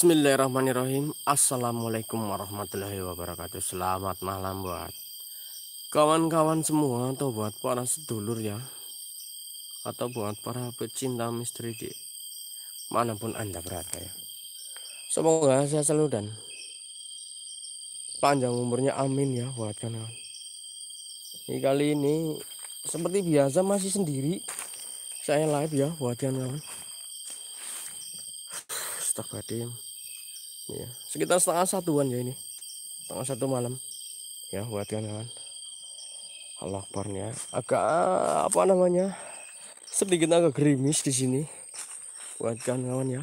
Bismillahirrahmanirrahim Assalamualaikum warahmatullahi wabarakatuh Selamat malam buat Kawan-kawan semua Atau buat para sedulur ya Atau buat para pecinta misteri di Manapun anda berada ya Semoga saya selalu dan Panjang umurnya amin ya buat kanan Ini kali ini Seperti biasa masih sendiri Saya live ya buat kanan Astagfirullahaladzim ya sekitar setengah satuan ya ini setengah satu malam ya buat kalian Allah akbarnya agak apa namanya sedikit agak gerimis di sini buat kawan-kawan ya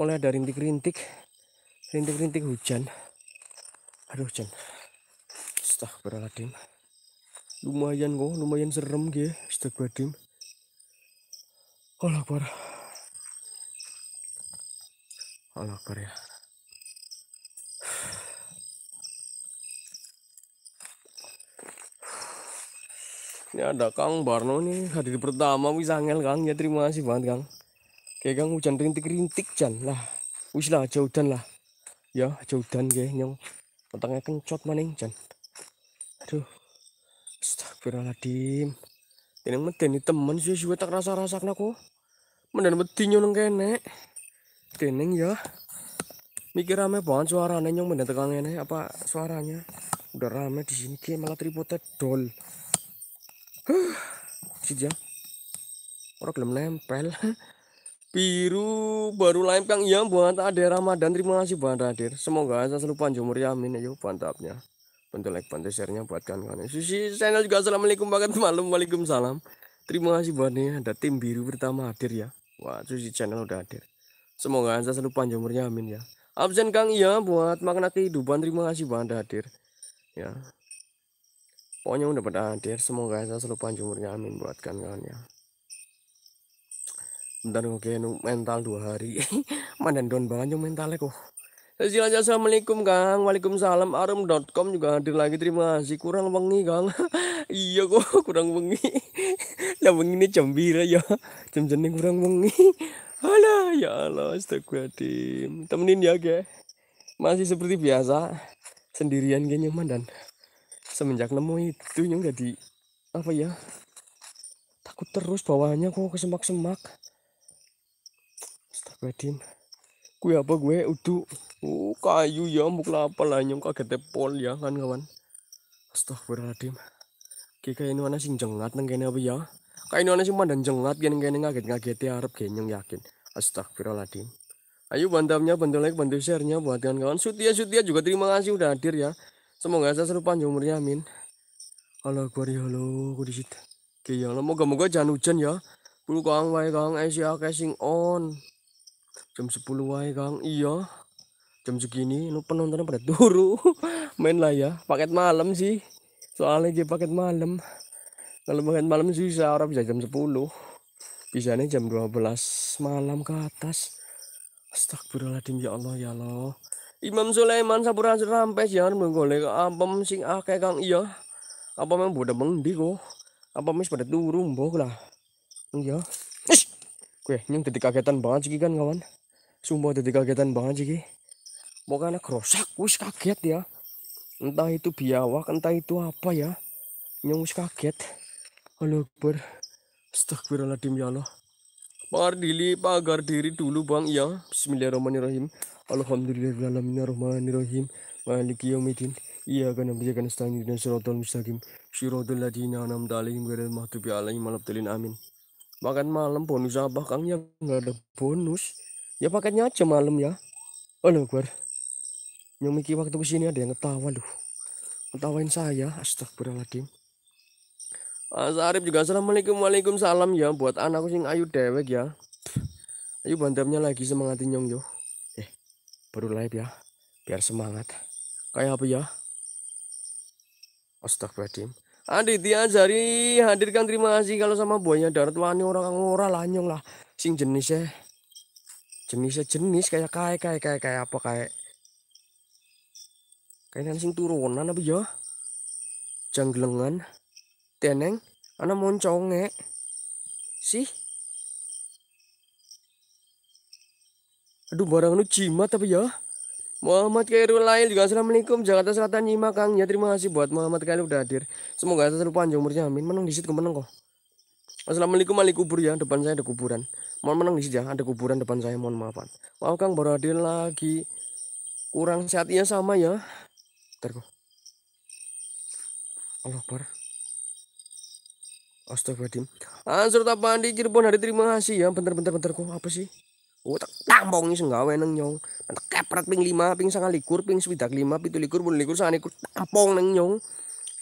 mulai dari rintik-rintik rintik-rintik hujan aduh hujan astagfirullahaladzim lumayan kok lumayan serem gitu astagfirullahaladzim beradim akbar Allah ya ini ada Kang Barno nih hadir pertama wis angel Kang ya terima kasih banget Kang kayak Kang hujan rintik-rintik jan lah wis lah jaudan lah ya jaudan kayak nyong otaknya kencot maning jan aduh astagfirullahaladzim ini meden temen sih gue tak rasa-rasa ku. menden medi nyolong kene training ya mikir rame banget suaranya yang mendatangkan ini apa suaranya udah rame di sini kayak malah tripodnya dol si jam orang belum nempel biru baru lain lempeng ya buat ada Ramadan terima kasih buat hadir semoga saya selalu panjang umur amin ya mantapnya bantu like bantu nya buat kan kan sisi channel juga assalamualaikum banget malam waalaikumsalam terima kasih buat nih ada tim biru pertama hadir ya wah sisi channel udah hadir Semoga Anda selalu panjang umurnya amin ya. Absen Kang iya buat makna kehidupan terima kasih banget hadir. Ya. Pokoknya udah pada hadir, semoga Anda selalu panjang umurnya amin buat kan kan ya. Bentar oke mental dua hari. Mandan don banget yang mentalnya kok. Silahkan assalamualaikum kang Waalaikumsalam arum.com juga hadir lagi terima kasih kurang wengi kang iya kok kurang wengi lah wengi ini jam ya jam kurang wengi Alah, ya Allah, astagfirullahaladzim. Temenin ya, ge. Masih seperti biasa, sendirian ge nyaman dan semenjak nemu itu yang nggak apa ya takut terus bawahnya kok kesemak-semak astagfirullahaladzim gue apa gue utuh oh, kayu ya muk apa lah nyong kaget pol ya kan kawan astagfirullahaladzim kayak ini mana sing jengat neng kene apa ya kainone cuma dan jenglat gini gini ngaget ngaget Arab ya, arep yang yakin astagfirullahaladzim ayo bantamnya bantu like bantu sharenya buat kawan-kawan sutia sutia juga terima kasih udah hadir ya semoga saya seru panjang umurnya amin halo kuari halo kudisit. oke ya lo moga moga jangan hujan ya puluh kang wae kang asia eh, casing on jam sepuluh wae kang iya jam segini lu penontonnya pada turu main lah ya paket malam sih soalnya dia paket malam kalau makan malam susah orang bisa jam 10 nih jam 12 malam ke atas astagfirullahaladzim ya Allah ya Allah Imam Sulaiman sapura ya ya menggolek apa sing akeh kang iya apa memang bodoh mengdi kok apa mis pada turun mbok lah iya Ish. Kue, nyung jadi kagetan banget sih kan kawan. Sumpah jadi kagetan banget sih. Pokoknya kerosak, wis kaget ya. Entah itu biawak, entah itu apa ya. Nyung kaget. Allah Akbar. Astagfirullahaladzim ya Allah. Mardili pagar diri dulu bang ya. Bismillahirrahmanirrahim. Alhamdulillahirrahmanirrahim. Maliki yaumidin. Iya kan nabi kan astagfirullah dan syiratul mustaqim. Syiratul ladina anam dalihim gairil mahdubi alaihim telin amin. Makan malam bonus apa kang ya nggak ada bonus. Ya paketnya aja malam ya. Allah Akbar. Nyomiki waktu kesini ada yang ketawa loh. Ketawain saya. Astagfirullahaladzim. Mas Arif juga assalamualaikum waalaikumsalam ya buat anakku sing ayu dewek ya. Ayo bandamnya lagi semangat nyong yo. Eh, baru live ya. Biar semangat. Kayak apa ya? Astagfirullahaladzim. Aditya Jari hadirkan terima kasih kalau sama buahnya darat wani orang ora lah nyong lah. Sing jenisnya jenisnya jenis kayak kayak kayak kayak kayak apa kayak kayak sing turunan apa ya? Janggelengan ya neng ana monconge sih aduh barang nu jimat tapi ya Muhammad Kairul Lail juga Assalamualaikum Jakarta Selatan Nyima Kang ya terima kasih buat Muhammad Kairul udah hadir semoga selalu panjang umurnya amin menang disit kemenang kok Assalamualaikum Ali kubur ya depan saya ada kuburan mohon menang disit ya ada kuburan depan saya mohon maafan wow Kang baru hadir lagi kurang sehatnya sama ya ntar kok Allah Akbar Astagfirullahaladzim. Ansur tapaan di Cirebon hari terima kasih ya. Bentar bentar bentar kok apa sih? Oh tak tampong nih senggawa neng nyong. Bentar kepret ping lima, ping sangat likur, ping sepidak lima, pintu likur, pun likur, sangat likur. Tampong neng nyong.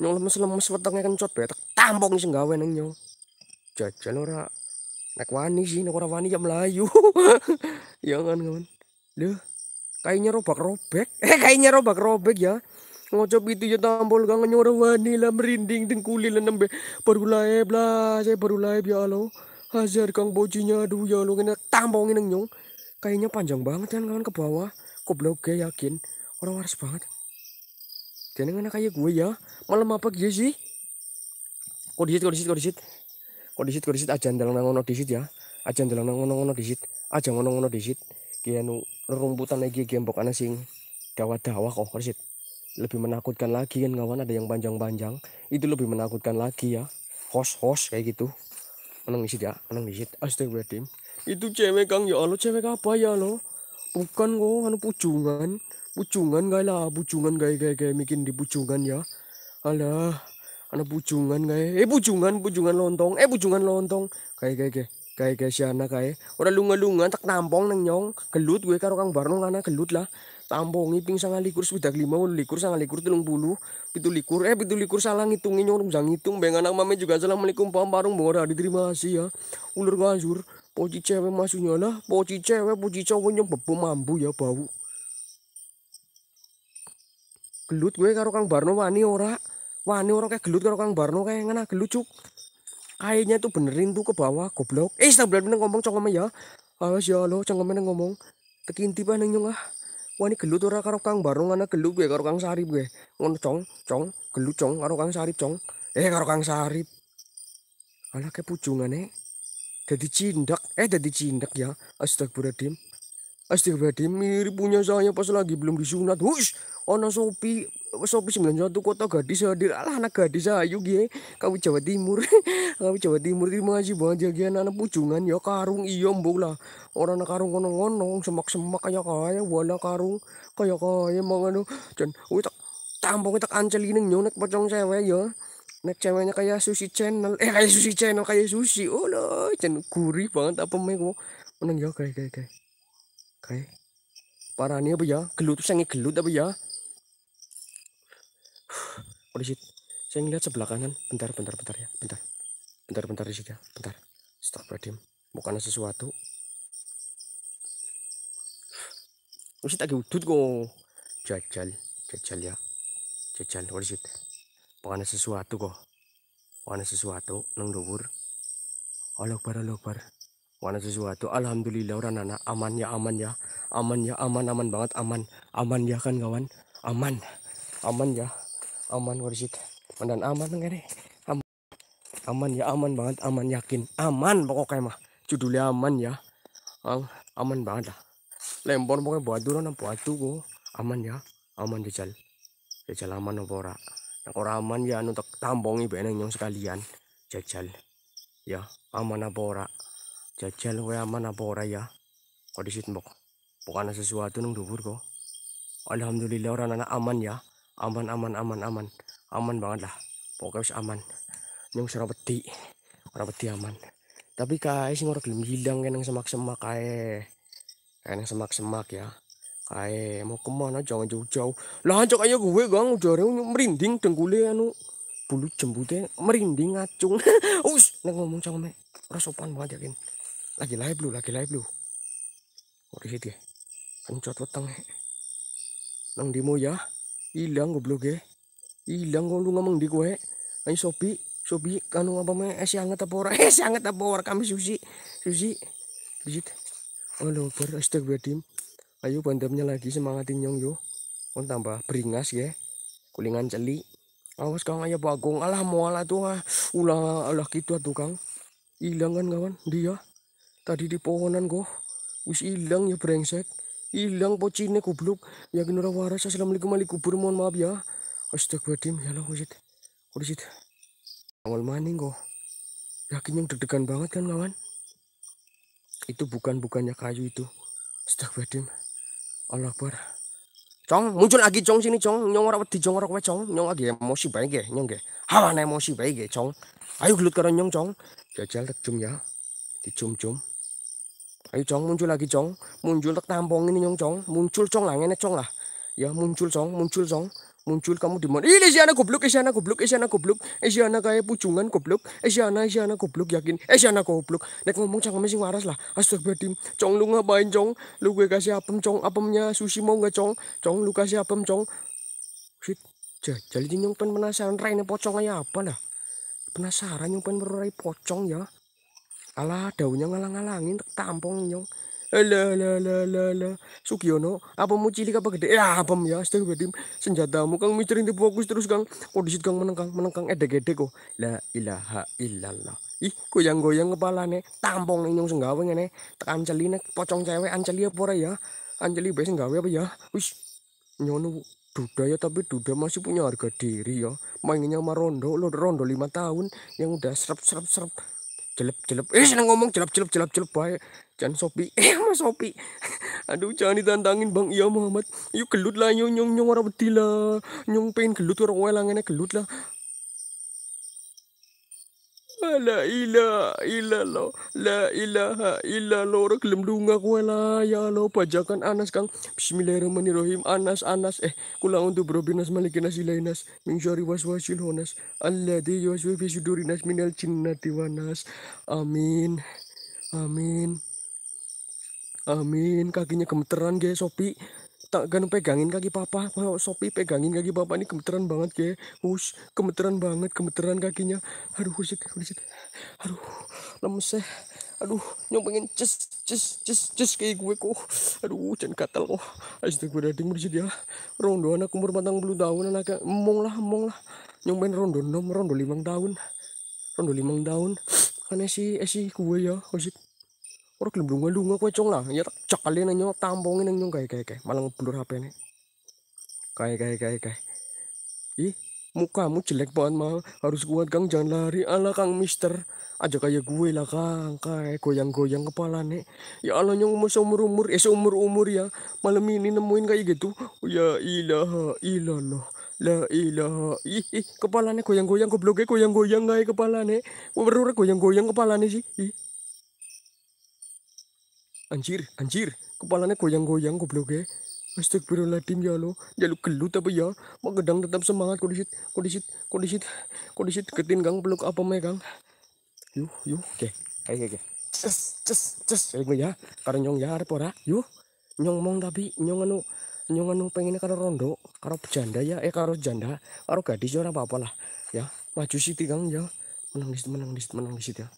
Nyong lemes lemes wetengnya kencot be. Tak tampong nih senggawa neng nyong. Jajan ora. Nek wani sih, nek ora wani ya melayu. ya kan kawan. Loh, kayaknya robak robek. Eh kayaknya robak robek ya. Ngocok itu ya tambol kang nyora wanila merinding dengkulilan nembe baru lae saya baru lae ya lo. Hajar kang bocinya aduh ya lo kena tambongin neng nyong. Kayaknya panjang banget kan kawan ke bawah. kok belum gue yakin orang waras banget. Dia anak kayak gue ya. Malam apa gue sih? Kok disit, kok disit, kok disit. Kok disit, kok disit aja ndalang ngono disit ya. Aja ndalang nang ngono-ngono disit. Aja ngono-ngono disit. Kianu rumputan lagi gembok anasing sing dawa-dawa kok disit lebih menakutkan lagi kan kawan ada yang panjang-panjang itu lebih menakutkan lagi ya hos hos kayak gitu menang disit ya menang astagfirullahaladzim itu cewek kang ya Allah cewek apa ya lo bukan kok anu pucungan pucungan gak lah pucungan gak gak gak bikin di pucungan ya alah anak pucungan gak eh pucungan pucungan lontong eh pucungan lontong kayak kayak kayak kayak kayak si anak kayak orang lunga lunga tak nampong nang nyong gelut gue karo kang Barno karena gelut lah tampongi ping sangat likur sudah lima likur sangat likur telung bulu pitu likur eh pitu likur salah ngitungi nyorong jang ngitung beng anak mame juga assalamualaikum paham parung bora diterima kasih ya ulur ngajur poci cewek masuknya lah poci cewek poci cowok nyong bebo mambu ya bau gelut gue karo kang Barno wani ora wani ora kayak gelut karo kang Barno kayak ngana ah, gelut cuk kayaknya tuh benerin tuh ke bawah goblok eh sebelah bener ngomong congkome ya awas ya lo congkome ngomong tiba neng nyong ah wah ini gelut ora karo Kang Barung ana gelut gue karo Kang Sarip gue ngono cong cong gelut cong karo Kang Sarip cong eh karo Kang Sarip alah kepujungane jadi cindak eh jadi cindak ya astagfirullahaladzim Astagfirullahaladzim, mirip punya saya pas lagi belum disunat. Hush, ono sopi, sopi 91 kota gadis hadir. Alah anak gadis ayu gie, kamu Jawa Timur. kamu Jawa Timur terima kasih banget ya anak pujungan ya karung iya mbok lah. Orang anak karung kono ngonong semak-semak kaya kaya, wala karung kaya kaya mangano. Dan wih tak tampung tak ancel ini nyonek pocong cewek ya. Nek ceweknya kayak sushi channel, eh kayak sushi channel kayak sushi. Oh loh, jen gurih banget apa meh kok. Menang ya kayak kayak kayak. Kayak parah nih apa ya? Gelut tuh sangi gelut apa ya? Oh di situ. Saya ngeliat sebelah kanan. Bentar, bentar, bentar ya. Bentar. Bentar, bentar di situ ya. Bentar. Stop radim. Bukan sesuatu. masih oh, tak udut kok. Jajal, jajal ya. Jajal, what is Bukan sesuatu kok. Bukan sesuatu, nang dhuwur. olok Akbar, olok mana sesuatu alhamdulillah orang anak aman ya aman ya aman ya aman aman banget aman aman ya kan kawan aman aman ya aman warisit dan aman enggak aman. aman ya aman banget aman yakin aman pokoknya mah judulnya aman ya aman banget lah lempor pokoknya buat dulu nang buat aman ya aman jajal jajal aman apa yang orang aman ya untuk anu tambongi benengnya sekalian jajal ya aman apa Jajal kaya aman apa ora ya? Kodisit mbok. Bukan sesuatu nung dubur kok. Alhamdulillah orang anak aman ya. Aman aman aman aman. Aman banget lah. Pokoknya wis aman. Nyung ora wedi. orang wedi aman. Tapi kae sih orang gelem hilang yang semak-semak kae. Kae semak-semak ya. Kae mau kemana jangan jauh-jauh. Lah cok aja gue gang udare merinding dengkule anu bulu jembutnya merinding ngacung. Us neng ngomong cangme. Ora sopan banget yakin lagi live lu lagi live lu Oke hit deh ya? kencot weteng nang demo ya hilang goblok ge ya. Hilang gue lu ngomong di gue ayo sopi sopi kanu apa me es eh, anget apa ora es eh, anget apa ora kami susi susi Oh Allah Akbar astagfirullahaladzim ayo bandamnya lagi semangatin nyong yo kon tambah beringas ya kulingan celi awas kang ayah bagong alah mualah tuh ah. ulah alah gitu tuh kang hilang kan kawan dia ya? Tadi di pohonan goh Wis hilang ya brengsek. Ilang pocine goblok. Ya genera waras. Assalamualaikum kubur Mohon maaf ya. Astagfirullahaladzim. Ya Allah wujud wujud Awal maning goh Yakin yang deg-degan banget kan kawan? Itu bukan-bukannya kayu itu. Astagfirullahaladzim. Allah Akbar. Cong, muncul lagi cong sini cong, nyong orang di cong orang kowe cong, nyong lagi emosi baik ya nyong ge. Ya. Hawa emosi baik ya cong. Ayo gelut karena nyong cong. Jajal tercium ya. dicium cum Ayo cong muncul lagi cong. Muncul tak tampong ini nyong cong. Muncul cong lah ngene cong lah. Ya muncul cong, muncul cong. Muncul kamu di mana? Ini siana goblok, siana goblok, siana goblok. siana kayak pucungan goblok. Isyana, siana goblok yakin. siana goblok. Nek ngomong cangkem sing waras lah. Astagfirullahaladzim. Cong lu ngapain cong? Lu gue kasih apem cong. Apemnya sushi mau nggak cong? Cong lu kasih apem cong. Shit. Jajal ini nyong penasaran. Raine pocong kayak apa lah? Penasaran nyong pen berurai pocong ya. Alah daunnya ngalang ngalangin, tampung nyong. Ala eh, ala ala ala ala. Sugiono, apa mu cilik apa gede? Ya apa ya astagfirullahaladzim. Senjatamu Kang Mister ini fokus terus Kang. Kondisi Kang menengkang menengkang edek gede oh. kok. La ilaha illallah. Ih, goyang-goyang kepalane. Tampung nyong senggawe ngene. Tekan celine pocong cewek anceli apa ya? Anceli wis senggawe apa ya? Wis nyono Duda ya tapi Duda masih punya harga diri ya mainnya sama Rondo lo Rondo lima tahun yang udah serap serap serap celup celup eh seneng ngomong celup celup celup celup baik jangan sopi eh mas sopi aduh jangan ditantangin bang iya Muhammad yuk gelut lah nyong nyong nyong orang betila, nyong pengen gelut orang welangannya gelut lah La ilaha illallah, la ilaha illallah. Orang gelem dunga kue lah, ya lo. Bajakan Anas kang. Bismillahirrahmanirrahim. Anas, Anas. Eh, kula untuk bro binas malikinas ilainas. Min syari waswasil honas. Alladhi yaswi fi minal jinnati wanas. Amin. Amin. Amin. Kakinya gemeteran guys, Sopi tak gan pegangin kaki papa kalau sopi pegangin kaki papa ini kemeteran banget ya us kemeteran banget kemeteran kakinya aduh kusit kusit aduh lemes ya aduh nyobain cus cus cus cus kayak gue kok aduh jangan katal kok gue dating sini ya rondo anak umur matang belum tahun anak emong lah emong lah nyobain rondo nom rondo limang tahun rondo limang tahun aneh si si gue ya kusit Orang gelem lunga-lunga kowe cong lah, ya tak cekali nang nyong tampongi nang nyong kae kae kae, malah ngeblur HP-ne. Kae kae kae kae. Ih, mukamu jelek banget mah, harus kuat Kang, jangan lari. Ala Kang Mister, aja kayak gue lah Kang, kae goyang-goyang kepala nih. Ya Allah nyong umur seumur-umur, eh seumur-umur ya, malam ini nemuin kayak gitu. Ya ilaha loh, La ilaha ih, ih kepala nek goyang-goyang goblok eh. goyang-goyang kayak kepalanya. Weruh goyang-goyang nek sih. Ih. Anjir, anjir, kepalanya goyang-goyang goblok ya. Astagfirullahaladzim ya lo, ya lu gelut apa ya? mau gedang tetap semangat kondisit, kondisit, kondisit, kondisit deketin gang peluk apa me gang yuk, yuk oke, oke, oke. Ces, ces, ces, ya, karena nyong ya arep yuk, yuh, nyong mong tapi nyong anu, nyong anu pengennya karo rondo, karo janda ya, eh karo janda, karo gadis ya apa lah, ya, maju sih kang ya, menang disit, menang disit, menang disit ya.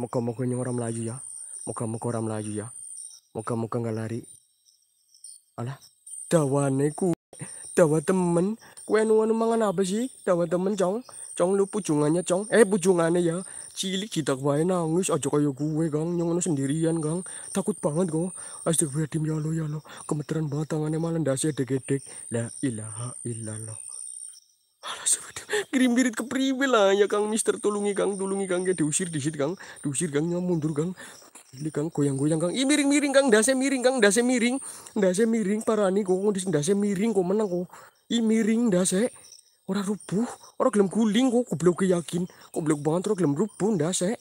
Moga-moga nyong orang Melayu ya. Moga-moga orang Melayu ya. Moga-moga nggak lari. Alah, dawane ku. Dawa temen. Ku anu anu mangan apa sih? Dawa temen cong. Cong lu pujungannya cong. Eh pujungannya ya. Cilik kita wae nangis aja kaya gue gang. Yang sendirian gang. Takut banget kok. Astagfirullahaladzim ya lo ya lo. Kemeteran banget tangannya malah dasi edek La ilaha illallah. Alah sebetulnya kirim birit ke priwe lah ya Kang Mister Tolongi Kang tolongi Kang ya diusir diusir Kang diusir Kang ya mundur Kang ini kang goyang-goyang kang, i miring-miring kang, dase miring kang, dase miring, dase miring parani kok ngundis dase miring kok menang kok, i miring dase, orang rubuh, orang gelem guling kok, goblok yakin, goblok banget orang gelem rubuh dase,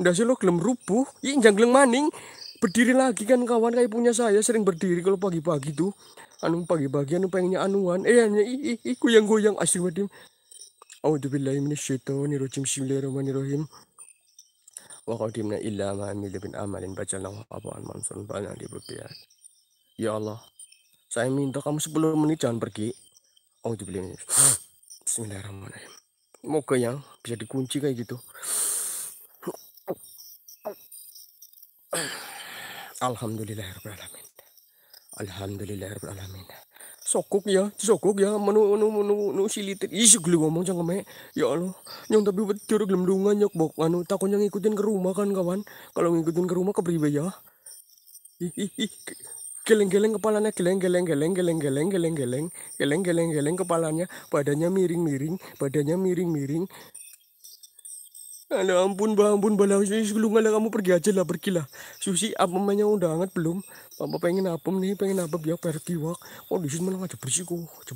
dase lo gelem rubuh, i jangan maning, berdiri lagi kan kawan kayak punya saya sering berdiri kalau pagi-pagi tuh, anu pagi-pagi anu pengennya anuan, eh hanya i iya, i iya, i iya. goyang-goyang asyik wadim, Audzubillahiminasyaitonirrojim Bismillahirrahmanirrahim wa qadimna illa ma amilu bin amalin bajalnahu abaan mansun banyak di Ya Allah, saya minta kamu 10 menit jangan pergi. Oh, dibeli Bismillahirrahmanirrahim. Moga yang bisa dikunci kayak gitu. Alhamdulillahirrahmanirrahim. Alhamdulillahirrahmanirrahim sokok ya sokok ya menu menu menu menu silitir isu gue ngomong jangan me ya allah nyong tapi curug gelembungan nyok bok anu yang ngikutin ke rumah kan kawan kalau ngikutin ke rumah kepriwe ya geleng geleng kepalanya geleng geleng geleng geleng geleng geleng geleng geleng geleng geleng kepalanya badannya miring miring badannya miring miring Aduh ampun, bah, ampun, balas Susi, lu ngalah kamu pergi aja lah, pergilah. Susi, apa namanya udah hangat belum? Apa pengen apa nih? Pengen apa ya, biar wak Oh di sini malah jebrisiku, muka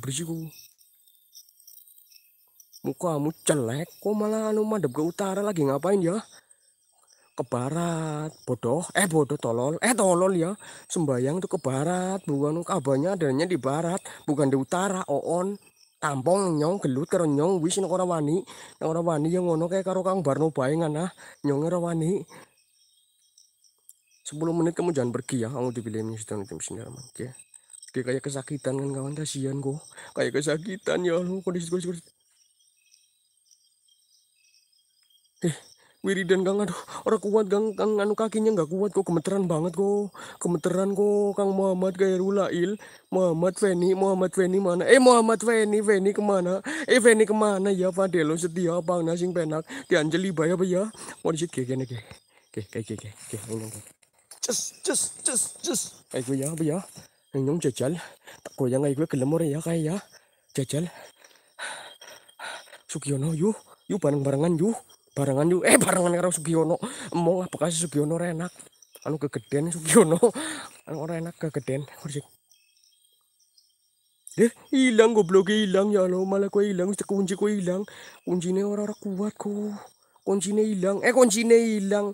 Mukamu jelek, kok malah anu madep ke utara lagi ngapain ya? Ke barat, bodoh. Eh bodoh tolol. Eh tolol ya. Sembayang tuh ke barat, bukan kabarnya adanya di barat, bukan di utara. Oon. tampong nyong gelut karo nyong wis nek ora wani orang ora wani yang ngono kayak karo Kang Barno bae ngana nyong ora wani 10 menit kamu jangan pergi ya kamu dipilih sedang tim sendirian oke oke kayak kesakitan kan kawan kasihan kok kayak kesakitan ya lu kondisi kondisi, kondisi. eh wiridan kang aduh orang kuat kang kang anu kakinya nggak kuat kok kemeteran banget kok kemeteran kok kang Muhammad rulail Muhammad Feni Muhammad Feni mana eh Muhammad Feni Feni kemana eh Feni kemana ya Padelo setia bang nasing penak dianjeli bayar apa ya mau disit kayak gini kayak kayak kayak kayak kayak Cus, cus, cus, cus. Ay, kuya, kuya. Ang yung jajal. Kuya ngay kuya, ya, kaya ya. Jajal. Sugiono, yu. Yu, barang-barangan, yu. Barangan yu. Eh, barangan karo Sugiono. Mau apa kasih Sugiono renak. Anu kegedean Sugiono. Anu enak kegedean. Kursi. Eh, hilang gobloknya hilang ya lo malah kue hilang kunci kue hilang kuncinya orang-orang kuat kok kuncinya hilang eh kuncinya hilang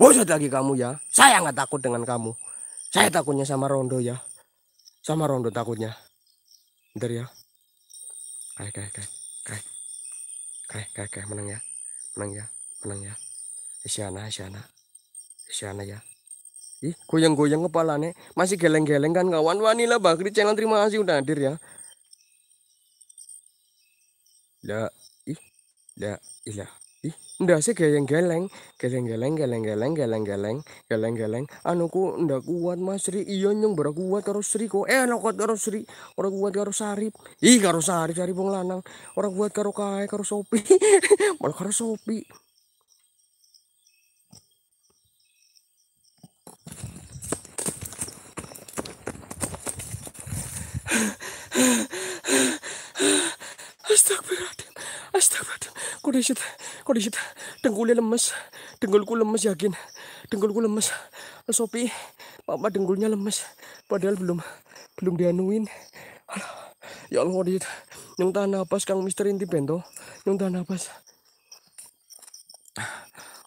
Bosot lagi kamu ya. Saya nggak takut dengan kamu. Saya takutnya sama Rondo ya. Sama Rondo takutnya. Bentar ya. Kayak, kayak, kayak. Kayak, kayak, kayak, Menang ya. Menang ya. Menang ya. Isyana, Isyana. Isyana ya. Ih, goyang-goyang kepalanya. Masih geleng-geleng kan kawan. Wanila Bakri channel terima kasih udah hadir ya. La, ih, ih lah. Ih, ndak sih geleng-geleng, geleng-geleng, geleng-geleng, geleng-geleng, geleng-geleng. Anu ku ndak kuat Mas Sri. Iya nyong berak kuat karo Sri ko Eh, anu kuat karo Sri. orang kuat karo Sarip. Ih, karo Sarip cari bung lanang. orang kuat karo kai karo Sopi. Malah karo Sopi. Astagfirullah. Astaga, Kondisit, kondisit. Dengkulnya lemes. Dengkulku lemes yakin. Dengkulku lemes. Sopi, papa dengkulnya lemes. Padahal belum belum dianuin. Aduh. Ya Allah, kondisit. yang tahan nafas, Kang Mister Inti Bento. yang tahan nafas,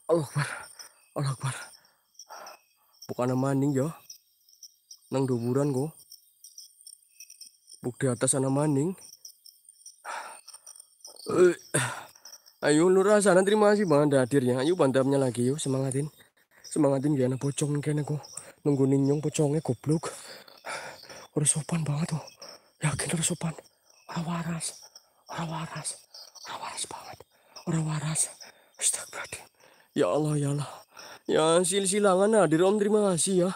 Allah Akbar. Allah Akbar. Bukan maning ya. Nang duburan kok. Buk di atas anak maning. Eh, ayo lurah sana terima kasih bang anda hadirnya. Ayo bantamnya lagi yuk semangatin. Semangatin gana pocong kan kok Nunggu ninyong pocongnya goblok. Udah sopan banget tuh. Yakin udah sopan. Orang waras. Orang waras. Orang waras banget. Orang waras. Astagfirullahaladzim. Ya Allah ya Allah. Ya silsilangan hadir om terima kasih ya.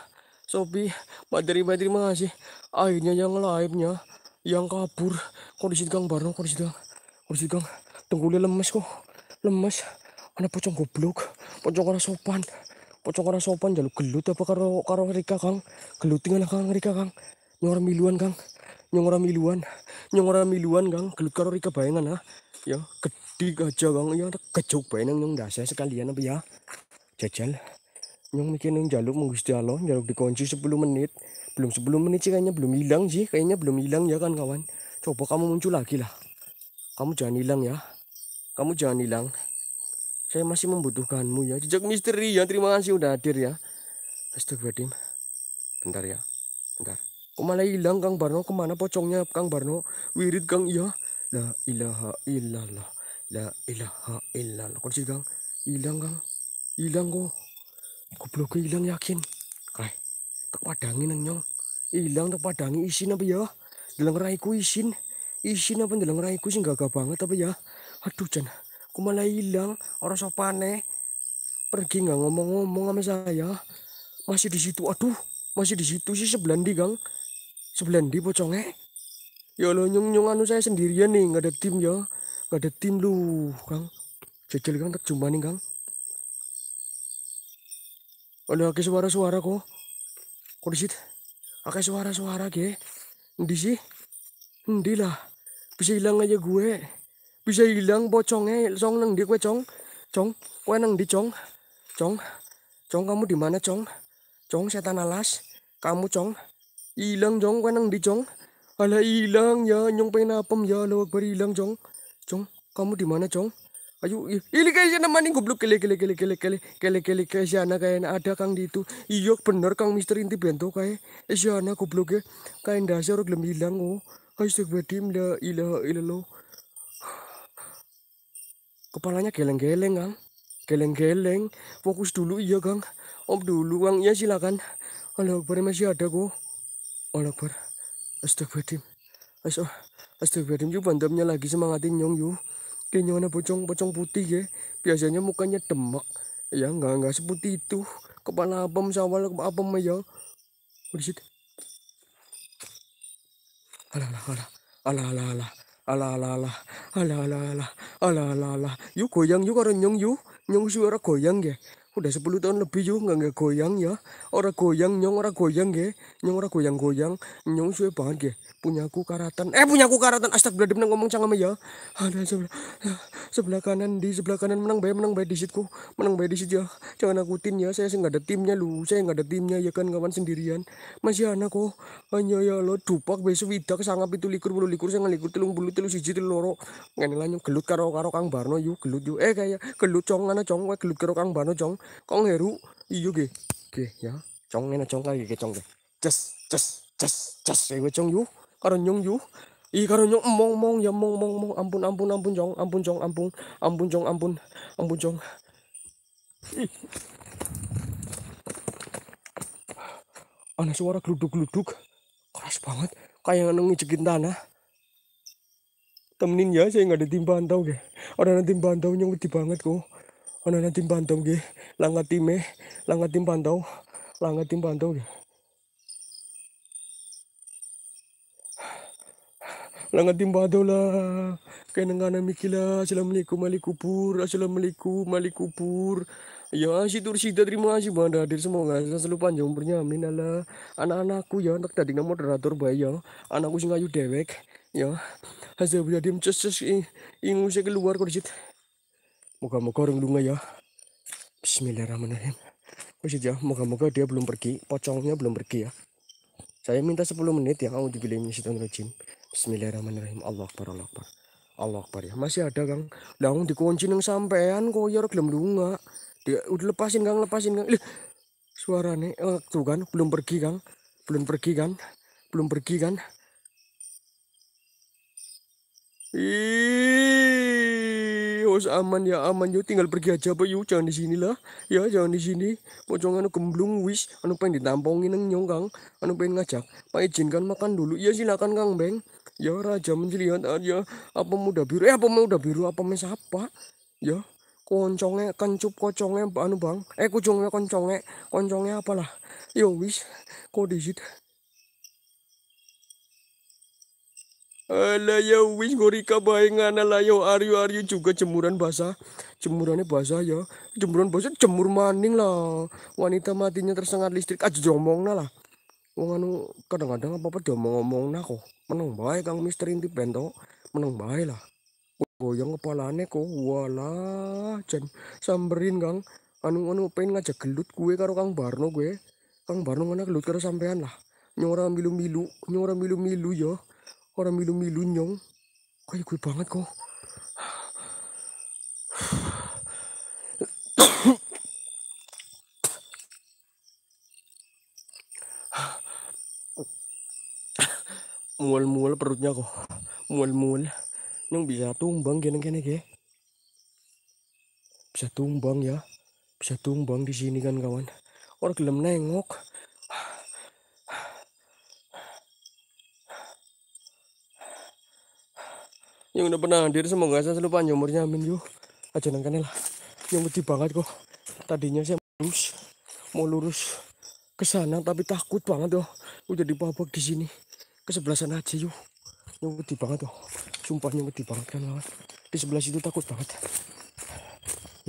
Sopi, materi materi terima kasih. Akhirnya yang live-nya yang kabur kondisi Kang Barno kondisi Kang habis itu tenggulnya lemes kok lemes Ana pocong goblok pocong orang sopan pocong orang sopan jalur gelut apa karo karo Rika kang gelut tinggal kang Rika kang nyong miluan kang nyong miluan nyong miluan kang gelut karo Rika bayangan ah ya gede gajah kang ya gejok bayangan nyong dasar sekalian apa ya jajal nyong mikir yang jaluk menggusti Allah jaluk dikunci 10 menit belum 10 menit sih kayaknya belum hilang sih kayaknya belum hilang ya kan kawan coba kamu muncul lagi lah kamu jangan hilang ya. Kamu jangan hilang. Saya masih membutuhkanmu ya. Jejak misteri ya. Terima kasih udah hadir ya. Astagfirullahaladzim. Bentar ya. Bentar. Kok malah hilang Kang Barno? Kemana pocongnya Kang Barno? Wirid Kang ya. La ilaha illallah. La ilaha illallah. Kok sih Kang? Hilang Kang. Hilang kok. Goblok hilang yakin. kai Tak padangi nang nyong. Hilang tak padangi isin apa ya? Dalam raiku isin isin apa ndelang raiku sih gagah banget apa ya aduh jan aku malah hilang orang sopane pergi nggak ngomong-ngomong sama saya masih di situ aduh masih di situ sih sebelandi gang sebelandi pocongnya ya lo nyung nyung anu saya sendirian nih nggak ada tim ya nggak ada tim lu kang jajal kang terjumpa nih kang ada lagi suara-suara kok kok di situ akeh suara-suara ke? di sih ndi lah bisa hilang aja gue bisa hilang pocongnya cong nang di gue cong cong gue nang di cong cong cong kamu di mana cong cong setan alas kamu cong hilang cong gue nang di cong ala hilang ya nyong pengen apa ya lo akbar hilang cong cong kamu di mana cong ayo iya. ini kayaknya namanya goblok kele kele kele kele kele kele kele kele siana kayaknya ada kang di itu iya bener kang mister inti bento kayak siana goblok ya kayak dasar gelem hilang oh Astagfirullahaladzim, la ilaha illallah. Kepalanya geleng-geleng, Kang. Geleng-geleng. Fokus dulu, iya, Kang. Om dulu, Kang. Iya, silakan. Allah Akbar, masih ada kok. Allah Akbar. Astagfirullahaladzim. Oh. Astagfirullahaladzim, yuk bantamnya lagi semangatin nyong, yuk. Kenyongnya pocong-pocong putih ya. Biasanya mukanya demak. Ya, enggak, enggak seperti itu. Kepala apem, sawal, apem ya. What alala alala alala alala yuko yang yuko ran yang yu yang suara ko yang ge udah 10 tahun lebih yo nggak nggak goyang ya orang goyang nyong orang goyang ge nyong orang goyang goyang nyong suwe banget ge punya aku karatan eh punya aku karatan astagfirullah menang ngomong canggama ya ada sebelah sebelah kanan di sebelah kanan menang bae menang bae situ menang bae situ ya jangan aku tim ya saya nggak ada timnya lu saya nggak ada timnya ya kan kawan sendirian masih anak kok oh. hanya ya lo dupak besok widak sangap itu likur bulu likur saya ngelikur telung bulu telung siji telung loro ngene lah nyong gelut karo karo kang Barno yuk gelut yuk eh kayak gelut cong ana cong wae gelut karo kang Barno cong kong heru iyo ge ge ya cong ngene cong lagi ge cong ge cas cas cas ces gue cong yu karo nyong yu i karo nyong mong mong ya mong mong mong ampun ampun ampun jong ampun jong ampun ampun jong ampun ampun jong. Ih. Ana suara gluduk-gluduk. Keras banget kayak ngejekin tanah. Temenin ya saya nggak ada tim bantau deh. Orang tim bantaunya wedi banget kok onana timpantaw ge langa time langa timpantaw langa timpantaw ge langa timpantaw la kenangana mikila assalamualaikum alikupur assalamualaikum alikupur Ya, si sida terima kasih Bunda hadir semoga selalu panjang umurnya amin ala anak-anakku ya anak tadi moderator bae ya anakku sing ayu dewek ya Hasil dia Yadim ces ces ing, ingu keluar kok Moga-moga orang lunga ya. Bismillahirrahmanirrahim. Wis ya, moga-moga dia belum pergi, pocongnya belum pergi ya. Saya minta 10 menit ya, kamu ini setan rajin Bismillahirrahmanirrahim. Allah akbar, Allah akbar. Allah akbar ya. Masih ada, Kang. Lah dikunci neng sampean koyor belum lunga. Dia udah lepasin, Kang, lepasin, Kang. Lih. Suarane eh, tuh kan belum pergi, Kang. Belum pergi, kan? Belum pergi, kan? Ih, harus aman ya aman yuk tinggal pergi aja apa yuk jangan di sini lah ya jangan di sini pocong anu gemblung wis anu pengen ditampongin neng nyong kang anu pengen ngajak pak izinkan makan dulu ya silakan kang beng ya raja menjelihat aja apa muda biru eh apa muda biru apa mes apa ya koncongnya kencup kocongnya anu bang eh kucungnya koncongnya koncongnya apalah yo wis kok disit Alayo ya wis gorika baengan alayo ya. aryu aryu juga jemuran basah. Jemurannya basah ya. Jemuran basah jemur maning lah. Wanita matinya tersengat listrik aja jomong lah. Wong anu kadang-kadang apa-apa diomong-omongna kok. menang baik Kang Mister Inti bento. lah. bae lah. Goyang kepalane kok. Walah, jen samberin Kang. Anu anu pengen ngajak gelut kue karo Kang Barno gue. Kang Barno ngene gelut karo sampean lah. Nyora milu-milu, nyora milu-milu ya orang milu-milu nyong kau gue banget kok mual-mual perutnya kok mual-mual nyong bisa tumbang kene-kene ke bisa tumbang ya bisa tumbang di sini kan kawan orang gelem nengok yang udah pernah hadir semoga saya panjang umurnya amin yuk aja nangkane lah yang putih banget kok tadinya saya mau lurus mau lurus ke sana tapi takut banget loh udah di babak di sini ke sebelah sana aja yuk yang putih banget loh sumpah yang putih banget kan banget di sebelah situ takut banget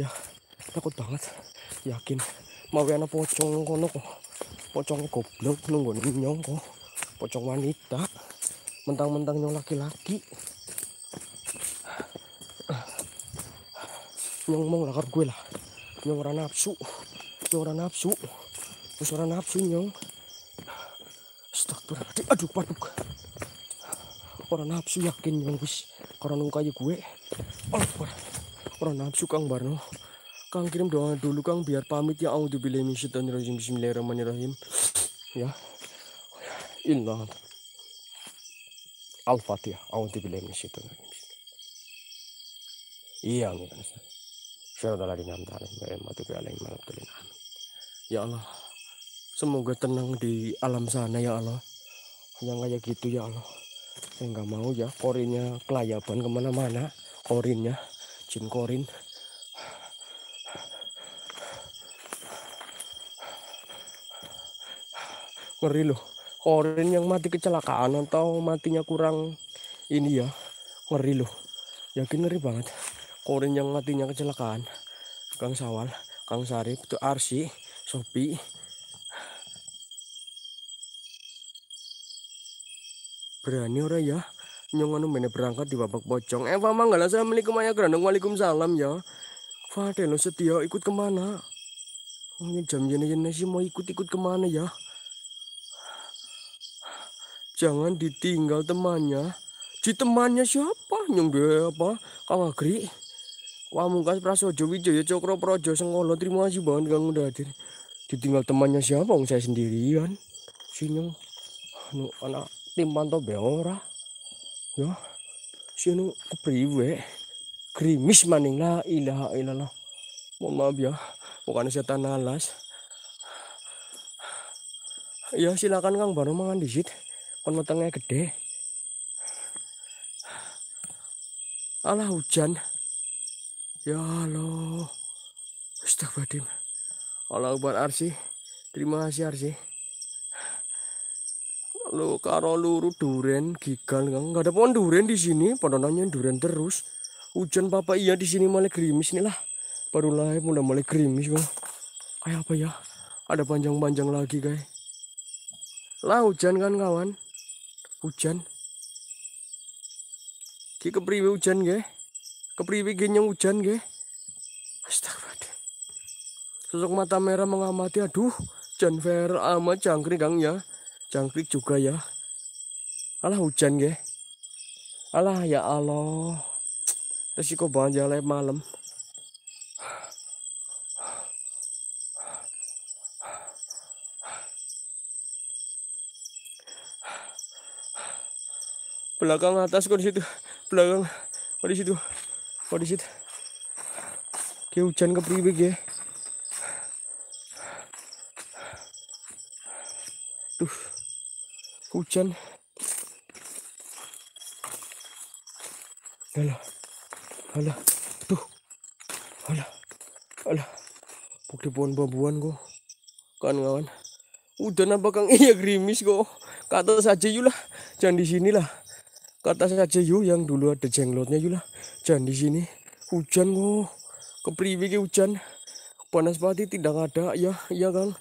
ya takut banget yakin mau anak pocong kono kok pocong goblok nunggu nyong kok pocong wanita mentang-mentang nyong laki-laki ngomong mong lakar gue lah. nyong orang nafsu. nyong orang nafsu. Terus orang nafsu nyong. Astagfirullahaladzim. Aduh paduk. Orang nafsu yakin nyong bis Karena nungkai gue. Allah Orang nafsu Kang Barno. Kang kirim doa dulu Kang biar pamit ya A'udzubillahi minasyaitonirrajim. Bismillahirrahmanirrahim. Ya. Inna Al-Fatihah. dan rajin Iya, nih kan. Ya Allah, semoga tenang di alam sana ya Allah. Yang kayak gitu ya Allah. Saya nggak mau ya korinnya kelayaban kemana-mana. Korinnya, jin korin. Ngeri loh, korin yang mati kecelakaan atau matinya kurang ini ya. Ngeri loh, yakin ngeri banget korin yang matinya kecelakaan Kang Sawal Kang Sarip itu Arsi Sopi berani ora ya nyong anu mene berangkat di babak pocong eh mah nggak lah assalamualaikum ya gerandong waalaikumsalam ya lo setia ikut kemana ini oh, ya, jam jene jene sih mau ikut ikut kemana ya jangan ditinggal temannya si temannya siapa nyong dia apa kang Agri Wamungkas Prasojo Wijoyo Cokro Projo Sengolo terima kasih banget kang udah hadir ditinggal temannya siapa om saya sendirian sini anu anak tim pantau beora ya sini anu kepriwe krimis maning ilah ilah lah mohon maaf ya bukan setan alas ya silakan kang baru mangan sit. kon matangnya gede alah hujan Ya Allah. Astagfirullahaladzim. Allah buat Arsi. Terima kasih Arsi. Lalu karo luru duren gigal nggak ada pohon duren di sini. Pondonannya duren terus. Hujan papa iya di sini malah gerimis nih lah. Baru mulai mulai gerimis bang. Kayak apa ya? Ada panjang-panjang lagi guys. Lah hujan kan kawan? Hujan. Ki beri hujan guys kepriwi genyang hujan ge astagfirullah sosok mata merah mengamati aduh hujan Fer ama jangkrik gang ya jangkrik juga ya alah hujan ge alah ya Allah resiko banjir ya, malam belakang atas kok di situ belakang kok di situ परिचित के hujan का begi, ya. गए उच्चन Alah. Alah. Tuh. Alah. Alah. Puk di pohon babuan kok. Kan kawan. Udah nampak Kang iya gerimis kok. Kata saja yulah. Jangan di sinilah. Kata saja yuk yang dulu ada jenglotnya yulah hujan di sini hujan oh kepriwi ke hujan panas banget tidak ada ya iya kan?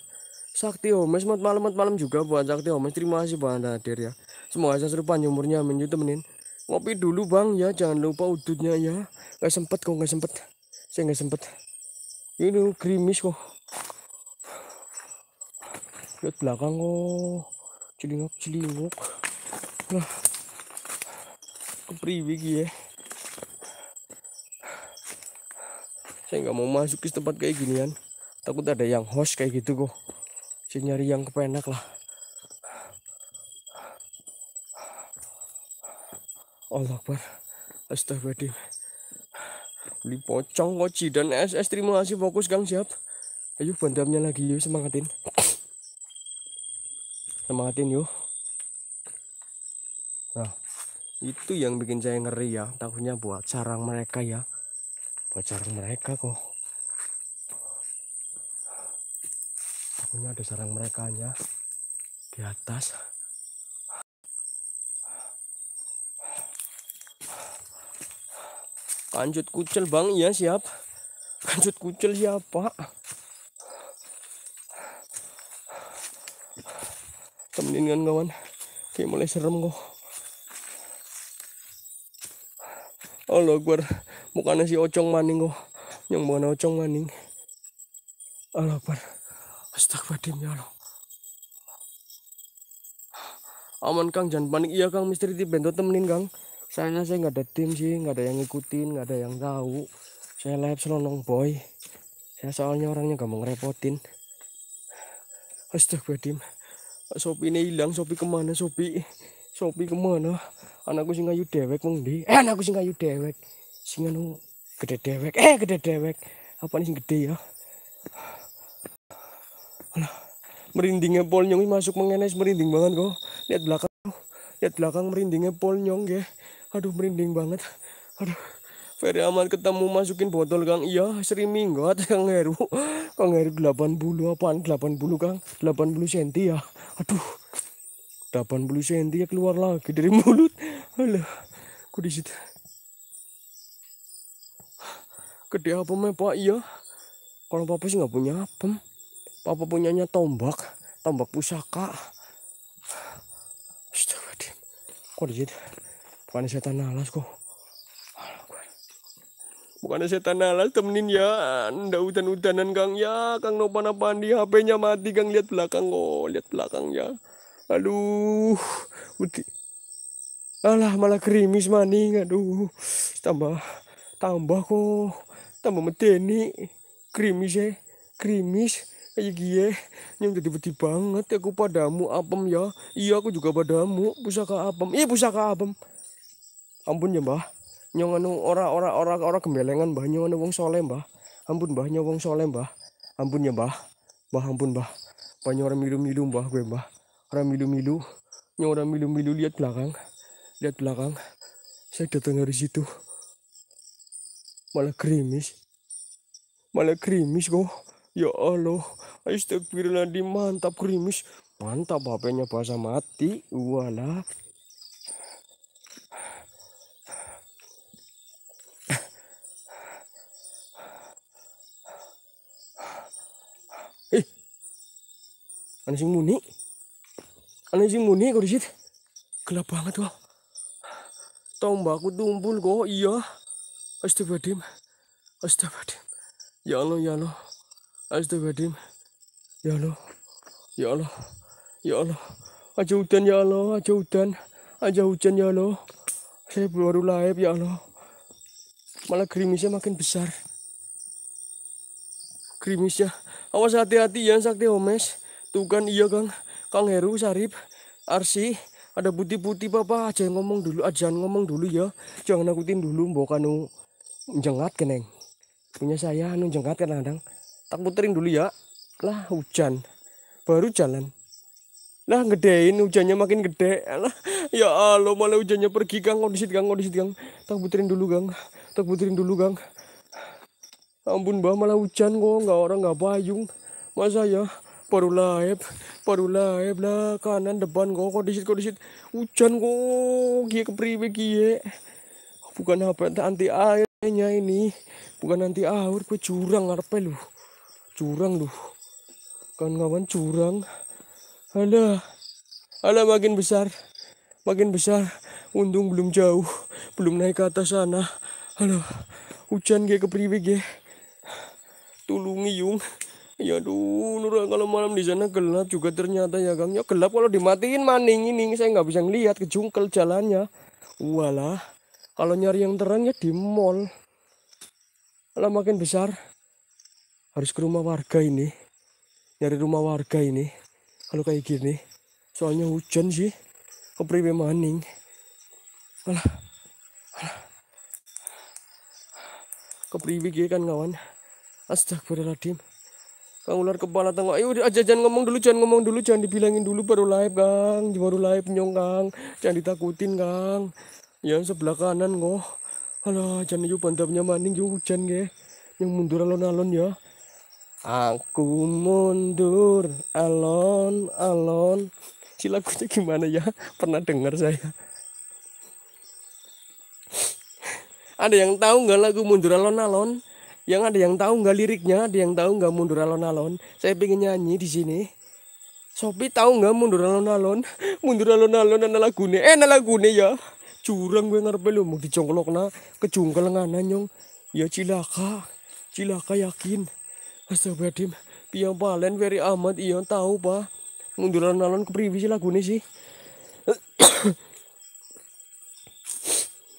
Sakti Homes mat malam malam juga buat Sakti Homes terima kasih bang hadir ya semoga saya seru panjang umurnya amin temenin ngopi dulu bang ya jangan lupa udutnya ya Gak sempet kok gak sempet saya gak sempet ini krimis kok lihat belakang kok oh. celingok celingok lah kepriwe ya saya nggak mau masuk ke tempat kayak ginian takut ada yang host kayak gitu kok saya nyari yang kepenak lah Allah Akbar Astagfirullahaladzim beli pocong koci dan SS terima kasih fokus Gang siap ayo bandamnya lagi yuk semangatin semangatin yuk nah itu yang bikin saya ngeri ya takutnya buat sarang mereka ya sarang mereka kok aku ada sarang mereka nya di atas lanjut kucel bang iya siap lanjut kucel siapa temenin kan kawan kayak mulai serem kok Allah gue mukanya si ocong maning kok oh. yang mana ocong maning Allah bar astagfirullahaladzim ya Allah aman kang jangan panik iya kang misteri di bento temenin kang sayangnya saya nggak ada tim sih nggak ada yang ngikutin nggak ada yang tahu saya live selonong boy saya soalnya orangnya gak mau ngerepotin astagfirullahaladzim Sopi ini hilang, Sopi kemana Sopi? Sopi kemana? Anakku sih ayu dewek mengdi. Eh anakku sih ayu dewek sing anu gede dewek eh gede dewek apa nih sing gede ya Alah, merindingnya e pol polnyong masuk mengenai merinding banget kok lihat belakang lihat belakang merindingnya e nyong ya aduh merinding banget aduh Ferry aman ketemu masukin botol Kang iya sering Minggat Kang Heru Kang Heru 80 apaan 80 Kang delapan 80 senti ya aduh delapan 80 senti ya keluar lagi dari mulut alah kok disitu gede apa pak iya kalau papa sih nggak punya apem papa punyanya tombak tombak pusaka Astagfirullahaladzim kok dikit bukan setan alas kok bukan setan alas temenin ya ndak hutan-hutanan kang ya kang nopan apaan di hpnya mati kang lihat belakang kok oh, lihat belakang ya aduh uti alah malah krimis maning aduh tambah tambah kok tambah medeni krimis ya krimis kayak gie eh. yang jadi beti banget aku padamu apem ya iya aku juga padamu pusaka apem iya pusaka apem ampun ya mbah nyong anu ora ora ora ora gembelengan mbah nyong anu wong soleh mbah ampun mbah nyong wong soleh mbah ampun ya mbah mbah ampun mbah banyak orang milu-milu mbah gue mbah orang milu-milu nyong orang milu-milu lihat belakang lihat belakang saya datang dari situ malah krimis, malah krimis kok ya Allah astagfirullahaladzim mantap krimis, mantap HP-nya bahasa mati wala eh ada sing muni anjing sing muni kok disit gelap banget kok tombakku tumpul kok iya Astagfirullahaladzim. Astagfirullahaladzim. Ya Allah, ya Allah. Astagfirullahaladzim. Ya Allah. Ya Allah. Ya Allah. Aja hujan ya Allah, aja hujan. Aja hujan ya Allah. Saya baru laib ya Allah. Malah gerimisnya makin besar. Gerimisnya. Awas hati-hati ya Sakti Homes. Tuh kan iya Kang. Kang Heru, Sarip, Arsi. Ada putih-putih Bapak. Aja ngomong dulu, aja ngomong dulu ya. Jangan nakutin dulu Mbok Kanu jengat keneng punya saya anu jengat kadang-kadang tak puterin dulu ya lah hujan baru jalan lah gedein hujannya makin gede lah ya Allah malah hujannya pergi gang kondisi gang kondisi Gang tak puterin dulu Gang tak puterin dulu Gang ampun bah malah hujan kok nggak orang nggak payung masa ya baru laib baru laib lah kanan depan kok kondisi kondisi hujan kok kie kepriwe kie bukan apa anti air Kayaknya ini bukan nanti aur, gue curang ngarepe lu. Curang lu. Kawan-kawan curang. Ada. Ada makin besar. Makin besar. Untung belum jauh. Belum naik ke atas sana. Halo. Hujan gue priwe gue. Tulungi yung. Ya aduh, kalau malam di sana gelap juga ternyata ya Kang. Ya, gelap kalau dimatiin maning ini saya nggak bisa ngelihat kejungkel jalannya. Walah kalau nyari yang terang ya di mall kalau makin besar harus ke rumah warga ini nyari rumah warga ini kalau kayak gini soalnya hujan sih kepriwe maning alah alah kepriwe gini kan kawan astagfirullahaladzim Kang ular kepala tengok. Ayo aja jangan ngomong dulu, jangan ngomong dulu, jangan dibilangin dulu baru live, Kang. Baru live nyong, Kang. Jangan ditakutin, Kang yang sebelah kanan kok alah jangan yuk pandapnya maning yuk hujan ge yang mundur alon-alon ya aku mundur alon-alon si lagunya gimana ya pernah dengar saya ada yang tahu nggak lagu mundur alon-alon yang ada yang tahu nggak liriknya ada yang tahu nggak mundur alon-alon saya pengen nyanyi di sini Sopi tahu nggak mundur alon-alon mundur alon-alon ada lagu nih eh ada lagu nih ya curang gue ngarep lu mau dicongklok na kejungkel ngana nyong ya cilaka cilaka yakin astagfirullahaladzim piang palen very amat iya tahu pa, munduran nalon ke sih lagu sih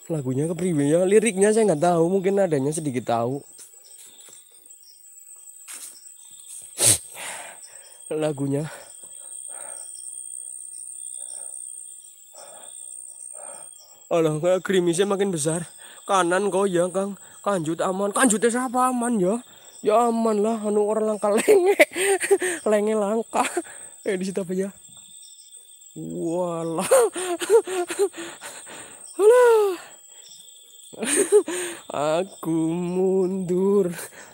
lagunya ke privis ya liriknya saya nggak tahu mungkin adanya sedikit tahu lagunya Alah, kayak gerimisnya makin besar. Kanan kau ya, Kang. Kanjut aman. Kanjutnya siapa aman ya? Ya aman lah, anu orang langka lenge. lenge langka. Eh, di situ apa ya? Walah. Alah. aku mundur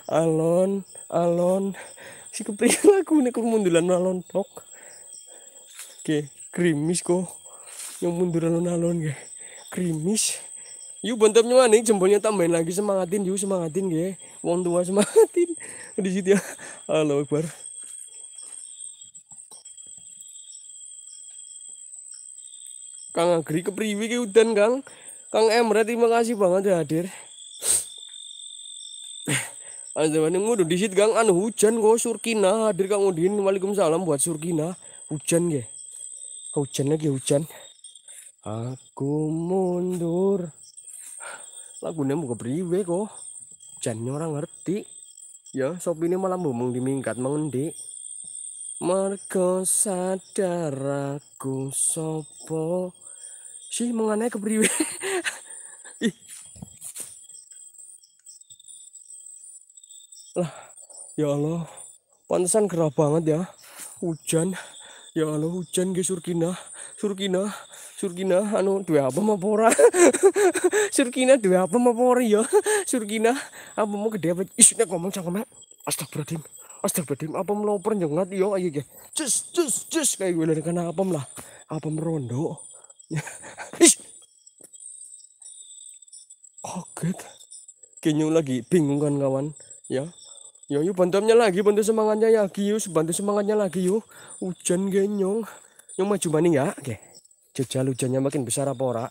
alon alon si kepriye aku nek munduran alon tok oke krimis kok yang mundur alon-alon guys ya. Krimis, yuk bentar nyawa nih jempolnya tambahin lagi semangatin yuk semangatin ya wong tua semangatin di situ ya halo bar Kang Agri ke kepriwi ke udan Kang Kang Emre terima kasih banget ya hadir mana ngudu situ Kang anu hujan kok Surkina hadir Kang Udin Waalaikumsalam buat Surkina hujan ya hujan lagi hujan Aku mundur. Lagunya mau kepriwe kok. Jangan orang ngerti. Ya, sop ini malah di dimingkat mengendi. Mergo sadar aku sopo. Sih mengenai kepriwe. lah, ya Allah. Pantesan gerah banget ya. Hujan. Ya Allah, hujan ke Surkina. Surkina surkina anu dua apa mau pora surkina dua apa mau pora ya surkina apa mau gede apa isunya ngomong mak. astagfirullahaladzim astagfirullahaladzim apa meloper nyengat yo ayo ya iya, iya. cus cus cus kayak gue dari kena apa lah apa merondo kaget kenyu lagi bingung kan kawan ya yo ya, yuk bantamnya lagi, bantu semangatnya ya, kius, bantu semangatnya lagi yuk. Hujan genyong. Yang maju mana ya, oke. Okay. Jogja hujannya makin besar apa ora?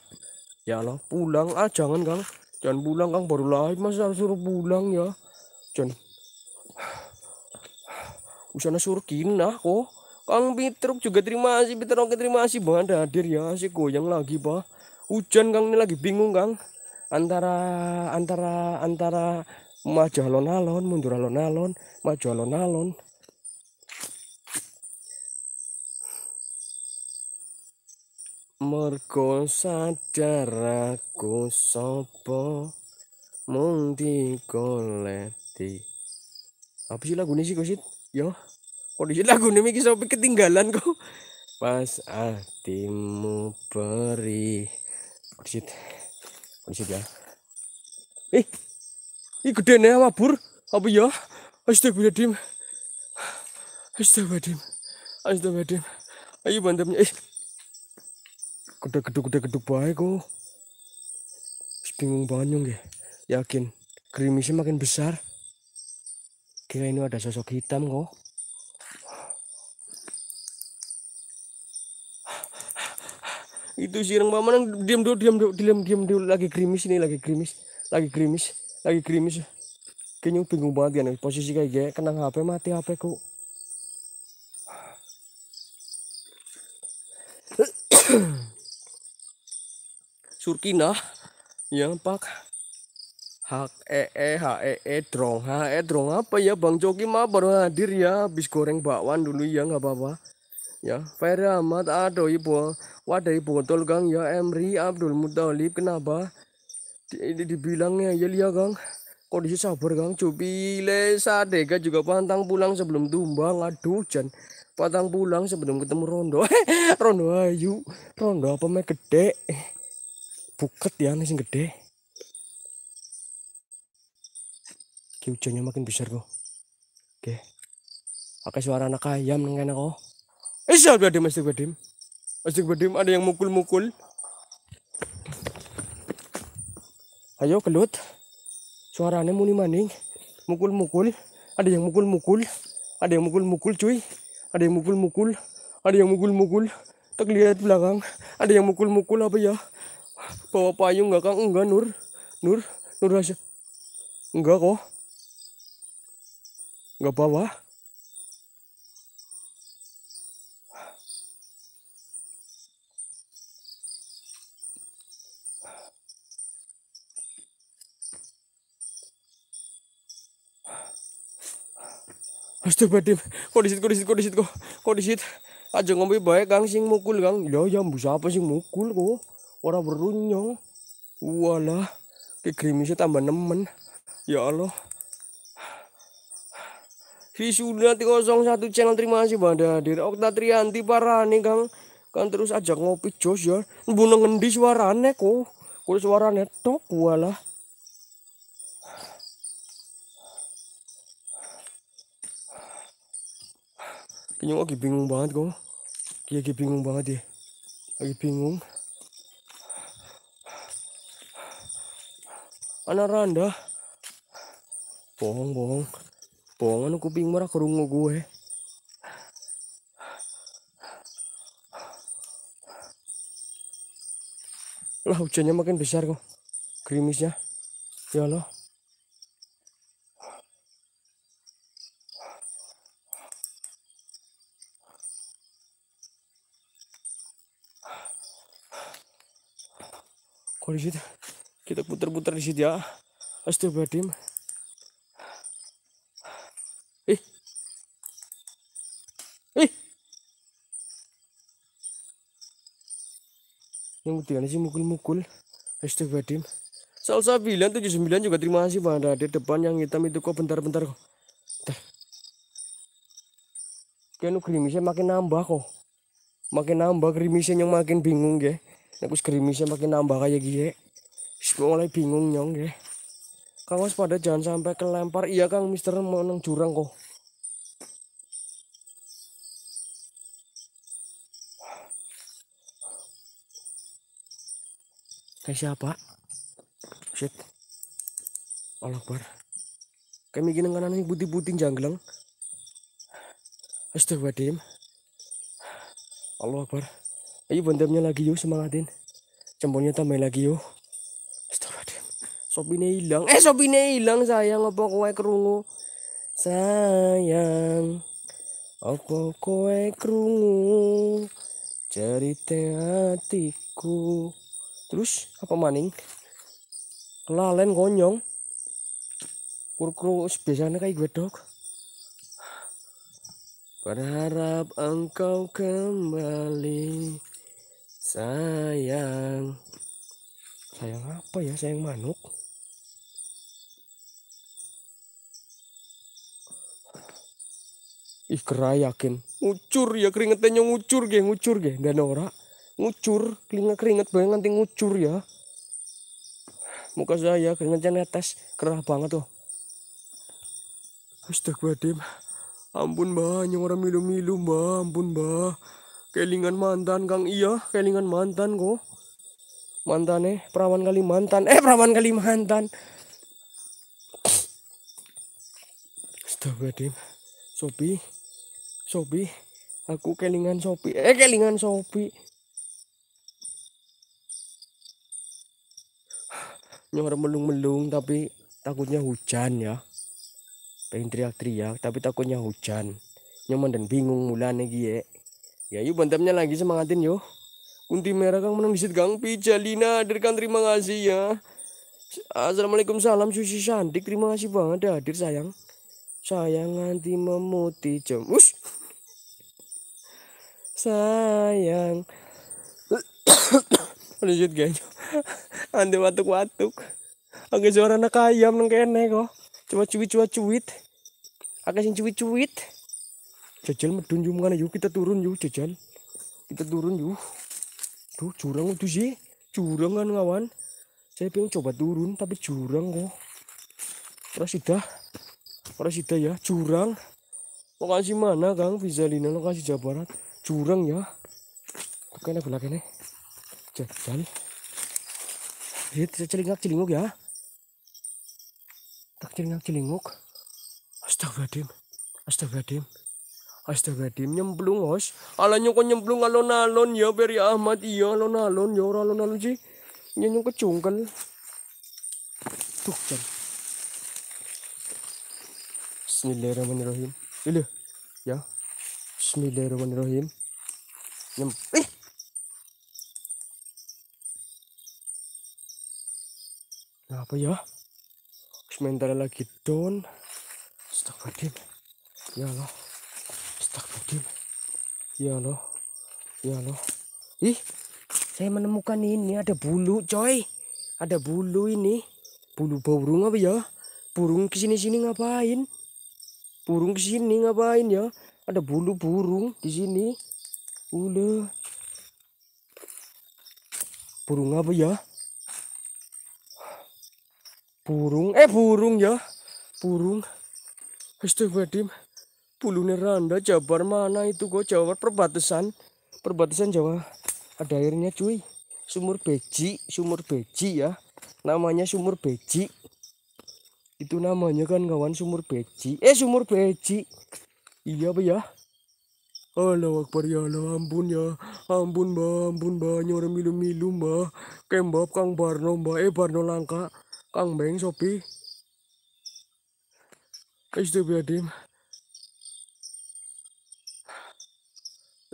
Ya Allah, pulang ah jangan Kang. Jangan pulang Kang baru lahir masa suruh pulang ya. Jangan. usahanya suruh kina nah, kok. Kang Pitruk juga terima kasih, Pitruk terima kasih ada hadir ya. Si goyang lagi, Pak. Hujan Kang ini lagi bingung Kang. Antara antara antara maju alon-alon, mundur alon-alon, maju alon-alon. Mergo aku sapa mung digoleti. Apa sih lagu ini sih Kosit? Yo. Kok di lagu iki sampe ketinggalan kok. Pas hatimu beri. Kosit. Kosit ya. Eh. Iki gedene mabur. Apa ya? Astagfirullahaladzim. Astagfirullahaladzim. Astagfirullahaladzim. Ayo bantamnya. Eh gede gede gede gede baik kok bingung banget nyong ya yakin krimisnya makin besar kira ini ada sosok hitam kok itu sireng mama nang diam dulu diam dulu diam diam dulu lagi krimis ini lagi krimis, lagi krimis, lagi krimis. kayaknya bingung banget ya nih. posisi kayak gini kena HP mati HP kok surkina ya pak hak E E H E E drong H E drong apa ya Bang joki mah baru hadir ya habis goreng bakwan dulu ya nggak apa-apa ya Ferry Ahmad ada ibu wadai botol Gang ya Emri Abdul Mutalib kenapa ini dibilangnya ya lihat gang iya, kondisi sabar Kang Jubile Sadega juga pantang pulang sebelum tumbang aduh Jan pantang pulang sebelum ketemu Rondo Rondo ayu Rondo apa main gede buket ya ini sing gede ki hujannya makin besar kok oke pakai suara anak ayam enak kok eh siapa asik badim, bedim badim, ada yang mukul-mukul ayo kelut suaranya muni maning mukul-mukul ada yang mukul-mukul ada yang mukul-mukul cuy ada yang mukul-mukul ada yang mukul-mukul tak lihat belakang ada yang mukul-mukul apa ya bawa payung nggak kang enggak Nur Nur Nur aja enggak kok nggak bawa Astagfirullahaladzim, kondisit kondisit kondisit kok kondisit aja ngombe baik kang sing mukul kang ya ya bisa apa sing mukul kok orang berunyong walah krimisnya tambah nemen ya Allah kosong satu channel terima kasih pada hadir Okta Trianti parane Kang kan terus ajak ngopi jos ya bunuh ngendi suarane kok kok suarane tok wala Kinyong lagi bingung banget kok. Dia lagi bingung banget ya. Lagi bingung. Ana randa. Bohong, bohong. Bohongan kuping merah kerungu gue. Lah hujannya makin besar kok. krimisnya. Ya Allah. situ? kita putar-putar di situ ya astagfirullahaladzim ih ih yang mutiara sih mukul-mukul astagfirullahaladzim salsa bilan sembilan juga terima kasih Bang ada depan yang hitam itu kok bentar-bentar kok bentar. kayak krimisnya makin nambah kok makin nambah krimisnya yang makin bingung ya aku krimisnya makin nambah kayak gini mulai bingung nyong ya Kang Mas pada jangan sampai kelempar iya Kang Mister mau neng jurang kok kayak siapa shit Allah Akbar kayak kanan ini anak putih-putih janggeleng Astagfirullahaladzim Allah Akbar ayo bantemnya lagi yuk semangatin cemponnya tambahin lagi yuk Sobine hilang Eh, sobine hilang Sayang apa kowe krungu? Sayang. Apa kowe krungu? Cerita hatiku. Terus apa maning? Kelalen konyong. Kurkru biasanya kayak gue dok. Berharap engkau kembali sayang sayang apa ya sayang manuk ih kerayakin ngucur ya keringetnya ngucur geng, ngucur geng, dan ora ngucur keringet keringet banget nanti ngucur ya muka saya keringetnya netes kerah banget tuh astagfirullahaladzim ampun mbah nyong orang milu-milu mbah ampun mbah kelingan mantan kang iya kelingan mantan kok mantan eh perawan Kalimantan eh perawan Kalimantan astagfirullahaladzim Sobi Sobi aku kelingan Sobi eh kelingan Sobi Nyuruh melung-melung tapi takutnya hujan ya pengen teriak-teriak tapi takutnya hujan nyaman dan bingung mulan gie ya yuk bantamnya lagi semangatin yo kunti merah kang menang disit Jalina pijalina hadirkan terima kasih ya assalamualaikum salam susi cantik terima kasih banget hadir sayang Sayang nanti memuti jam Ush. sayang lanjut guys ande watuk-watuk agak suara anak ayam neng kene kok coba cuit-cuit agak sing cuit-cuit jajal medun mana yuk kita turun yuk jajal kita turun yuk tuh jurang tuh sih jurang kan kawan saya pengen coba turun tapi jurang kok terus sudah Orang sida ya jurang lokasi mana Kang Vizalina lokasi Jawa Barat jurang ya bukan aku lagi nih jajal lihat celingak celinguk ya tak celingak celinguk astagfirullahaladzim astagfirullahaladzim Astagfirullahaladzim nyemplung os alanya kok nyemplung alon-alon ya beri ya Ahmad iya alon-alon ya orang alon-alon sih nyanyi kecungkel tuh jangan Bismillahirrahmanirrahim. Ilah. Ya. Bismillahirrahmanirrahim. Nyem eh. Nah, apa ya? Sementara lagi down. Astagfirullahaladzim. Ya Allah. Astagfirullahaladzim. Ya Allah. Ya Allah. Ih, saya menemukan ini ada bulu, coy. Ada bulu ini. Bulu burung apa ya? Burung kesini-sini ngapain? burung sini ngapain ya ada bulu burung di sini Bulu, burung apa ya burung eh burung ya burung Astagfirullahaladzim bulu neranda Jabar mana itu kok Jabar perbatasan perbatasan Jawa ada airnya cuy sumur beji sumur beji ya namanya sumur beji itu namanya kan kawan sumur beji eh sumur beji iya apa ya Allah Akbar ya Allah ampun ya ampun mbak ampun mbak nyore milu milu mbak kembab kang Barno mbak eh Barno langka kang Beng Sopi Istu biadim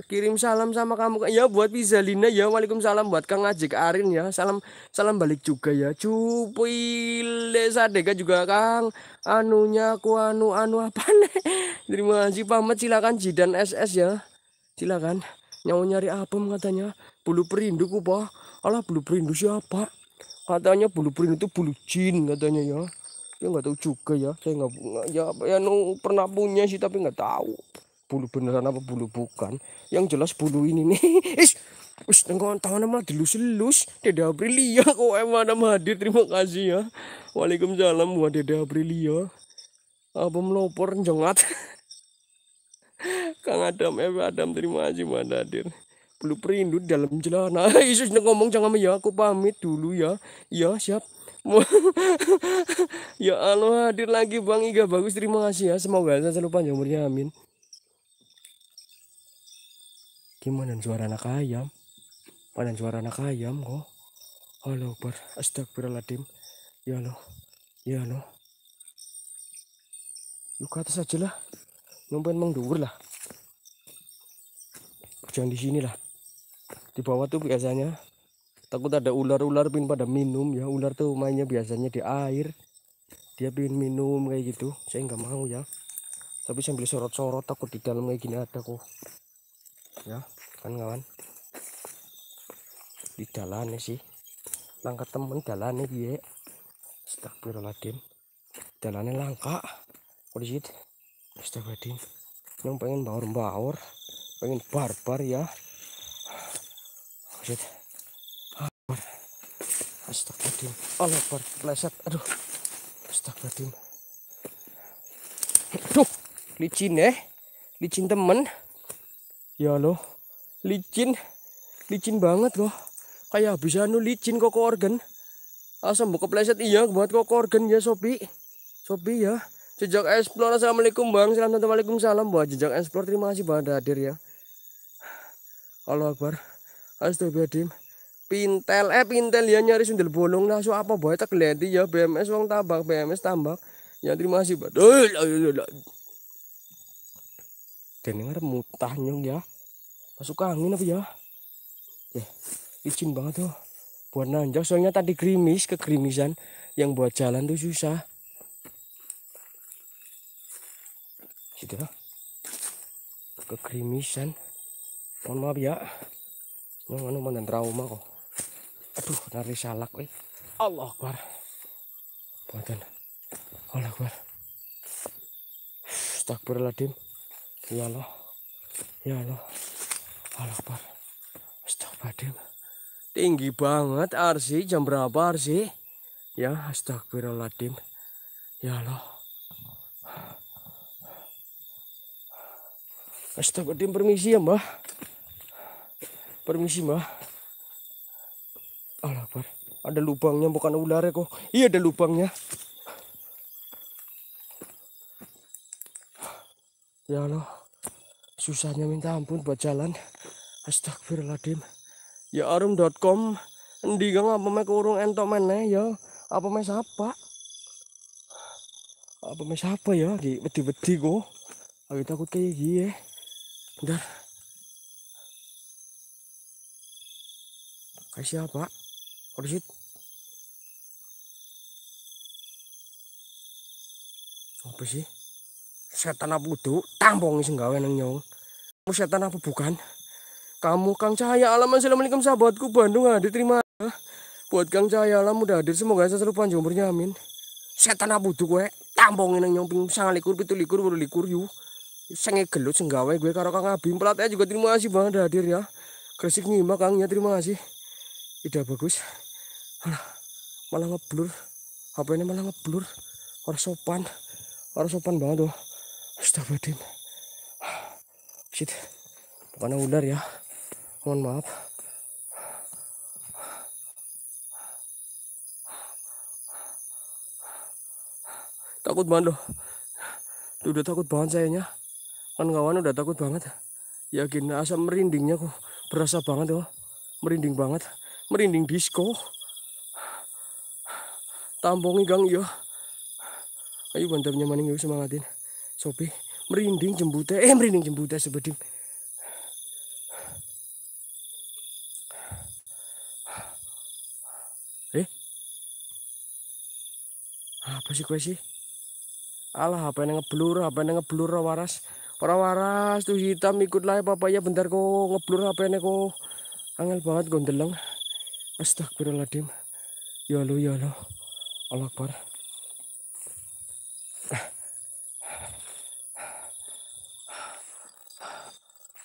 kirim salam sama kamu ya buat Pizalina ya Waalaikumsalam buat Kang Ajik Arin ya salam salam balik juga ya cupile sadega juga Kang anunya ku anu anu apa nih terima kasih pamit silakan Jidan SS ya silakan nyawa nyari apa katanya bulu perindu ku po alah bulu perindu siapa katanya bulu perindu itu bulu jin katanya ya ya nggak tahu juga ya saya nggak ya ya no, pernah punya sih tapi nggak tahu bulu beneran apa bulu bukan yang jelas bulu ini nih is wis tengok tangan malah dilus-lus Dede Aprilia kok emang hadir terima kasih ya Waalaikumsalam buat Dede Aprilia apa melopor jengat Kang Adam eh Adam terima kasih buat hadir perlu perindu dalam celana Yesus ngomong jangan ya aku pamit dulu ya ya siap ya Allah hadir lagi Bang Iga bagus terima kasih ya semoga saya selalu panjang umurnya amin gimana suara anak ayam panen suara anak ayam kok halo bar astagfirullahaladzim ya lo ya lo yuk ke atas aja lah nyumpain mengdur lah jangan di sini lah di bawah tuh biasanya takut ada ular-ular pin pada minum ya ular tuh mainnya biasanya di air dia pin minum kayak gitu saya nggak mau ya tapi sambil sorot-sorot takut di dalam kayak gini ada kok ya kan kawan di jalan sih langka temen jalannya dia Astagfirullahaladzim jalannya langka kondisi Astagfirullahaladzim yang pengen baur-baur pengen barbar ya kondisi Astagfirullahaladzim Allah oh, berpleset aduh Astagfirullahaladzim aduh licin ya licin temen ya lo licin licin banget loh kayak bisa nu licin kok organ asam buka pleset iya buat kok organ ya sopi sopi ya jejak explore assalamualaikum bang salam tante salam buat jejak explore terima kasih bang ada hadir ya halo akbar astagfirullahaladzim pintel eh pintel ya nyari sundel bolong langsung apa buat tak ya BMS uang tambak BMS tambak ya terima kasih bang dan dengar mutah nyong ya masuk angin apa ya eh, ya izin banget tuh buat nanjak soalnya tadi gerimis kegerimisan yang buat jalan tuh susah gitu kegerimisan mohon maaf ya nyong anu, mana dan trauma kok aduh nari salak weh Allah akbar buatan Allah akbar Astagfirullahaladzim Ya Allah. Ya Allah. Alakbar. Astagfirullah. Tinggi banget Arsi. Jam berapa Arsi? Ya astagfirullahaladzim. Ya Allah. Astagfirullahaladzim permisi ya mbah. Permisi mbah. par Ada lubangnya bukan ular ya kok. Iya ada lubangnya. Ya Allah susahnya minta ampun buat jalan astagfirullahaladzim ya arum.com endi gak apa mek urung entok meneh ya apa meh siapa apa meh sapa ya di beti-beti go aku takut kayak gini ya bentar kasih apa orsit apa sih setan apa itu tambong sing gawe nang nyong kamu setan apa bukan kamu Kang Cahaya alam assalamualaikum sahabatku Bandung hadir terima buat Kang Cahaya alam udah hadir semoga saya selalu panjang umurnya amin setan apa itu kowe tambong nang nyong ping sangat likur pitu likur baru likur yu sange gelut sing gawe gue karo Kang Abim pelatnya juga terima kasih banget hadir ya Kresik nyimak Kang ya terima kasih tidak bagus Alah, malah ngeblur HP ini malah ngeblur orang sopan orang sopan banget tuh oh. Astagfirullahaladzim. Shit. Bukannya ular ya. Mohon maaf. Takut banget loh. Tuh udah takut banget sayanya. Kan kawan udah takut banget. Yakin asam merindingnya kok berasa banget loh. Merinding banget. Merinding disco. Tampungi gang iya. Ayo bantamnya maning semangatin sobe merinding jembute eh merinding jembute sebeding eh apa sih kue sih alah apa yang ngeblur apa yang ngeblur waras ora waras tuh hitam ikut lah ya. bentar kok ngeblur apa yang kok angel banget gondeleng astagfirullahaladzim ya lo ya lo Allah Akbar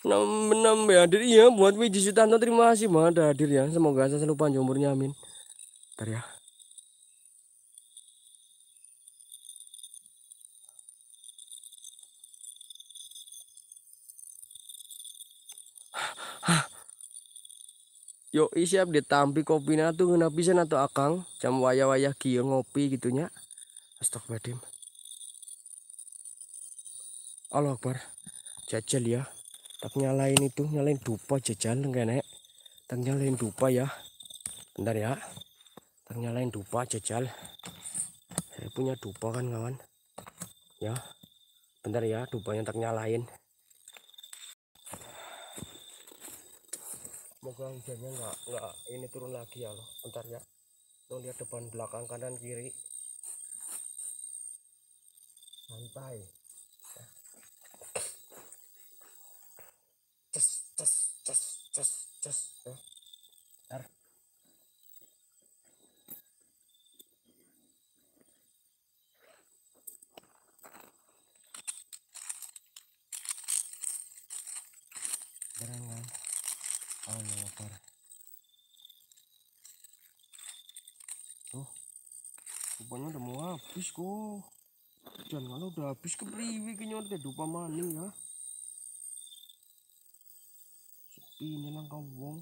66 ya hadir iya buat Wiji Sutanto terima kasih banget hadir ya semoga saya selalu panjang umurnya amin Bentar ya Yo siap ditampi kopi natu kenapa pisan atau akang jam waya waya kio ngopi gitunya. Stok badim. Allah Akbar. Jajal ya tak nyalain itu nyalain dupa jajan enggak nek tak nyalain dupa ya bentar ya tak nyalain dupa jajal saya punya dupa kan kawan ya bentar ya dupanya tak nyalain moga hujannya enggak enggak ini turun lagi ya loh bentar ya lo lihat depan belakang kanan kiri santai Cus, cus, cus, cus. Eh. Bentar. Beneran kan? Oh, motor. Tuh. Rupanya udah mau habis kok. jangan kalau udah habis kepriwe ki nyontek dupa maning ya. 比你那个武。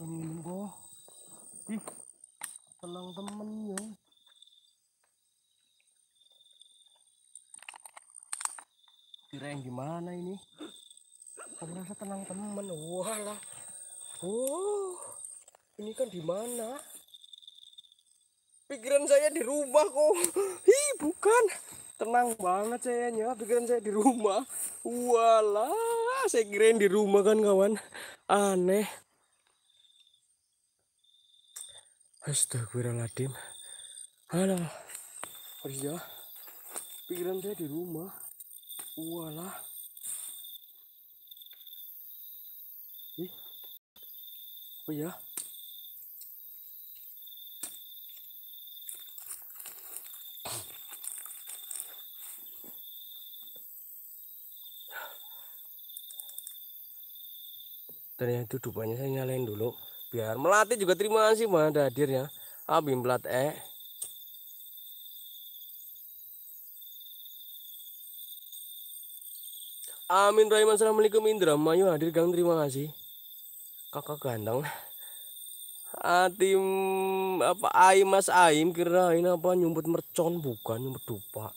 Ini ko. Ih, tenang temen kira yang gimana ini? Terasa tenang temen. Walah. Oh, ini kan di mana? Pikiran saya di rumah kok. Hi, bukan. Tenang banget sayanya, pikiran saya di rumah. Walah, saya kirain di rumah kan kawan. Aneh. Astagfirullahaladzim. Alah, oh ya Pikiran saya di rumah. Walah. Ih, Oh ya? ternyata dupanya saya nyalain dulu biar melatih juga terima kasih mah hadir ya abim pelat eh Amin Rahim Assalamualaikum Indra Mayu hadir Gang terima kasih kakak ganteng Atim mm, apa Aim Mas Aim kirain apa nyumput mercon bukan nyumput dupa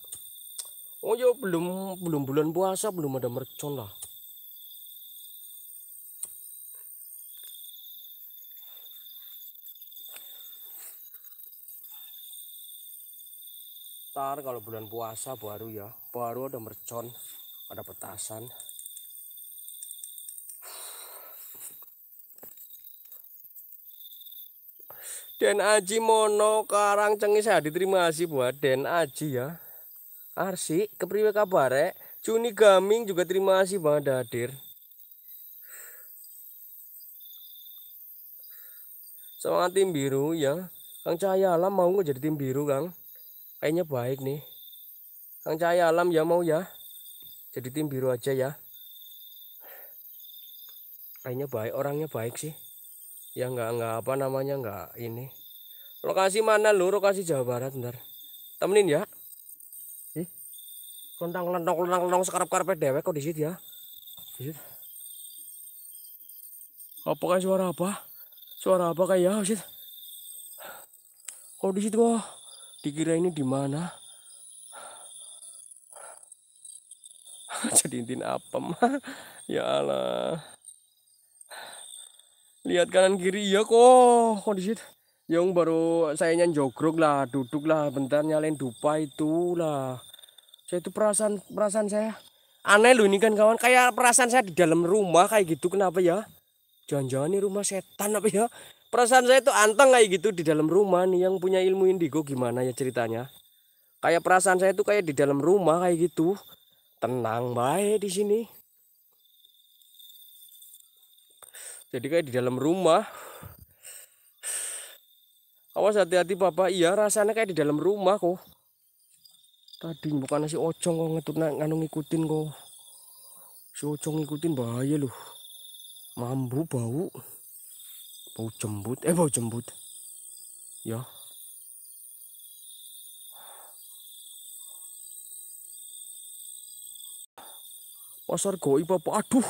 Oh ya belum belum bulan puasa belum ada mercon lah ntar kalau bulan puasa baru ya baru ada mercon ada petasan Den Aji Mono Karang Cengis ya diterima kasih buat Den Aji ya Arsi kepriwe barek, Juni Gaming juga terima kasih banget hadir Semangat tim biru ya Kang Cahaya Alam mau nggak jadi tim biru Kang kayaknya baik nih Kang Cahaya Alam ya mau ya jadi tim biru aja ya kayaknya baik orangnya baik sih ya nggak nggak apa namanya nggak ini lokasi mana lu lokasi Jawa Barat ntar temenin ya ih kontang lentong lentong lentong sekarap karpet dewek kok di situ ya di situ apa kayak suara apa suara apa kayak ya situ kok di situ kok dikira ini di mana jadi intin mah? ya Allah lihat kanan kiri iya ya kok kondisi yang baru saya jogrok lah duduk lah bentar nyalain dupa itulah saya itu perasaan perasaan saya aneh loh ini kan kawan kayak perasaan saya di dalam rumah kayak gitu kenapa ya jangan-jangan ini rumah setan apa ya perasaan saya itu anteng kayak gitu di dalam rumah nih yang punya ilmu indigo gimana ya ceritanya kayak perasaan saya itu kayak di dalam rumah kayak gitu tenang baik di sini jadi kayak di dalam rumah awas hati-hati bapak iya rasanya kayak di dalam rumah kok tadi bukan nasi ocong kok ngetut nganu ngikutin kok si ocong ngikutin bahaya loh mambu bau bau jembut eh bau jembut ya pasar goib apa aduh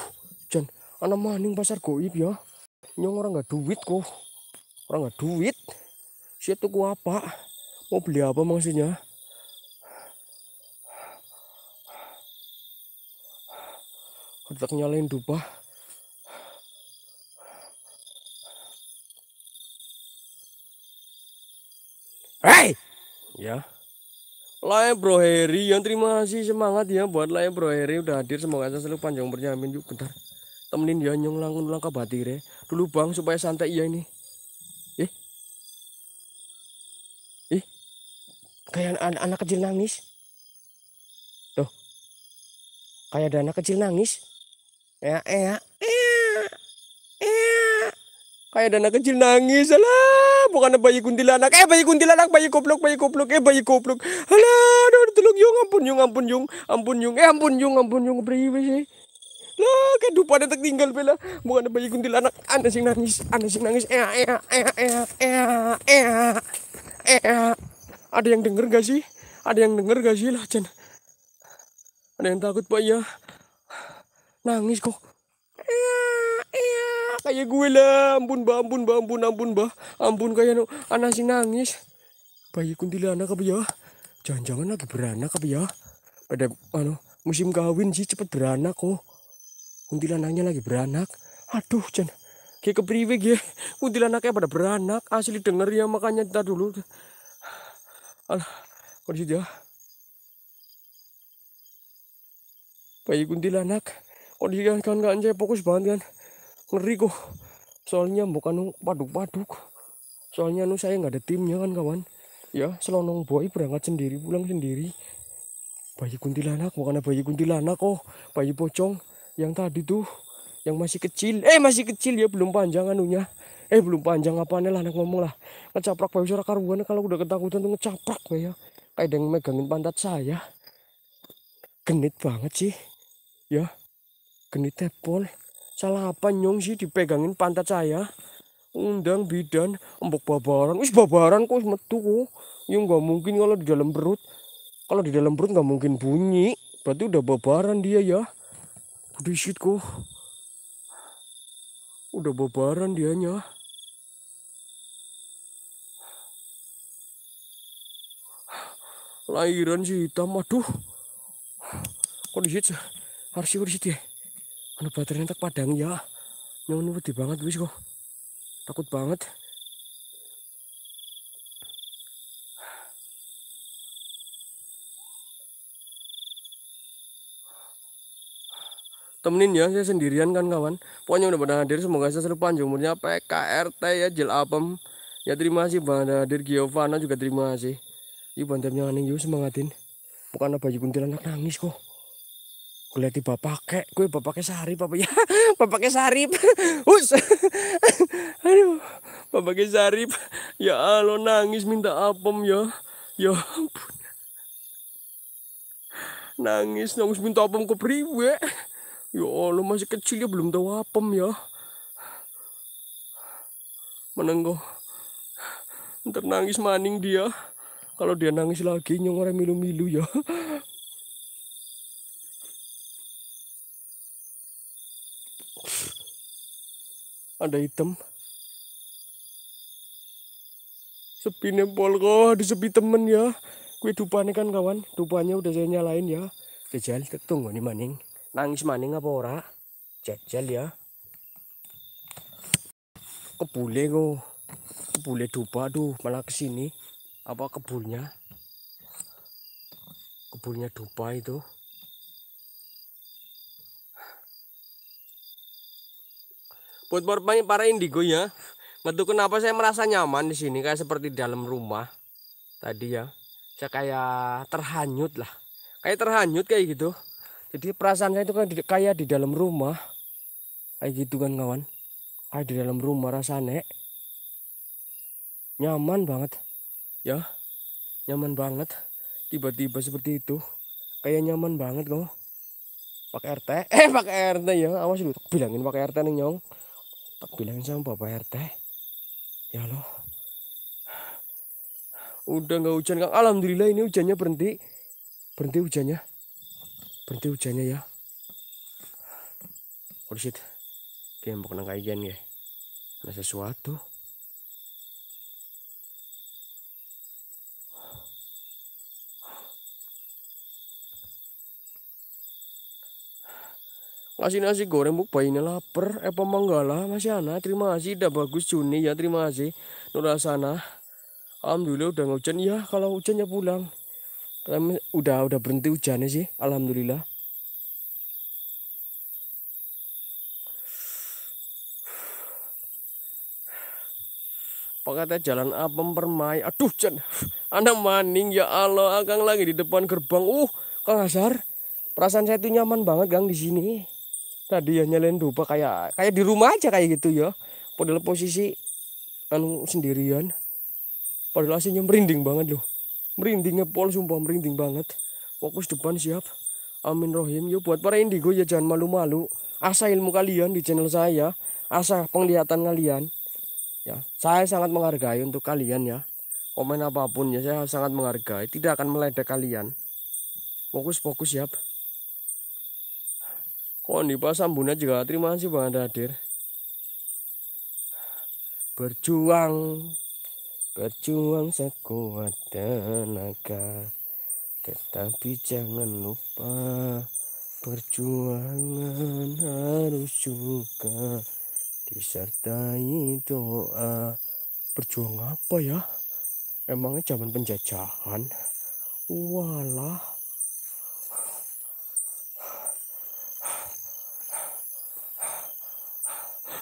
jen anak maning pasar goib ya nyong orang nggak duit kok orang nggak duit sih tuku apa mau beli apa maksudnya Tetap nyalain dupa Hei! Ya. Lai Bro Heri yang terima kasih semangat ya buat Lai ya, Bro Heri udah hadir semoga selalu panjang umurnya amin yuk bentar. Temenin ya nyong langun langka batir ya Dulu Bang supaya santai ya ini. Eh. Eh. Kayak anak, anak kecil nangis. Tuh. Kayak ada anak kecil nangis. Ya, Ya. Eh. Eh. Kayak anak kecil nangis. Alah, bukan bayi kuntilanak. Eh, bayi kuntilanak, bayi koplok, bayi koplok, eh bayi koplok, Alah, aduh, tolong yung, ampun yung, ampun yung, ampun yung, eh ampun yung, ampun yung, beriwe sih. Lah, dupa ada tertinggal bela. Bukan bayi kuntilanak, anak sing nangis, anak sing nangis. Eh, eh, eh, eh, eh, eh, eh, eh. Ada yang denger gak sih? Ada yang denger gak sih lah, Jan? Ada yang takut, Pak, ya? Nangis kok. Eh, eh kayak gue lah ampun bah ampun bah ampun ampun bah ampun kayak anu, anak si nangis bayi kuntilanak apa ya jangan-jangan lagi beranak apa ya pada anu musim kawin sih cepet beranak kok oh. kuntilanaknya lagi beranak aduh jangan kayak kepriwe ya kuntilanaknya pada beranak asli denger ya makanya ntar dulu alah kondisi dia ya? bayi kuntilanak kondisi ya? kan kan kan fokus banget kan ngeri kok soalnya bukan paduk-paduk soalnya nu saya nggak ada timnya kan kawan ya selonong boy berangkat sendiri pulang sendiri bayi kuntilanak bukan bayi kuntilanak oh bayi pocong yang tadi tuh yang masih kecil eh masih kecil ya belum panjang anunya eh belum panjang apanya lah anak ngomong lah ngecaprak bayi suara karuan kalau udah ketakutan tuh ngecaprak ya kayak ada yang megangin pantat saya genit banget sih ya genit tepol Salah apa nyong sih dipegangin pantat saya? Undang bidan, embok babaran. Wis babaran kok metu kok. Ya nggak mungkin kalau di dalam perut. Kalau di dalam perut nggak mungkin bunyi. Berarti udah babaran dia ya. Udah shit kok. Udah babaran dianya. Lahiran sih hitam. Aduh. Kok di shit? Harusnya kok di shit ya? anu baterainya tak padang ya nyaman wedi banget wis kok takut banget temenin ya saya sendirian kan kawan pokoknya udah pada hadir semoga saya selalu panjang umurnya PKRT ya Jil Apem ya terima kasih pada hadir Giovana juga terima kasih ini bantemnya aneh yuk semangatin bukan baju kuntilanak nangis kok Kuliah di bapak kek, gue bapak kek sehari bapak ya, bapak kek sehari, us, aduh, bapak kek sehari, ya Allah nangis minta apem ya, ya ampun, nangis nangis minta apem ke priwe, ya Allah masih kecil ya belum tahu apem ya, menenggo, ntar nangis maning dia, kalau dia nangis lagi nyong orang milu-milu ya. ada hitam sepi nempol kok di sepi temen ya kue dupane kan kawan dupanya udah saya nyalain ya jajal tetung nih maning nangis maning apa ora jajal ya kebule kok kebule dupa tuh malah kesini apa kebulnya kebulnya dupa itu buat para indigo ya metu kenapa saya merasa nyaman di sini kayak seperti dalam rumah tadi ya saya kayak terhanyut lah kayak terhanyut kayak gitu jadi perasaan saya itu kan kayak di dalam rumah kayak gitu kan kawan kayak di dalam rumah rasanya nyaman banget ya nyaman banget tiba-tiba seperti itu kayak nyaman banget kok pakai RT eh pakai RT ya awas dulu bilangin pakai RT nih nyong tak bilangin sama bapak rt ya loh udah nggak hujan kang alhamdulillah ini hujannya berhenti berhenti hujannya berhenti hujannya ya oh shit kayak mau kena kajian ya ada sesuatu kasih nasi goreng buk bayinya lapar apa eh, manggala masih anak terima kasih udah bagus Juni ya terima kasih Nura sana Alhamdulillah udah ya, hujan ya kalau hujannya pulang udah udah berhenti hujannya sih Alhamdulillah kata jalan apa permai aduh hujan, anak maning ya Allah akang lagi di depan gerbang uh Kang Hasar perasaan saya tuh nyaman banget gang di sini tadi nah, ya nyalain dupa kayak kayak di rumah aja kayak gitu ya padahal posisi anu sendirian padahal aslinya merinding banget loh merindingnya pol sumpah merinding banget fokus depan siap amin rohim ya buat para indigo ya jangan malu-malu asah ilmu kalian di channel saya asah penglihatan kalian ya saya sangat menghargai untuk kalian ya komen apapun ya saya sangat menghargai tidak akan meledak kalian fokus fokus siap Kondipa bunda juga terima kasih Bang Anda hadir. Berjuang, berjuang sekuat tenaga. Tetapi jangan lupa perjuangan harus juga disertai doa. Berjuang apa ya? Emangnya zaman penjajahan? Walah.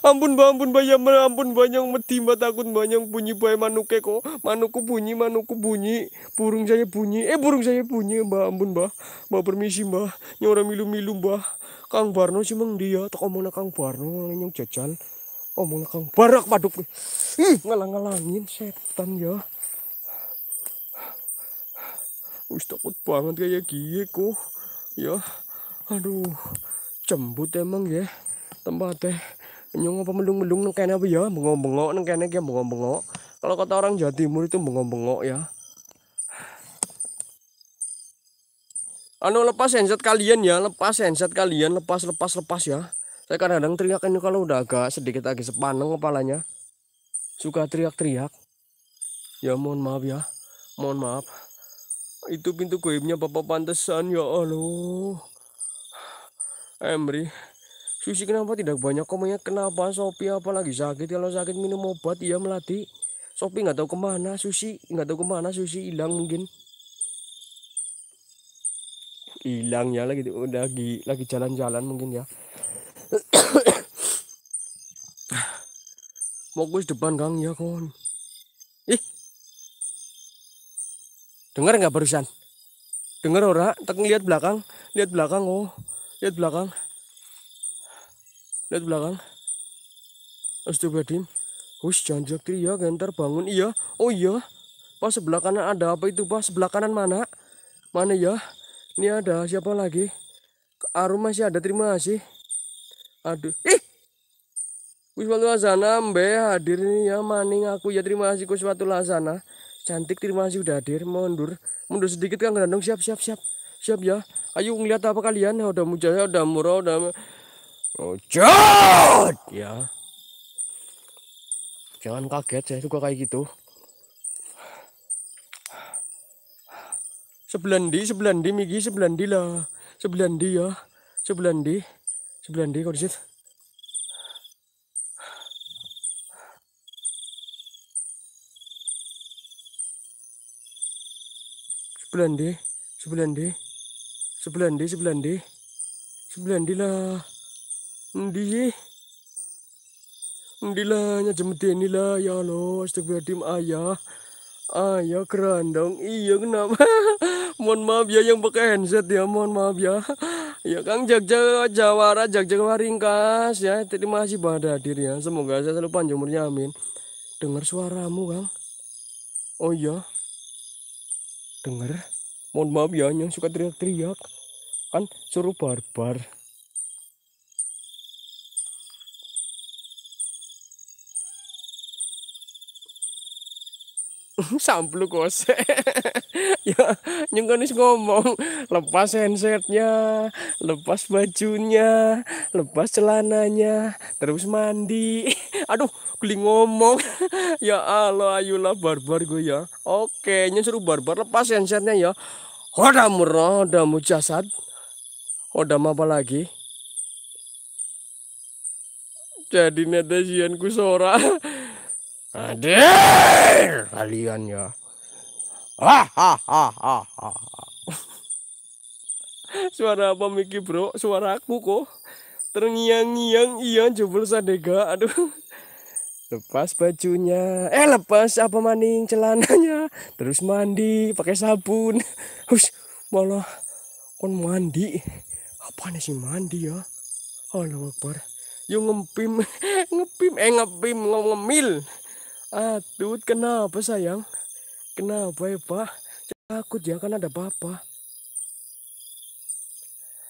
ampun ba ampun ba ya ampun banyak mati mbak takut banyak bunyi buaya manuke kok manuku bunyi manuku bunyi burung saya bunyi eh burung saya bunyi mbak ampun mbak mbak permisi mbak nyora milu milu mbak kang Barno sih mang dia tak omongna kang Barno nyong jajal omongna kang Barak paduk ih ngalang ngalangin setan ya Wis takut banget kayak gini kok ya aduh cembut emang ya tempatnya nyong apa mendung-mendung nang kene apa ya bengok-bengok nang kene kaya bengok-bengok kalau kata orang Jawa Timur itu bengok-bengok ya anu lepas handset kalian ya lepas handset kalian lepas lepas lepas ya saya kadang-kadang teriak ini kalau udah agak sedikit agak sepaneng kepalanya suka teriak-teriak ya mohon maaf ya mohon maaf itu pintu goibnya bapak pantesan ya Allah Emri Susi kenapa tidak banyak komennya? Kenapa Sopi apalagi sakit? Kalau sakit minum obat ya melati. Sopi nggak tahu kemana, Susi nggak tahu kemana, Susi hilang mungkin. Hilang ya lagi lagi lagi jalan-jalan mungkin ya. Fokus depan gang ya kon. Ih. Dengar nggak barusan? Dengar ora? Tak lihat belakang, lihat belakang oh. Lihat belakang lihat belakang Astagfirullahaladzim Hush jangan teriak kiri ya bangun Iya oh iya pas sebelah kanan ada apa itu pas sebelah kanan mana Mana ya Ini ada siapa lagi Arum masih ada terima kasih Aduh Ih Kuswatu Lasana Mbe hadir ini ya maning aku ya terima kasih Kuswatu Lasana Cantik terima kasih udah hadir mundur Mundur sedikit kan Grandong siap siap siap Siap ya Ayo ngeliat apa kalian Udah mujaya udah murah udah Wujud oh, ya. Jangan kaget saya suka kayak gitu. Sebelandi, sebelandi, Migi, sebelandi lah. Sebelandi ya. Sebelandi. Sebelandi sebelan di situ. Sebelandi, sebelandi. Sebelandi, sebelandi. Sebelandi lah. Ndi. lah nya jemedeni lah ya Allah. Astagfirullahaladzim ayah. Ayah kerandang Iya kenapa? mohon maaf ya yang pakai handset ya. Mohon maaf ya. Ya Kang Jogja Jawara Jogja Waringkas ya tadi masih pada hadir ya semoga saya selalu panjang umurnya amin dengar suaramu Kang Oh iya dengar mohon maaf ya yang suka teriak-teriak kan suruh barbar sampul kose ya nyengkonis ngomong lepas handsetnya lepas bajunya lepas celananya terus mandi aduh geli ngomong ya Allah ayolah barbar gue ya oke nyuruh barbar lepas handsetnya ya murah hoda mujasad hodam apa lagi jadi ku sorak Aduh, kalian ya. Hahaha. Suara apa Miki bro? Suara aku kok. Terngiang-ngiang iya jebol sadega. Aduh. Lepas bajunya. Eh lepas apa maning celananya. Terus mandi pakai sabun. Hus, malah kon mandi. Apa nih sih mandi ya? Allah Akbar. Yo ngempim, ngempim eh ngempim ngomil. Aduh, kenapa sayang? Kenapa ya pak? Takut ya kan ada papa.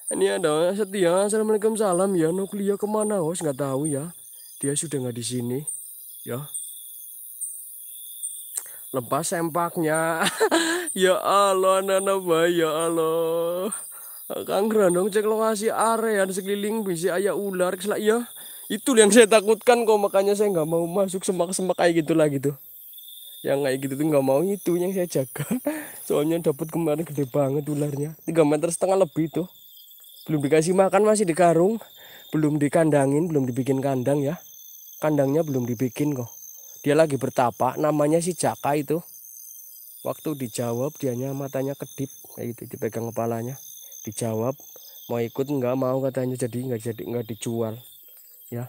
Ini ada Setia. Assalamualaikum salam ya. Nuklia kemana? Oh, nggak tahu ya. Dia sudah nggak di sini. Ya. Lepas sempaknya. ya Allah, anak-anak ya Allah. Kang Grandong cek lokasi area sekeliling bisa ayah ular ya itu yang saya takutkan kok makanya saya nggak mau masuk semak-semak kayak gitulah gitu yang kayak gitu tuh nggak mau itu yang saya jaga soalnya dapat kemarin gede banget ularnya tiga meter setengah lebih tuh belum dikasih makan masih di karung belum dikandangin belum dibikin kandang ya kandangnya belum dibikin kok dia lagi bertapa namanya si Jaka itu waktu dijawab dianya matanya kedip kayak gitu dipegang kepalanya dijawab mau ikut nggak mau katanya jadi nggak jadi nggak dijual ya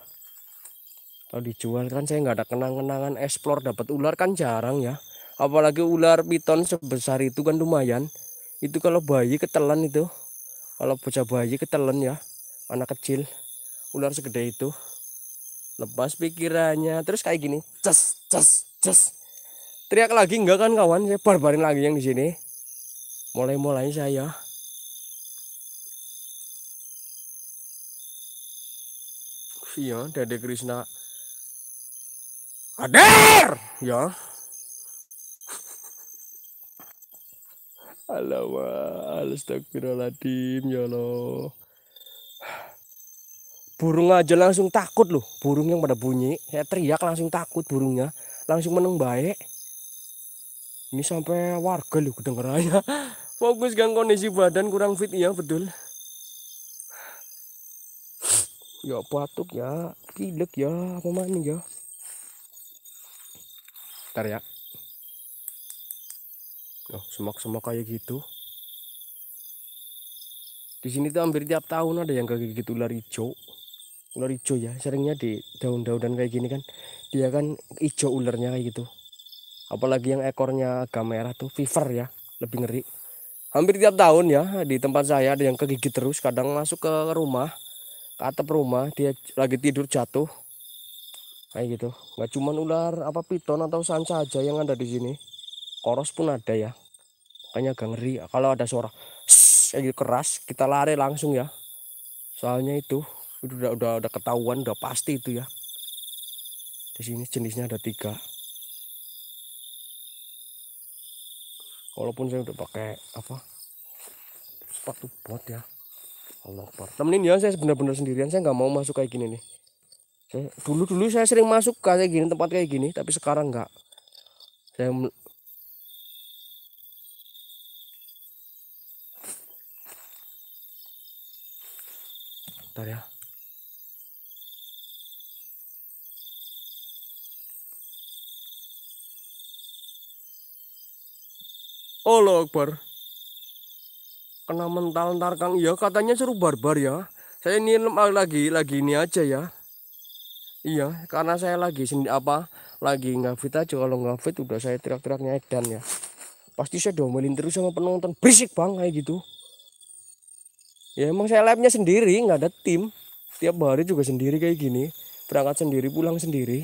kalau dijual kan saya nggak ada kenang-kenangan eksplor dapat ular kan jarang ya apalagi ular piton sebesar itu kan lumayan itu kalau bayi ketelan itu kalau bocah bayi ketelan ya anak kecil ular segede itu lepas pikirannya terus kayak gini ces ces ces teriak lagi enggak kan kawan saya barbarin lagi yang di sini mulai-mulai saya iya Dede Krishna hadir ya Alamak, astagfirullahaladzim ya Allah. Burung aja langsung takut loh, burung yang pada bunyi. Saya teriak langsung takut burungnya, langsung meneng baik. Ini sampai warga loh kedengarannya. Fokus gang kondisi badan kurang fit ya betul ya batuk ya pilek ya apa mana ya ntar ya oh, semak-semak kayak gitu di sini tuh hampir tiap tahun ada yang kayak gitu ular hijau ular hijau ya seringnya di daun-daunan kayak gini kan dia kan hijau ularnya kayak gitu apalagi yang ekornya agak merah tuh fever ya lebih ngeri hampir tiap tahun ya di tempat saya ada yang kegigit terus kadang masuk ke rumah ke atap rumah dia lagi tidur jatuh kayak gitu nggak cuman ular apa piton atau sanca aja yang ada di sini koros pun ada ya makanya agak ngeri kalau ada suara kayak gitu keras kita lari langsung ya soalnya itu udah udah udah ketahuan udah pasti itu ya di sini jenisnya ada tiga walaupun saya udah pakai apa sepatu bot ya Allah Akbar. Temenin ya saya benar-benar sendirian, saya nggak mau masuk kayak gini nih. Dulu-dulu saya, sering masuk kayak gini, tempat kayak gini, tapi sekarang nggak. Saya Bentar ya. Allah Akbar kena mental ntar Kang. Iya katanya seru barbar ya. Saya ini lagi lagi ini aja ya. Iya, karena saya lagi sendi apa? Lagi nggak fit aja kalau nggak fit udah saya teriak-teriaknya edan ya. Pasti saya domelin terus sama penonton berisik bang kayak gitu. Ya emang saya labnya sendiri nggak ada tim. Tiap hari juga sendiri kayak gini. Berangkat sendiri, pulang sendiri.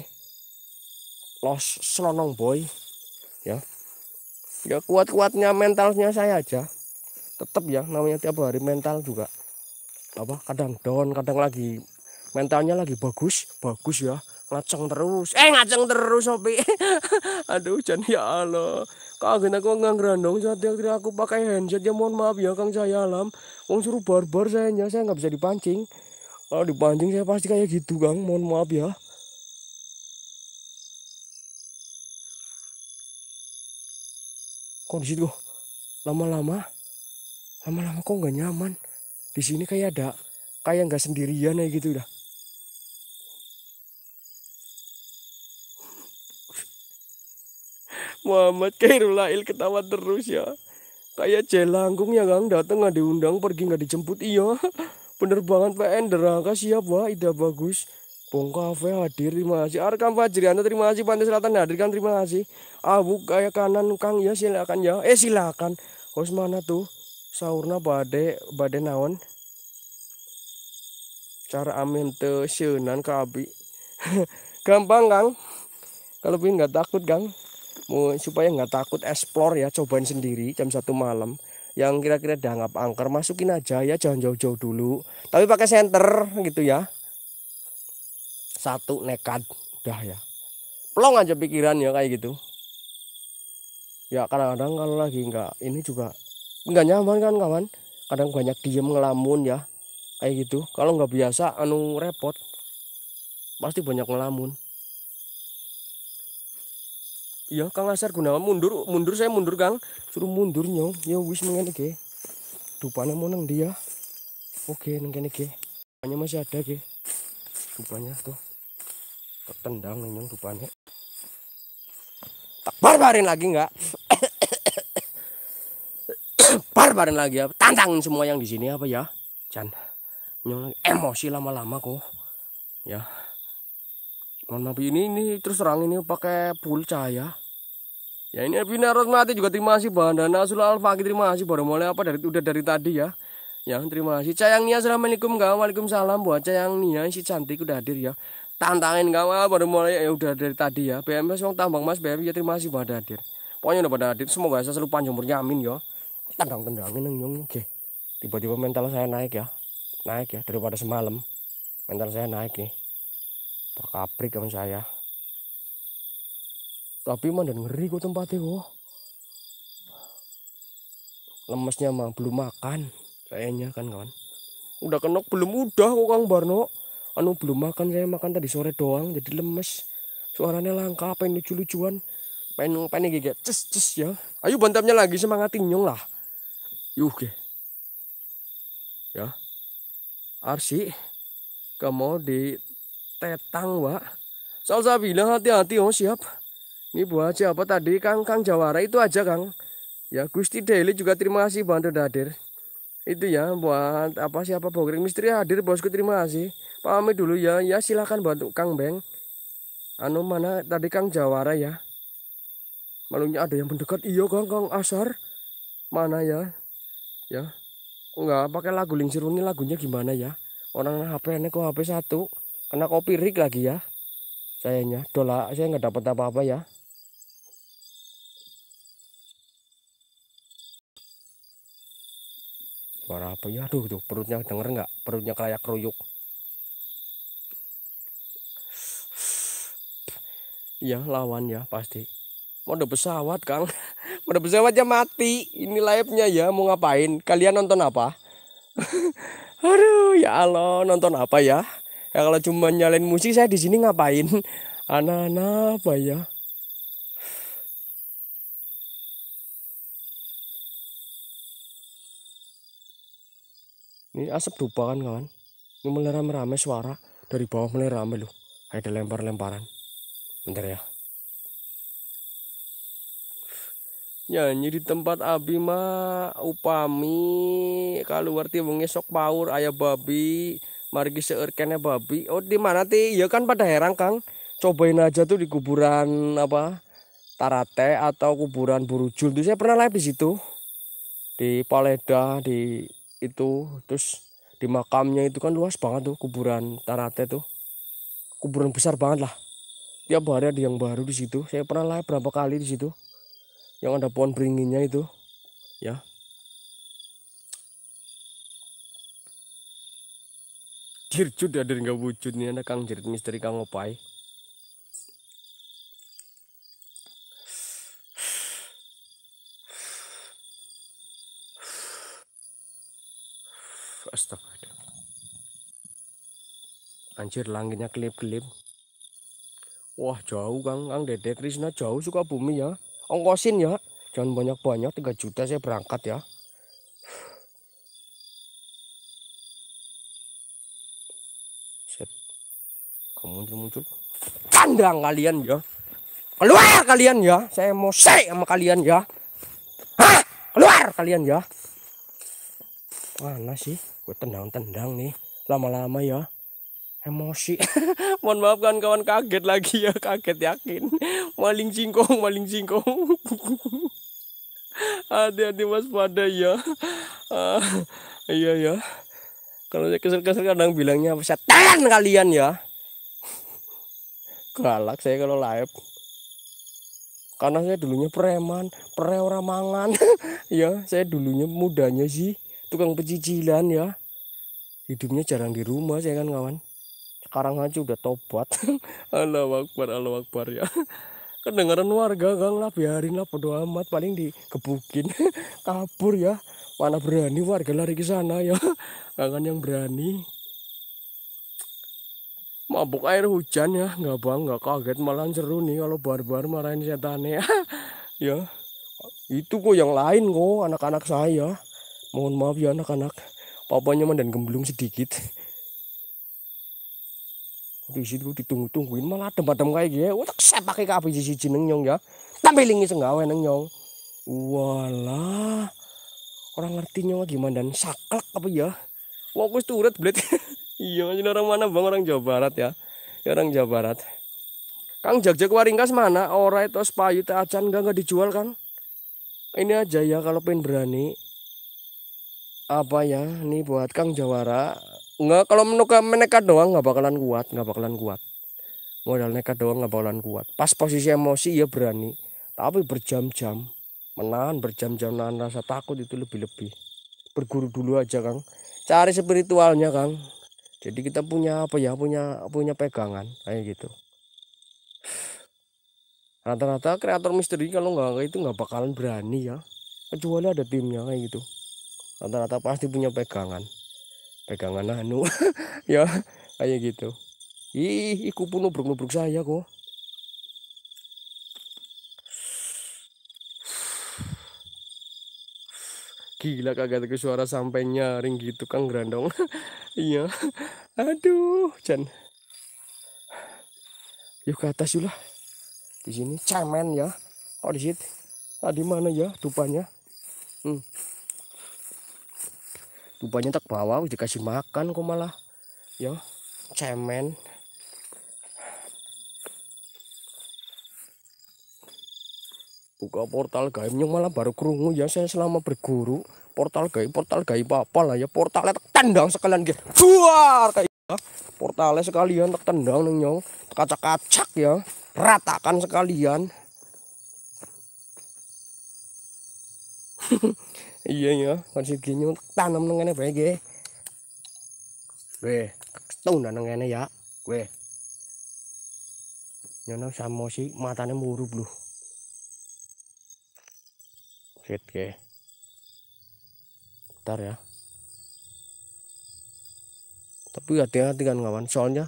Los selonong boy. Ya. Ya kuat-kuatnya mentalnya saya aja tetap ya namanya tiap hari mental juga apa kadang down kadang lagi mentalnya lagi bagus bagus ya ngaceng terus eh ngaceng terus sopi aduh hujan ya Allah kaget aku ngerandong saat dia aku pakai handset ya mohon maaf ya kang saya alam kong suruh barbar saya nya saya nggak bisa dipancing kalau dipancing saya pasti kayak gitu kang mohon maaf ya kondisi tuh lama-lama lama-lama kok nggak nyaman di sini kayak ada kayak nggak sendirian ya gitu dah Muhammad Kairulail ketawa terus ya kayak jelangkung ya kang datang nggak diundang pergi nggak dijemput iya penerbangan PN derangka siap wah ide bagus Bong Cafe hadir terima kasih Arkam Anda terima kasih Pantai Selatan kan terima kasih Abu kayak kanan Kang ya silakan ya eh silakan Hos mana tuh Sahurna bade bade naon cara amin te tenan ke Abi gampang Gang. kalau pun nggak takut Gang, mau supaya nggak takut explore ya cobain sendiri jam satu malam yang kira-kira dianggap angker masukin aja ya jangan jauh-jauh dulu tapi pakai senter gitu ya satu nekat dah ya Pelong aja pikiran ya kayak gitu ya kadang-kadang kalau lagi nggak ini juga nggak nyaman kan kawan kadang banyak diem ngelamun ya kayak gitu kalau nggak biasa anu repot pasti banyak ngelamun Iya, Kang Asar gunawan mundur, mundur saya mundur Kang, suruh mundur nyong, ya wis mengene ke dupanya mau neng dia. Oke, neng kene ke Dupanya masih ada ke Dupanya tuh. Ketendang nyong dupanya. barbarin lagi enggak? bareng lagi ya tantang semua yang di sini apa ya Chan. emosi lama-lama kok ya mohon maaf ini ini terus terang ini pakai pulca ya ya ini nabi harus mati juga terima kasih bandana sul al fakir terima kasih baru mulai apa dari udah dari tadi ya ya terima kasih nia assalamualaikum gak waalaikumsalam buat nia, si cantik udah hadir ya tantangin gak baru mulai ya udah dari tadi ya BMS wong tambang mas BMS ya terima kasih buat hadir pokoknya udah pada hadir semoga saya selalu panjang umurnya amin ya tendang-tendangin neng oke tiba-tiba mental saya naik ya naik ya daripada semalam mental saya naik nih Terkaprik kawan saya tapi mandan ngeri kok tempatnya kok lemesnya mah belum makan kayaknya kan kawan udah kenok belum udah kok Kang Barno anu belum makan saya makan tadi sore doang jadi lemes suaranya langka apa ini lucu-lucuan pengen pengen gigit Cus-cus ya ayo bantamnya lagi semangatin nyong lah Yuge. Ya. Arsi kamu di tetang, wa Salsa bilang hati-hati, oh siap. Ini buat siapa tadi, Kang? Kang Jawara itu aja, Kang. Ya, Gusti Deli juga terima kasih bantu hadir. Itu ya buat apa siapa Bogring Misteri hadir, Bosku terima kasih. Pamit dulu ya. Ya, silakan bantu Kang Beng. Anu mana tadi Kang Jawara ya? Malunya ada yang mendekat. Iya, Kang, Kang Asar. Mana ya? ya enggak pakai lagu lingsir ini lagunya gimana ya orang HP ini kok HP satu kena kopi rig lagi ya sayangnya dola saya nggak dapat apa-apa ya suara apa ya aduh tuh perutnya denger nggak perutnya kayak keruyuk ya lawan ya pasti mode pesawat kang Udah pesawatnya mati. Ini live-nya ya, mau ngapain? Kalian nonton apa? Aduh, ya Allah, nonton apa ya? Ya kalau cuma nyalain musik saya di sini ngapain? Anak-anak apa ya? Ini asap dupa kan kawan. Ini mulai rame-rame suara dari bawah mulai rame loh. Ada lempar-lemparan. Bentar ya. nyanyi di tempat abi mah upami kalau arti mengesok power ayah babi margi seerkennya babi oh di mana ti ya kan pada herang kang cobain aja tuh di kuburan apa Tarate atau kuburan Burujul tuh saya pernah live di situ di Paleda di itu terus di makamnya itu kan luas banget tuh kuburan Tarate tuh kuburan besar banget lah tiap hari ada yang baru di situ saya pernah live berapa kali di situ yang ada pohon beringinnya itu ya Jirjut ya, dari nggak wujud nih ada Kang jirjut misteri Kang Opai Astaga Anjir langitnya kelip-kelip Wah jauh Kang Kang Dede Krishna jauh suka bumi ya ongkosin ya jangan banyak-banyak 3 juta saya berangkat ya Set. kamu muncul-muncul tandang kalian ya keluar kalian ya saya mau say sama kalian ya Hah? keluar kalian ya mana sih gue tendang-tendang nih lama-lama ya emosi mohon maaf kawan kawan kaget lagi ya kaget yakin maling singkong maling singkong hati-hati pada ya uh, iya ya kalau saya kesel-kesel kadang bilangnya setan kalian ya galak saya kalau live karena saya dulunya preman preoramangan ya saya dulunya mudanya sih tukang pecicilan ya hidupnya jarang di rumah saya kan kawan sekarang aja udah tobat Allah wakbar Allah wakbar ya kedengaran warga gang lah biarin lah bodo amat paling dikebukin kabur ya mana berani warga lari ke sana ya kangen kan yang berani mabuk air hujan ya nggak bang nggak kaget malah seru nih kalau barbar marahin setan ya ya itu kok yang lain kok anak-anak saya mohon maaf ya anak-anak papanya mandan gemblung sedikit di situ ditunggu-tungguin malah adem-adem kayak gini udah sepake kabeh siji neng nyong ya tampilingi senggawe neng nyong walah orang ngerti nyong gimana dan saklek apa ya wong wis turut blet iya orang mana bang orang Jawa Barat ya, ya orang Jawa Barat Kang Jagjak Waringkas mana orang itu spayu teh acan enggak enggak dijual kan? ini aja ya kalau pengen berani apa ya ini buat Kang Jawara Enggak, kalau menuka menekat doang nggak bakalan kuat, nggak bakalan kuat. Modal nekat doang nggak bakalan kuat. Pas posisi emosi ya berani, tapi berjam-jam menahan berjam-jam nahan rasa takut itu lebih-lebih. Berguru dulu aja, Kang. Cari spiritualnya, Kang. Jadi kita punya apa ya? Punya punya pegangan kayak gitu. Rata-rata kreator misteri kalau nggak itu nggak bakalan berani ya. Kecuali ada timnya kayak gitu. Rata-rata pasti punya pegangan pegangan anu ya kayak gitu ih iku pun nubruk nubruk saya kok gila kagak ke suara sampai nyaring gitu kang grandong iya aduh Chan yuk ke atas yulah di sini cemen ya oh di situ tadi ah, mana ya dupanya hmm. Bubahnya tak bawa dikasih makan kok malah. Ya, cemen. Buka portal gaibnya malah baru kerungu ya saya selama berguru portal gaib portal gaib apa lah ya portalnya tak tendang sekalian gitu. keluar kayak portalnya sekalian tak tendang nyong kacak-kacak ya ratakan sekalian iya ya masih sigi tanam nengene kene bae nggih weh ketun nang nengene ya weh nyono sama si matanya murup lu, shit ke ntar ya tapi hati-hati kan kawan soalnya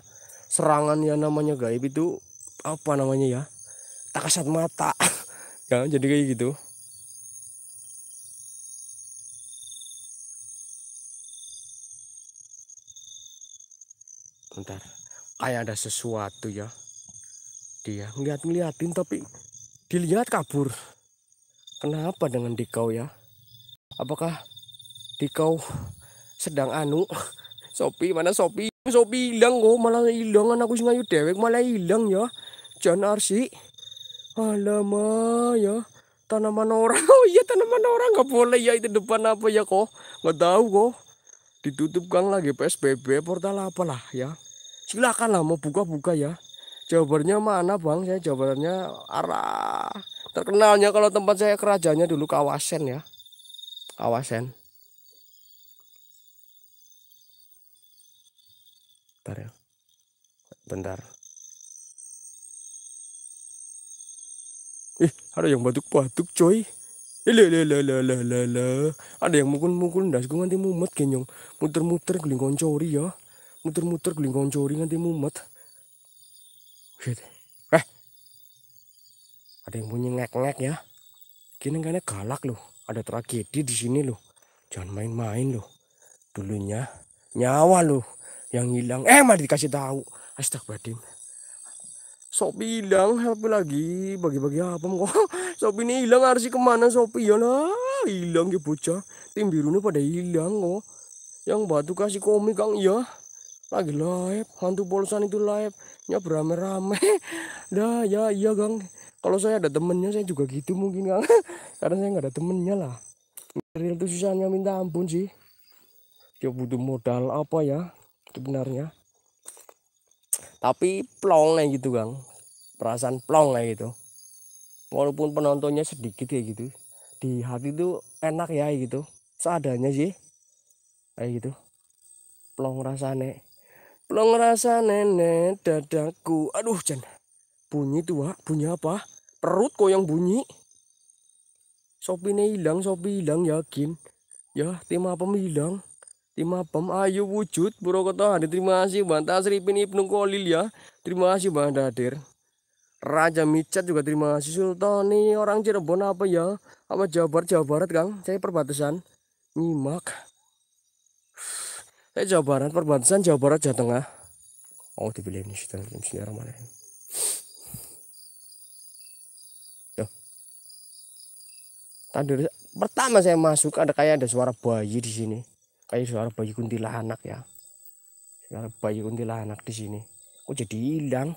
serangan yang namanya gaib itu apa namanya ya tak kasat mata ya jadi kayak gitu bentar kayak ada sesuatu ya dia ngeliat ngeliatin tapi dilihat kabur kenapa dengan dikau ya apakah dikau sedang anu Sopi mana Sopi Sopi hilang kok oh, malah hilang anakku sing ayu dewek malah hilang ya jangan arsi Alamak ya tanaman orang oh iya tanaman orang nggak boleh ya itu depan apa ya kok nggak tahu kok ditutup gang lagi PSBB portal apalah ya silakanlah mau buka-buka ya jawabannya mana bang saya jawabannya arah terkenalnya kalau tempat saya kerajaannya dulu kawasan ya kawasan bentar ya bentar ih ada yang batuk-batuk coy Ada yang mukul-mukul ndas gue nanti mumet genyong. Muter-muter geling koncori ya muter-muter gelingkong jori nanti mumet Shit. eh ada yang bunyi ngek-ngek ya kini kayaknya galak loh ada tragedi di sini loh jangan main-main loh dulunya nyawa loh yang hilang eh malah dikasih tahu astagfirullahaladzim Sopi hilang, help lagi bagi-bagi apa kok sop ini hilang harus kemana sopi ya lah hilang ya bocah tim birunya pada hilang kok yang batu kasih komik kang ya lagi live hantu polosan itu live nya rame-rame dah ya iya gang kalau saya ada temennya saya juga gitu mungkin gang karena saya nggak ada temennya lah real itu susahnya minta ampun sih dia butuh modal apa ya sebenarnya tapi plong kayak gitu gang perasaan plong kayak gitu walaupun penontonnya sedikit ya gitu di hati itu enak ya gitu seadanya sih kayak gitu plong rasanya lo ngerasa nenek dadaku. Aduh, Jan. Bunyi tua, bunyi apa? Perut kok yang bunyi. Sopine hilang, sopi hilang yakin. Ya, tim apa hilang? Tim apa? Ayo wujud, bro kota. Terima kasih Bang Tasripin Ibnu Kolil ya. Terima kasih Bang Dadir. Raja Micat juga terima kasih Sultan nih orang Cirebon apa ya? Apa Jabar Jawa Barat Kang? Saya perbatasan. Nyimak. Eh Jawa Barat, perbatasan Jawa Barat, Jawa Tengah. Oh, dipilih ini sudah mana? Tuh. Tadi pertama saya masuk ada kayak ada suara bayi di sini. Kayak suara bayi kuntilanak ya. Suara bayi kuntilanak di sini. Kok jadi hilang?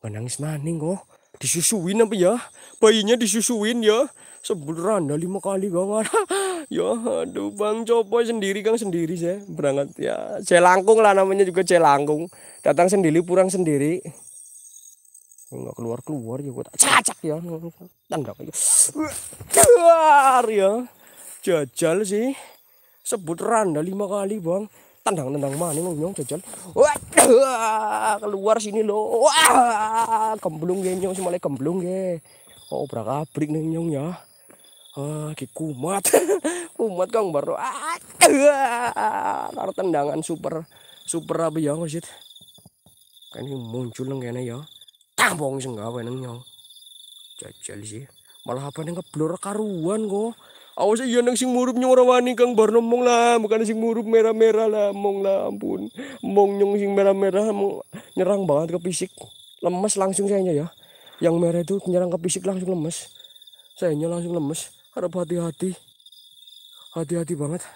Menangis maning kok. Disusuin apa ya? Bayinya disusuin ya sebulan dah lima kali bang ya aduh Bang coba sendiri Kang sendiri saya berangkat ya. Celangkung lah namanya juga celangkung. Datang sendiri pulang sendiri. nggak keluar-keluar ya gue cacak ya. Tanda ya? Keluar ya. Jajal sih. Sebut randa lima kali bang tendang-tendang mana emang nyong jajal wah keluar sini lo wah kemblung ya nyong semalai kemblung ya oh berak abrik nih nyong ya ah kumat kumat kang baru ah karo tendangan super super apa ya masjid. kan ini muncul nang kene ya tambong sing gawe nang nyong ya. jajal sih malah apa nih keblur karuan kok awas ya nang sing murup nyong ora wani kang bar mong lah bukan sing murup merah merah lah mong lah ampun mong nyong sing merah merah mong nyerang banget ke fisik lemes langsung sayanya ya yang merah itu nyerang ke fisik langsung lemes sayanya langsung lemes harap hati-hati hati-hati banget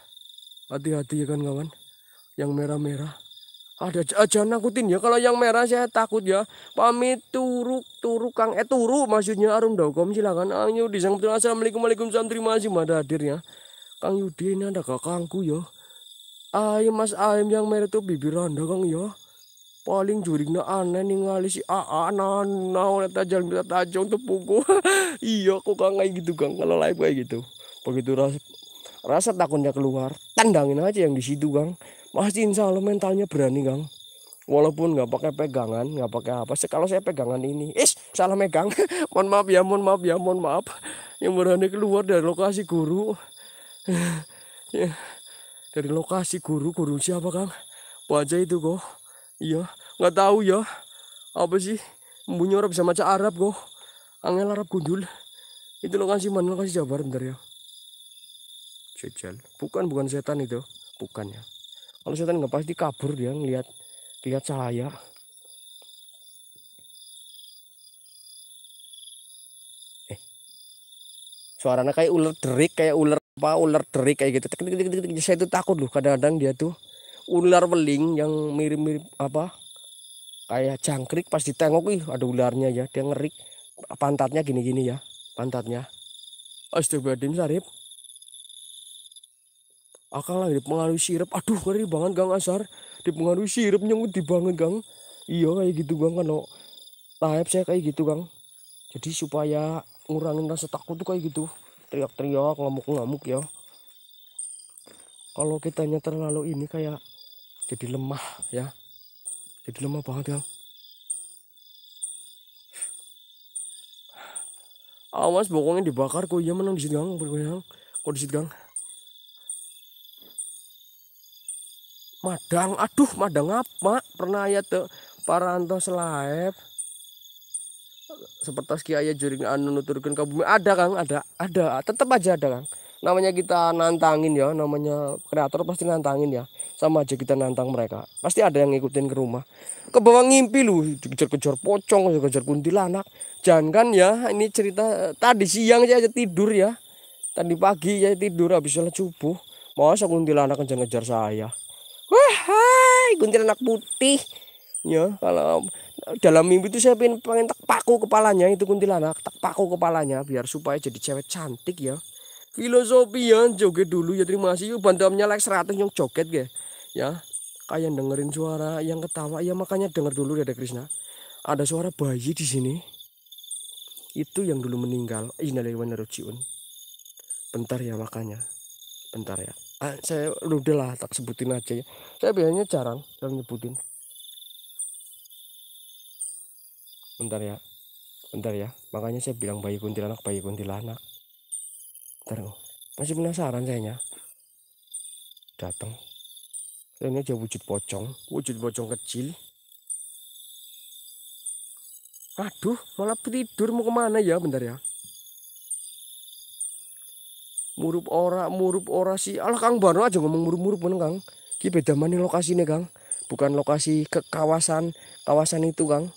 hati-hati ya kan kawan yang merah-merah ada jangan nakutin ya kalau yang merah saya takut ya pamit turuk turuk kang eh turu maksudnya arum dokom silakan kang Yudi sang betul assalamualaikum waalaikumsalam terima kasih mada hadirnya kang Yudi ini ada kakangku yo. Ya. ayam mas ayam yang merah tuh bibir anda kang ya paling juringnya aneh ningali si nana anau neta tajam kita tajong pugu iya kok kangen kayak gitu kang kalau live kayak gitu begitu rasa rasa takutnya keluar tendangin aja yang di situ kang masih insya Allah mentalnya berani kang walaupun nggak pakai pegangan nggak pakai apa sih kalau saya pegangan ini is salah megang mohon maaf ya mohon maaf ya mohon maaf yang berani keluar dari lokasi guru ya, dari lokasi guru guru siapa kang wajah itu kok Iya, nggak tahu ya. Apa sih? Bunyi orang bisa macam Arab kok. Angel Arab gundul. Itu lo lokasi mana Kasih Jabar ntar ya. Jajal. Bukan bukan setan itu. Bukan ya. Kalau setan nggak pasti kabur dia ngelihat lihat cahaya. Eh. Suaranya kayak ular derik, kayak ular apa ular derik kayak gitu. Saya itu takut loh kadang-kadang dia tuh ular weling yang mirip-mirip apa kayak jangkrik pas ditengok ih ada ularnya ya dia ngerik pantatnya gini-gini ya pantatnya Astagfirullahaladzim Sarip akan lagi dipengaruhi sirip aduh ngeri banget Gang Asar dipengaruhi sirup di banget Gang iya kayak gitu Gang kan tahap saya kayak gitu Gang jadi supaya ngurangin rasa takut tuh kayak gitu teriak-teriak ngamuk-ngamuk ya kalau kitanya terlalu ini kayak jadi lemah ya jadi lemah banget ya awas bokongnya dibakar kok iya menang di situ gang kok di situ gang madang aduh madang apa pernah ya tuh para antos selaep seperti kiai juring anu nuturkan kabumi ada kang ada ada tetap aja ada kang namanya kita nantangin ya namanya kreator pasti nantangin ya sama aja kita nantang mereka pasti ada yang ngikutin ke rumah ke bawah ngimpi lu kejar-kejar pocong kejar-kejar kuntilanak jangan kan ya ini cerita tadi siang aja, aja tidur ya tadi pagi ya tidur habis sholat subuh masa kuntilanak ngejar kejar saya wah hai kuntilanak putih ya kalau dalam mimpi itu saya pengen pengen tak paku kepalanya itu kuntilanak tak paku kepalanya biar supaya jadi cewek cantik ya filosofi filosofian ya. joget dulu ya terima kasih yuk bantu amnya like 100 yang joget ya ya kalian dengerin suara yang ketawa ya makanya denger dulu ya Krishna ada suara bayi di sini itu yang dulu meninggal innalillahi wa bentar ya makanya bentar ya ah, saya udah lah tak sebutin aja ya saya biasanya jarang jarang nyebutin bentar ya bentar ya makanya saya bilang bayi kuntilanak bayi kuntilanak Oh. masih penasaran sayanya. Datang. Ini aja wujud pocong, wujud pocong kecil. Aduh, malah tidur mau kemana ya bentar ya. Murup ora, murup ora sih. Alah Kang baru aja ngomong murup-murup meneng Kang. Ki beda mana lokasi nih, Kang? Bukan lokasi ke kawasan, kawasan itu Kang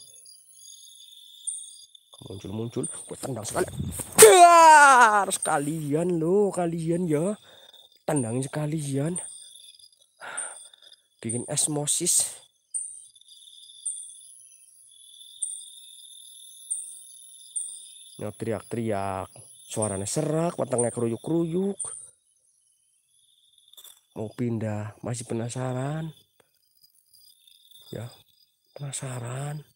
muncul muncul gue tendang sekali Dar! sekalian lo kalian ya tendangin sekalian bikin esmosis yang teriak-teriak suaranya serak batangnya keruyuk-keruyuk mau pindah masih penasaran ya penasaran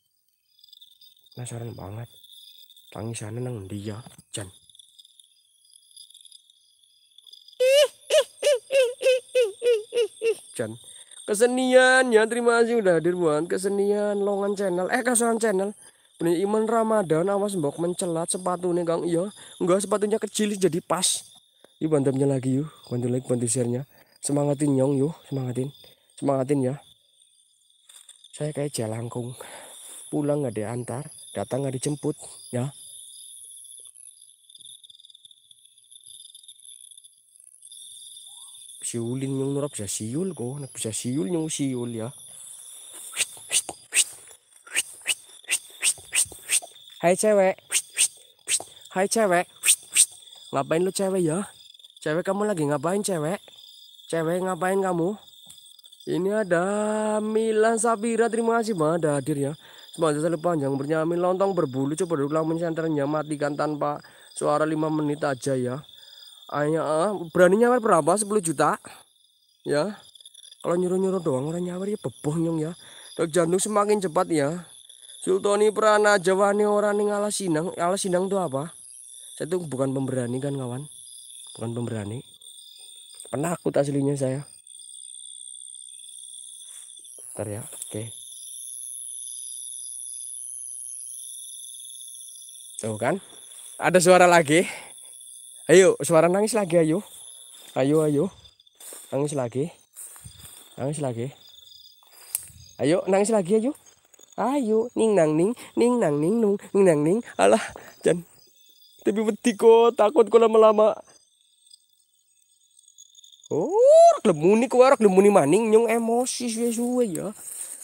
penasaran banget tangisane nang dia ya jan jan kesenian ya terima kasih udah hadir buat kesenian longan channel eh kesenian channel punya iman Ramadan awas mbok mencelat sepatu nih Kang iya enggak sepatunya kecil jadi pas ini bantamnya lagi yuk bantu like bantu share-nya semangatin nyong yuk semangatin semangatin ya saya kayak jalangkung pulang nggak diantar datang gak dijemput ya siulin yung nurap siya. siul ko. Nagpisa ya siul yung siul ya. Hai cewek. Hai cewek. Ngapain lu cewek ya? Cewek kamu lagi ngapain cewek? Cewek ngapain kamu? Ini ada Milan Sabira. Terima kasih banget hadir ya. Semoga selalu panjang bernyamin lontong berbulu. Coba dulu lamun senternya matikan tanpa suara 5 menit aja ya. Ayo, ah, iya, ah. berani nyawar berapa? 10 juta. Ya. Kalau nyuruh-nyuruh doang orang nyawar ya nyong ya. Dok jantung semakin cepat ya. Sultoni Prana Jawani orang ning ala sinang. Ala sinang itu apa? Saya tuh bukan pemberani kan kawan. Bukan pemberani. Penakut aslinya saya. Bentar ya. Oke. Tuh kan. Ada suara lagi. Ayo, suara nangis lagi ayo. Ayo, ayo. Nangis lagi. Nangis lagi. Ayo, nangis lagi ayo. Ayo, ning nang ning, ning nang ning nung, ning nang ning. Alah, jan. Tapi beti kok takut kok lama-lama. Oh, lemuni kok orang lemuni maning nyung emosi suwe-suwe ya.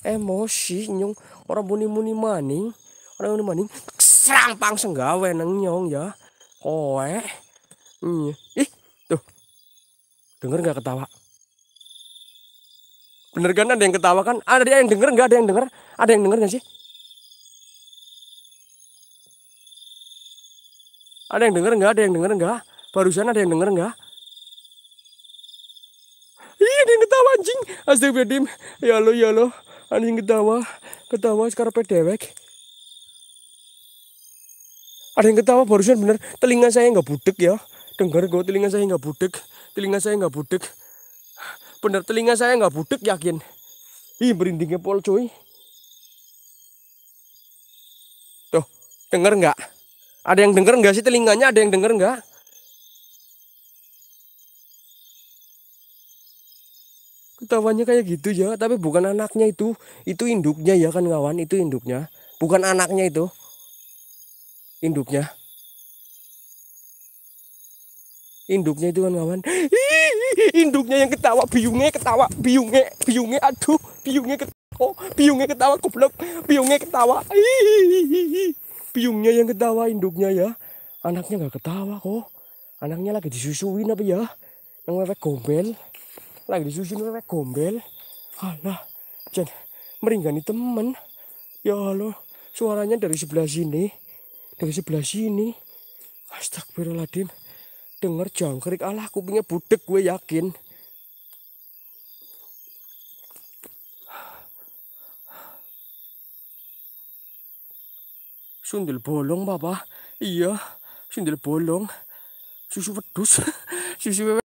Emosi nyung orang muni-muni maning. Orang muni maning serang pang senggawe nang nyong ya. Oh, eh. Iya. Ih, tuh. Denger nggak ketawa? Bener kan ada yang ketawa kan? Ada yang denger nggak? Ada yang denger? Ada yang denger nggak sih? Ada yang denger nggak? Ada yang denger nggak? Barusan ada yang denger nggak? ih ada yang ketawa anjing. Astagfirullahaladzim. Ya lo ya lo. Anjing ketawa. Ketawa sekarang pedewek. Ada yang ketawa barusan bener. Telinga saya nggak budek ya dengar gue telinga saya nggak budek telinga saya nggak budek bener telinga saya nggak budek yakin ih berindingnya pol coy tuh denger nggak ada yang denger nggak sih telinganya ada yang denger nggak ketawanya kayak gitu ya tapi bukan anaknya itu itu induknya ya kan kawan itu induknya bukan anaknya itu induknya induknya itu kan kawan induknya yang ketawa biungnya ketawa biungnya biungnya aduh biungnya ketawa biungnya ketawa goblok biungnya ketawa biungnya yang ketawa induknya ya anaknya nggak ketawa kok anaknya lagi disusuin apa ya yang wewek gombel lagi disusuin wewek gombel alah jen meringani temen ya halo suaranya dari sebelah sini dari sebelah sini astagfirullahaladzim denger jangkrik alah kupingnya budek gue yakin sundel bolong baba iya sundel bolong susu pedus susu bebek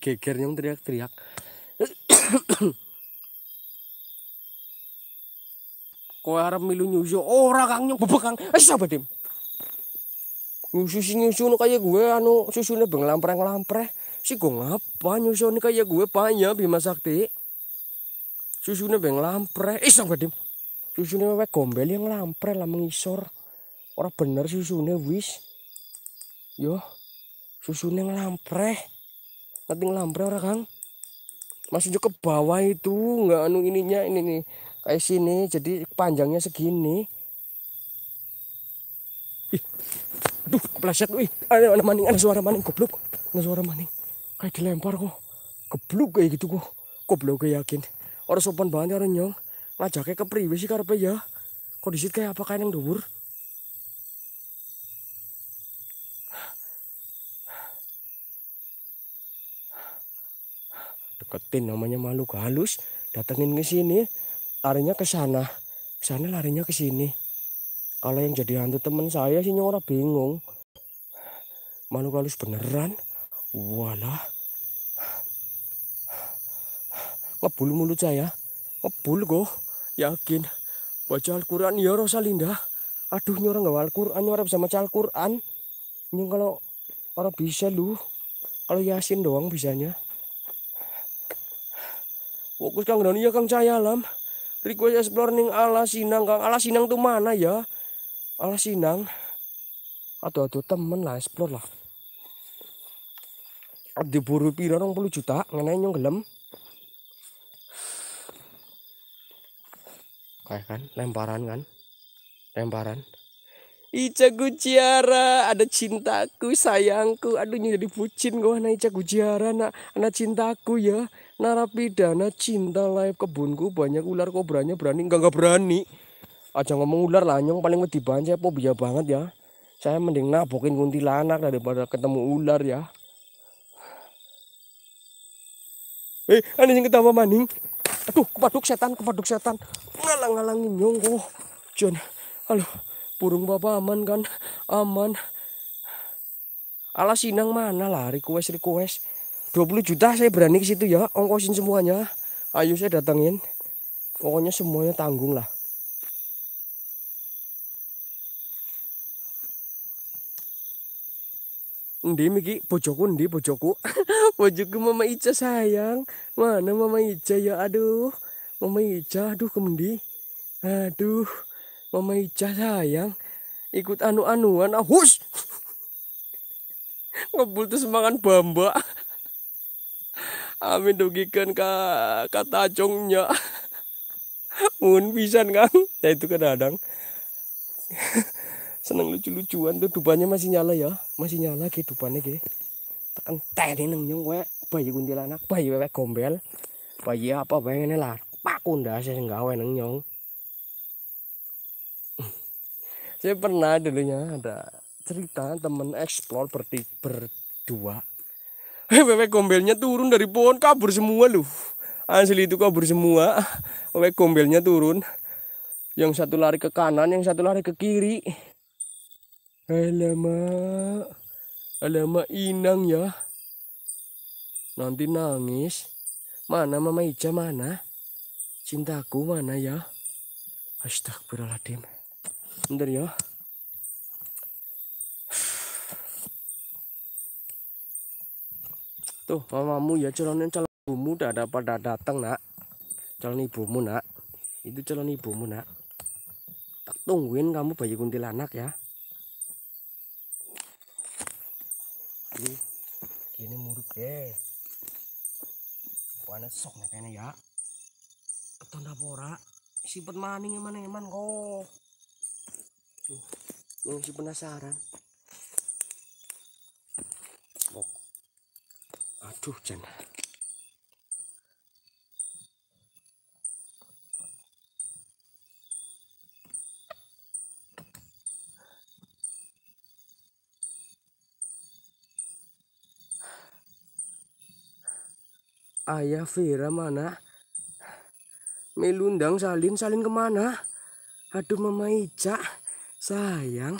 geger yang teriak-teriak kau harap milu nyusu ora kang nyung bebek kang wis dim nyusu nyusun kayak gue anu susunya beng lampreng lampreh si gue ngapa nyusun kayak gue banyak bima sakti susunya beng lampreh ih sampai dim susunya wewe gombel yang lampreh lah mengisor orang bener susunya wis yo susunya ngelampreh nanti ngelampreh orang kang masih ke bawah itu nggak anu ininya ini nih kayak sini jadi panjangnya segini Ih aduh kepleset wih ada ada maning ada suara maning goblok ada suara maning kayak dilempar kok Goblok kayak gitu kok goblok kayak yakin orang sopan banget ya, orang nyong ngajaknya ke priwe sih karena ya kondisi kayak apa kain yang dubur deketin namanya makhluk halus datengin ke sini larinya ke sana Ke sana larinya ke sini kalau yang jadi hantu teman saya sih nyora bingung makhluk halus beneran walah ngebul mulut saya ngebul kok yakin baca Al-Quran ya Rosalinda aduh nyora nggak Al-Quran nyora bisa baca Al-Quran ini kalau orang bisa lu kalau Yasin doang bisanya fokus Kang Doni ya Kang alam request explore ning ala sinang Kang ala sinang tuh mana ya ala sinang atau atau temen lah explore lah diburu pira rong puluh juta ngenain nyong gelem kayak kan lemparan kan lemparan Ica Gujiara, ada cintaku, sayangku. Aduh, jadi bucin gue, anak Ica Gujiara, nak anak cintaku ya. Narapidana cinta live kebunku banyak ular kobranya berani enggak enggak berani aja ngomong ular lah nyong paling wedi banget saya pobia ya banget ya saya mending nabokin kuntilanak daripada ketemu ular ya eh anjing ketawa maning aduh kepaduk setan kepaduk setan ngalang ngalangin nyong oh John halo burung bapak aman kan aman ala sinang mana lah request request 20 juta saya berani ke situ ya ongkosin semuanya ayo saya datangin pokoknya semuanya tanggung lah Ndi miki bojoku ndi bojoku. bojoku Mama Ica sayang. Mana Mama Ica ya aduh. Mama Ica aduh kemendi. Aduh. Mama Ica sayang. Ikut anu-anuan ahus. Ah, Ngebul tuh semangan bamba. Amin dugikan ka kata acongnya. Mun pisan Kang. Ya itu kadang seneng lucu-lucuan tuh dupanya masih nyala ya masih nyala ke dupanya ke tekan teh neng nyung we bayi anak, bayi wewe gombel bayi apa bayi ini lah paku ndak saya nggawe neng nyong saya pernah dulunya ada cerita temen eksplor berdi, berdua wewe gombelnya turun dari pohon kabur semua loh asli itu kabur semua wewe gombelnya turun yang satu lari ke kanan yang satu lari ke kiri Alamak. Alamak Inang ya. Nanti nangis. Mana Mama Ica mana? Cintaku mana ya? Astagfirullahaladzim. Bentar ya. Tuh mamamu ya calon calon ibumu udah ada pada datang nak. Calon ibumu nak. Itu calon ibumu nak. Tak tungguin kamu bayi kuntilanak ya. ini kini murid deh panas sok nih kayaknya ya ketanda pora sipet maning eman eman kok tuh yang si penasaran aduh jangan Ayah Vera mana? Melundang salin salin kemana? Aduh Mama Ica, sayang.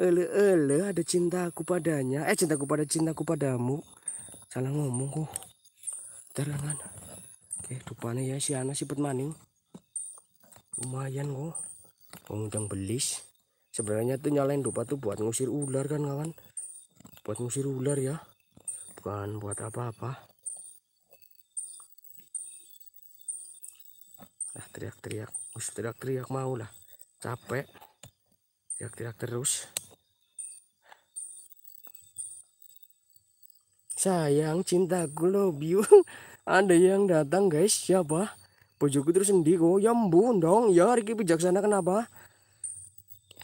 Ele-ele ada cintaku padanya. Eh cintaku pada cintaku padamu. Salah ngomong kok. Terangan. Oke, rupanya ya si Ana sipet maning. Lumayan kok. Pengundang belis. Sebenarnya tuh nyalain dupa tuh buat ngusir ular kan kawan. Buat ngusir ular ya. Bukan buat apa-apa. teriak-teriak us teriak-teriak mau lah capek teriak-teriak terus sayang cintaku love you ada yang datang guys siapa bojoku terus sendiri, kok ya mbun dong ya Riki bijaksana kenapa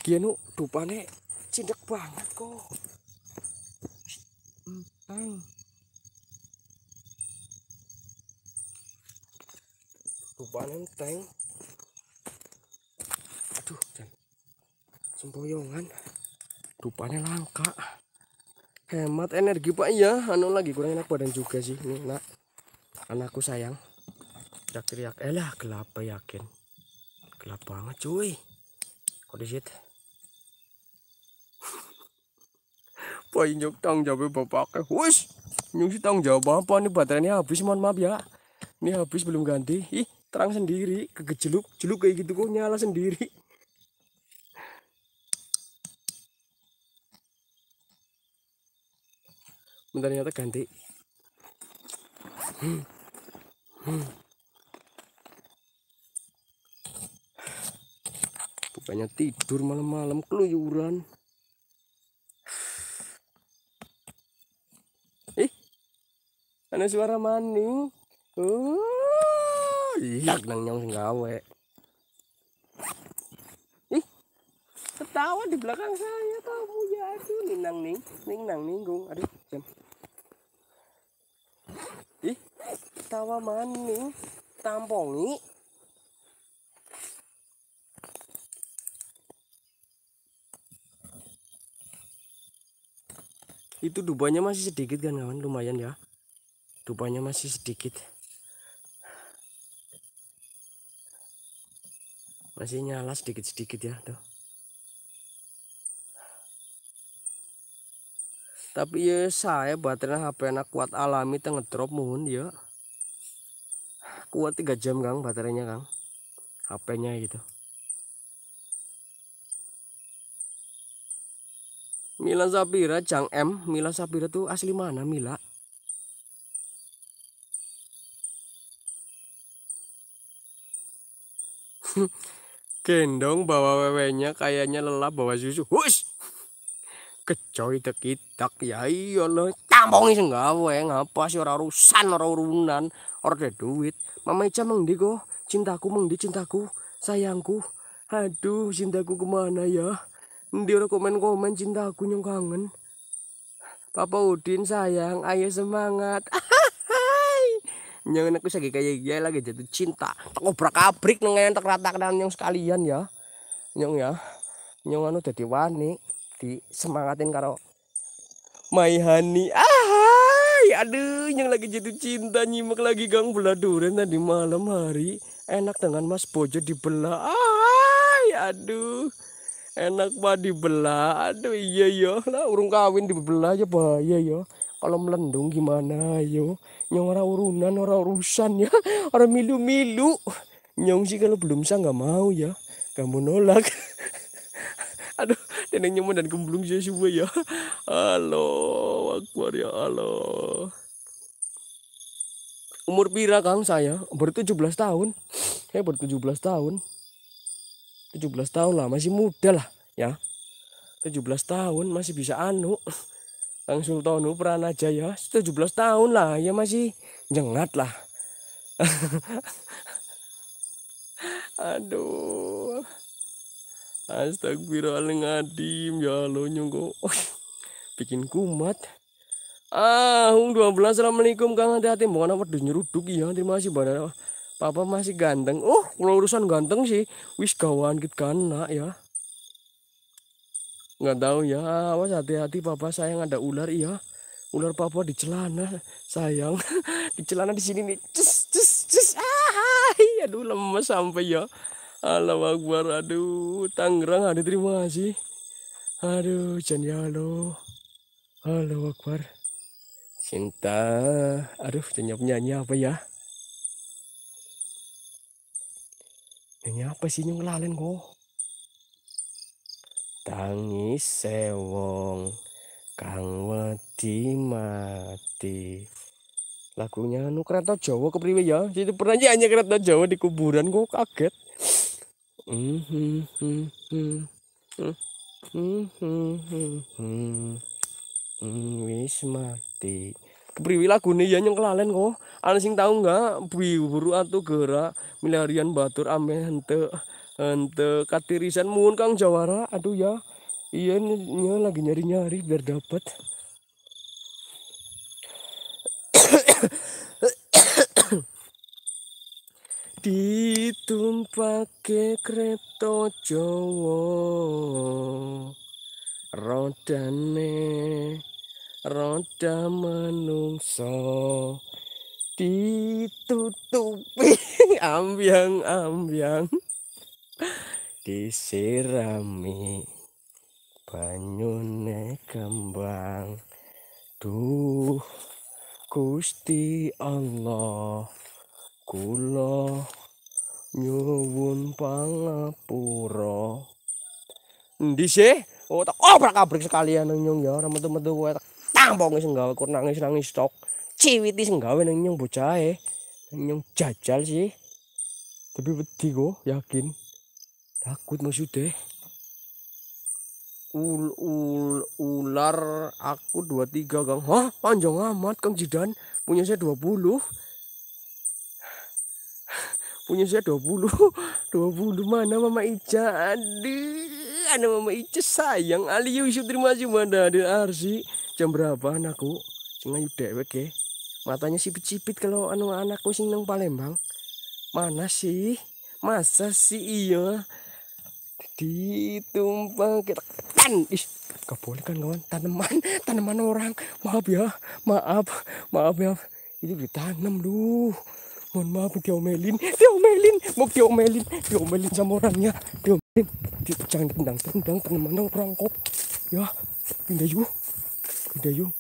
Kianu dupane cindek banget kok Hmm. Kubanan tank. Aduh, dan semboyongan. Rupanya langka. Hemat energi Pak ya. Anu lagi kurang enak badan juga sih ini nak. Anakku sayang. Teriak-teriak. elah eh kelapa gelap yakin. Gelap banget cuy. Kok disit? Banyak tanggung jawab bapak, Wush. Nyungsi tang jawab apa nih baterainya habis mohon maaf ya. Ini habis belum ganti. Ih, terang sendiri kegejeluk jeluk kayak gitu kok nyala sendiri bentar ternyata ganti hmm. Hmm. bukannya tidur malam-malam keluyuran ih eh, ada suara maning uh. Lag nyong sing gawe. Ih, ketawa di belakang saya kamu ya aduh ninang ning ning nang ninggung aduh jam. Ih, ketawa maning tampongi. Itu dubanya masih sedikit kan kawan, lumayan ya. Dubanya masih sedikit. masih nyala sedikit-sedikit ya tuh tapi ya saya baterai HP enak kuat alami drop mohon ya kuat tiga jam kang baterainya kang HP-nya gitu Mila Sapira Jang M Mila Sapira tuh asli mana Mila gendong bawa wewenya kayaknya lelap bawa susu hush kecoy tekitak ya iya lo tampongi senggawe ngapa sih orang urusan orang urunan orang ada duit mama Ica mengdi kok cintaku mengdi cintaku sayangku aduh cintaku kemana ya dia orang komen-komen cintaku nyong kangen Papa Udin sayang ayo semangat Jangan aku segi kayak gaya lagi jatuh cinta. Tak obrak nengen tak rata kenal nyong sekalian ya. Nyong ya. Nyong anu jadi wani di semangatin karo My Honey. Ah, aduh yang lagi jatuh cinta nyimak lagi gang belah duren tadi malam hari enak dengan Mas Bojo dibelah. Ah, aduh enak mah dibelah aduh iya iya lah urung kawin dibelah aja bahaya ya kalau melendung gimana yo nyong orang urunan orang urusan ya orang milu-milu nyong sih kalau belum sah nggak mau ya kamu nolak aduh dan yang nyaman dan kembung saya semua ya halo akbar ya halo umur pira kang saya umur belas tahun saya umur belas tahun 17 tahun lah masih muda lah ya 17 tahun masih bisa anu Kang Sultonu Pranajaya 17 tahun lah ya masih jengat lah aduh Astagfirullahaladzim ya lo nyunggu, bikin kumat ah um 12 assalamualaikum kang hati-hati mau apa tuh nyeruduk ya terima kasih badan papa masih ganteng oh kalau urusan ganteng sih wis kawan kita ya nggak tahu ya awas hati-hati papa sayang ada ular iya ular papa di celana sayang di celana di sini nih cus cus cus ah aduh lemes sampai ya Allah Akbar aduh Tangerang ada terima kasih aduh jangan ya lo Allah Akbar cinta aduh jangan nyanyi apa ya nyanyi apa sih nyong lalen kok tangis sewong kang wedi mati lagunya anu kereta Jawa kepriwe ya itu pernah aja hanya kereta Jawa di kuburan gue kaget wis mati kepriwe lagune ya yang kelalen kok ana sing tau enggak biuru gerak miliarian batur ame hente untuk katirisan mungkin Kang Jawara. Aduh ya. Iya ini lagi nyari-nyari biar dapat. Ditumpake kereta Jawa rodane roda menungso ditutupi ambyang ambyang disirami banyune kembang duh Gusti Allah kula nyuwun pangapura ndisih oh tak obrak abrik sekalian nang nyung ya ramu metu kowe tampong sing gawe nangis nangis tok ciwiti sing gawe nang nyung bocahe nyung jajal sih tapi wedi kok yakin takut maksudnya ul ul ular aku 23 gang Hah, panjang amat Kang Jidan. Punya saya 20. Punya saya 20. 20 mana Mama Ica? Aduh, ada Mama Ica sayang. Ali Yusuf terima kasih mana ada Arsi. Jam berapa anakku? Sing ayu dewek ya. Matanya sipit-sipit kalau anu anakku sing nang Palembang. Mana sih? Masa sih iya? ditumpang kita kan ih gak boleh kan kawan tanaman tanaman orang maaf ya maaf maaf ya ini ditanam duh mohon maaf diomelin diomelin mau diomelin diomelin sama orangnya diomelin jangan tendang tendang tanaman orang kok ya pindah yuk pindah yuk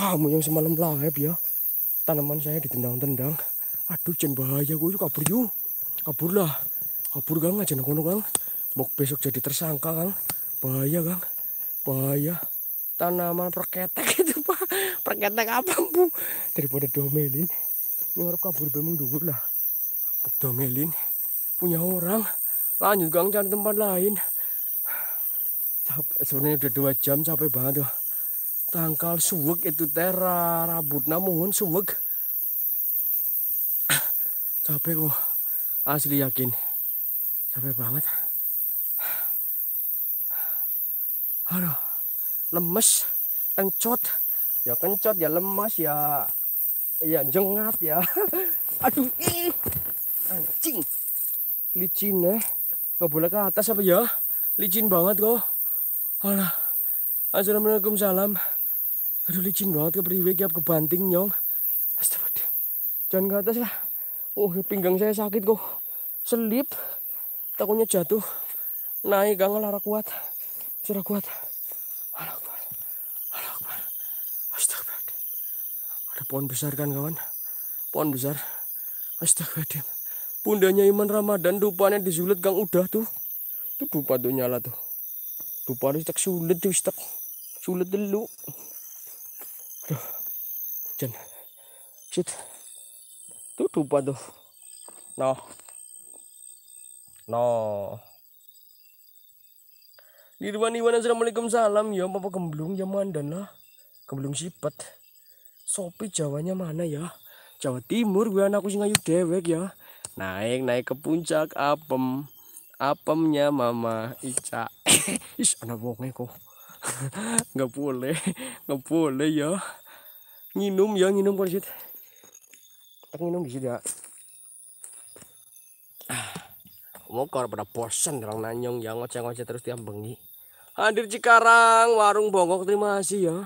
kamu yang semalam live ya tanaman saya ditendang-tendang aduh jangan bahaya gue yuk kabur yuk kabur lah kabur gang aja kono gang mau besok jadi tersangka kang bahaya kang bahaya tanaman perketek itu pak perketek apa bu daripada domelin ini harap kabur memang dulu lah Buk domelin punya orang lanjut gang cari tempat lain sebenarnya udah dua jam capek banget tuh tangkal suwek itu tera rabut namun suwek ah, capek kok asli yakin capek banget aduh lemes kencot ya kencot ya lemas ya ya jengat ya aduh ih anjing licin ya nggak boleh ke atas apa ya licin banget kok alah assalamualaikum salam aduh licin banget ke priwe kiap ya, kebanting nyong astagfirullah jangan ke atas lah oh pinggang saya sakit kok selip takutnya jatuh naik gak ngelara kuat sudah kuat Allah Akbar Allah Akbar Astagfirullah ada pohon besar kan kawan pohon besar Astagfirullah pundanya Iman Ramadan dupanya disulit gang udah tuh tuh dupa tuh nyala tuh dupa harus tak sulit tuh tak sulit dulu aduh jen sit tuh dupa tuh no no Dirwan Iwan Assalamualaikum salam ya Papa Gemblung ya Mandan lah Gemblung sipet Sopi Jawanya mana ya Jawa Timur gue anakku singa dewek ya Naik naik ke puncak apem Apemnya mama Ica Is anak bohongnya kok Nggak boleh Nggak boleh ya Minum ya nginum kalau situ Tak nginum di sini ya ah. Wokor pada bosen orang nanyong ya ngoceh-ngoceh terus tiap bengi Hadir Cikarang, warung bongkok terima kasih ya.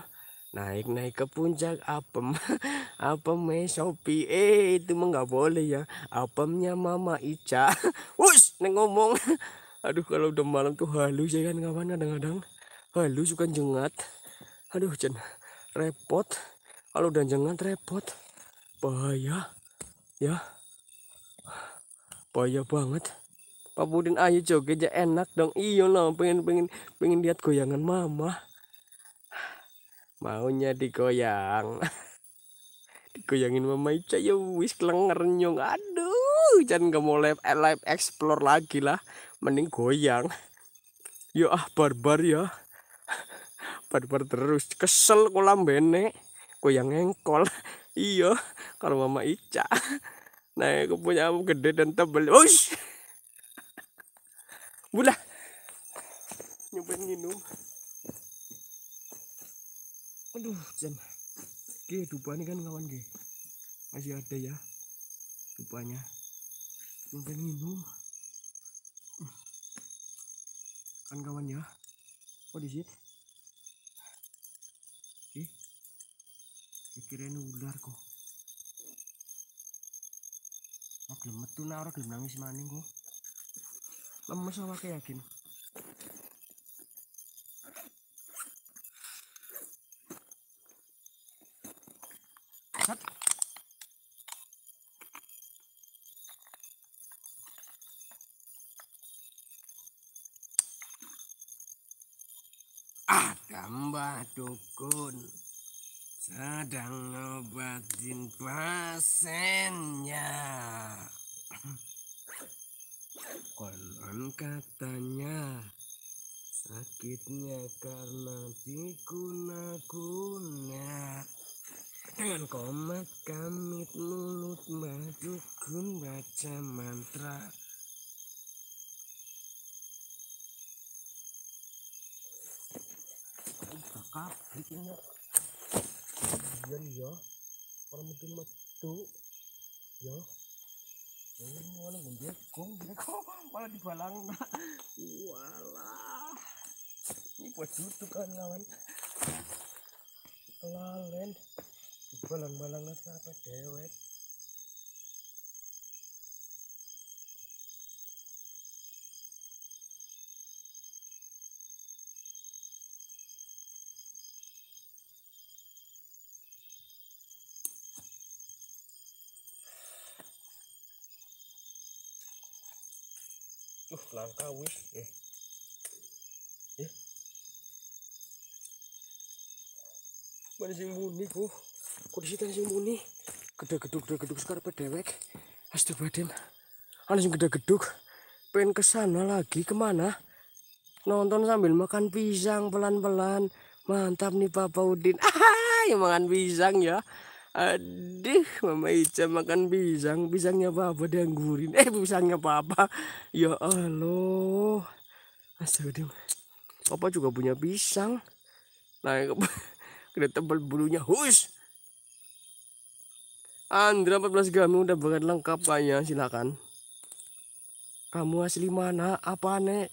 Naik naik ke puncak apem, apem Shopee, eh itu mah nggak boleh ya. Apemnya Mama Ica, wus neng ngomong. Aduh kalau udah malam tuh halus ya kan kawan kadang-kadang halus suka jengat. Aduh jen repot. Kalau udah jengat repot, bahaya ya, bahaya banget. Pak Budin ayo joget aja enak dong iyo no pengen pengen pengen lihat goyangan mama maunya digoyang digoyangin mama Ica ya wis kelengar nyong aduh jangan gak mau live, eh, live explore lagi lah mending goyang yo ya ah barbar ya barbar terus kesel kolam bene goyang engkol iyo kalau mama Ica naik, aku punya aku gede dan tebel Ush! Wala. Nyobain minum. Aduh, jen. Oke, dupa ini kan kawan gue. Masih ada ya. Dupanya. Nyobain minum. Kan kawan ya. Oh, di sini. kira-kira ular kok. Mak lemet tuh nah orang gelem nangis maning kok. Vamos a ver qué hay aquí. Karena di Duduk kawan-kawan. Lalen dibalang-balang apa dewek. Tuh, langka wis. Eh. Anjing sing muni bu kondisi tadi sing muni gede geduk gede geduk sekarang pedewek astu badan ada sing gede geduk pengen kesana lagi kemana nonton sambil makan pisang pelan-pelan mantap nih Papa Udin ah yang makan pisang ya aduh Mama Ica makan pisang pisangnya Papa dianggurin eh pisangnya Papa ya Allah Astagfirullah Papa juga punya pisang nah Kena tebal bulunya. hush. Andra 14 gram udah berat lengkap kayaknya. Silakan. Kamu asli mana? Apa aneh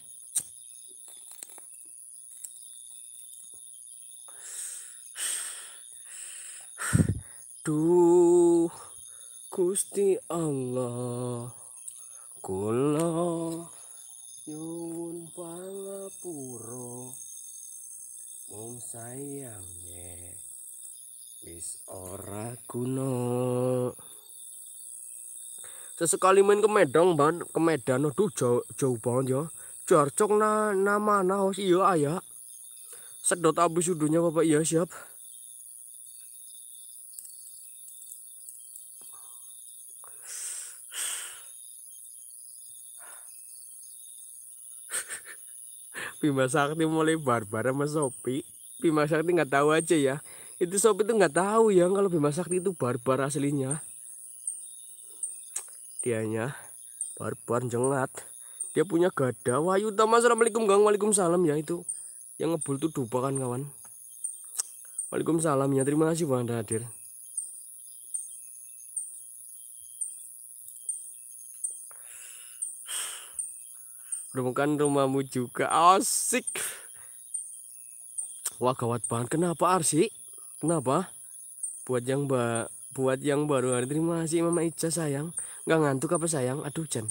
Duh, Gusti Allah, kula nyuwun pangapura, mong sayang wis ora kuno sesekali main ke Medan ban ke Medan aduh jauh, jauh banget ya jarcok na na mana oh iya ayah sedot abis sudunya bapak iya siap Bima Sakti mulai barbar sama Sopi Bima Sakti nggak tahu aja ya itu sop itu nggak tahu ya kalau Bima Sakti itu barbar aslinya dianya barbar jengat dia punya gada wahyu tamas assalamualaikum gang waalaikumsalam ya itu yang ngebul tuh dupa kan kawan waalaikumsalam ya terima kasih buat anda hadir bukan rumahmu juga asik wah gawat banget kenapa Arsi Kenapa? Buat yang ba buat yang baru hari terima kasih Mama Ica sayang. Gak ngantuk apa sayang? Aduh Jan.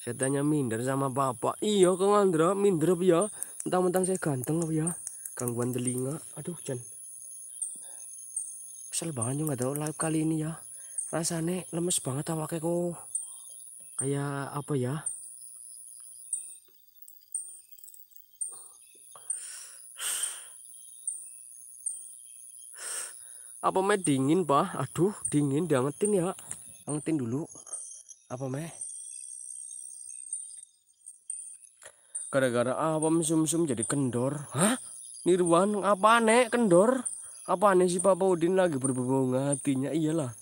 Saya tanya minder sama bapak. Iya kau ngandra, minder apa ya? Mentang-mentang saya ganteng apa ya? Gangguan telinga. Aduh Jan. Kesel banget juga tau live kali ini ya. Rasanya lemes banget awaknya kok. Kayak apa ya? apa meh dingin pak aduh dingin diangetin ya angetin dulu apa meh gara-gara apa sum sum jadi kendor hah Nirwan apa nek kendor apa aneh sih Papa Udin lagi berbobong hatinya iyalah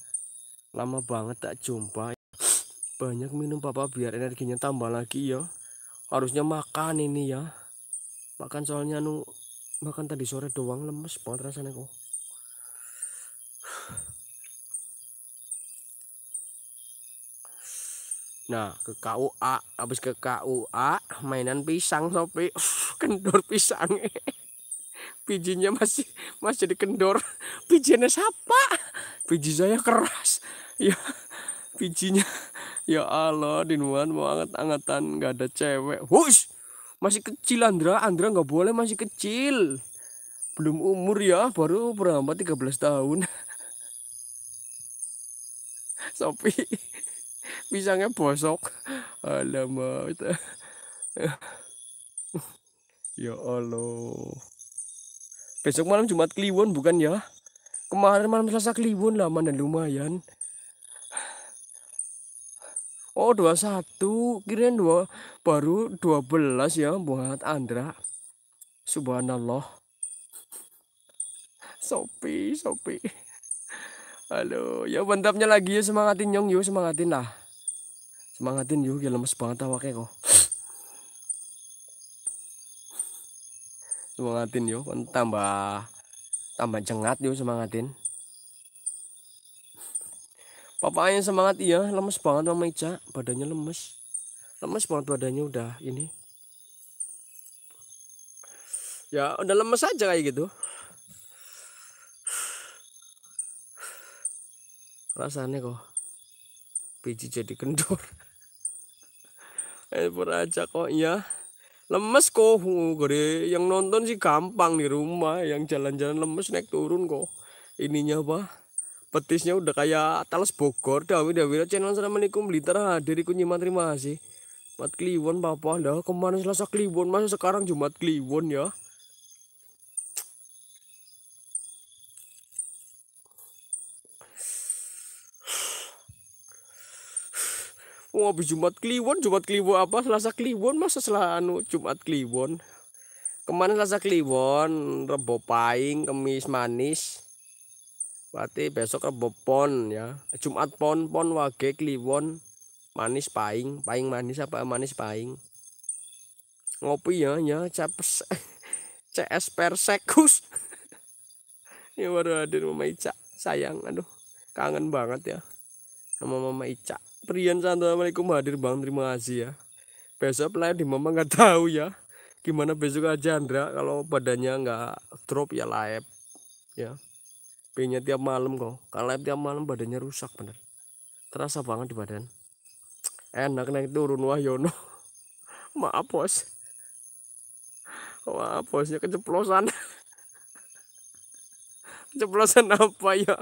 lama banget tak jumpa banyak minum Papa biar energinya tambah lagi ya harusnya makan ini ya makan soalnya nu makan tadi sore doang lemes banget rasanya kok Nah, ke KUA, habis ke KUA mainan pisang sopi, Uf, kendor pisang. Pijinya masih masih dikendor. Pijinya siapa? Piji saya keras. Ya, pijinya ya Allah, dinuan mau anget-angetan nggak ada cewek. Hush, masih kecil Andra, Andra nggak boleh masih kecil. Belum umur ya, baru berapa 13 tahun. Sopi pisangnya bosok alamak ya Allah besok malam Jumat Kliwon bukan ya kemarin malam Selasa Kliwon lama dan lumayan Oh 21 kirain dua baru 12 ya buat Andra Subhanallah Sopi Sopi Halo, ya bantapnya lagi ya semangatin nyong yuk ya, semangatin lah. Semangatin yuk, ya lemes banget awaknya kok. semangatin yuk, ya. tambah tambah jengat yuk ya, semangatin. Papa yang semangat iya, lemes banget sama Ica, badannya lemes. Lemes banget badannya udah ini. Ya udah lemes aja kayak gitu. rasanya kok biji jadi kendor eh aja kok ya lemes kok uh, gede yang nonton sih gampang di rumah yang jalan-jalan lemes naik turun kok ininya apa petisnya udah kayak talas Bogor Dawi Dawi channel Assalamualaikum Blitar ah, hadir ikut nyimak terima sih, Mat Kliwon Papa dah kemarin Selasa Kliwon masa sekarang Jumat Kliwon ya Wong oh, habis Jumat Kliwon, Jumat Kliwon apa? Selasa Kliwon masa Selasa anu Jumat Kliwon. Kemana Selasa Kliwon, Rebo Pahing, Kemis Manis. Berarti besok Rebo Pon ya. Jumat Pon, Pon Wage Kliwon, Manis Pahing, Pahing Manis apa Manis Pahing. Ngopi ya, ya capes. CS Persekus. ya baru hadir Mama Ica. Sayang, aduh kangen banget ya sama Mama Ica. Priyan Assalamualaikum hadir Bang terima kasih ya besok lain di mama nggak tahu ya gimana besok aja Andra kalau badannya nggak drop ya laep ya pinya tiap malam kok kalau tiap malam badannya rusak bener terasa banget di badan enak naik turun wah yono maaf bos wah bosnya keceplosan keceplosan apa ya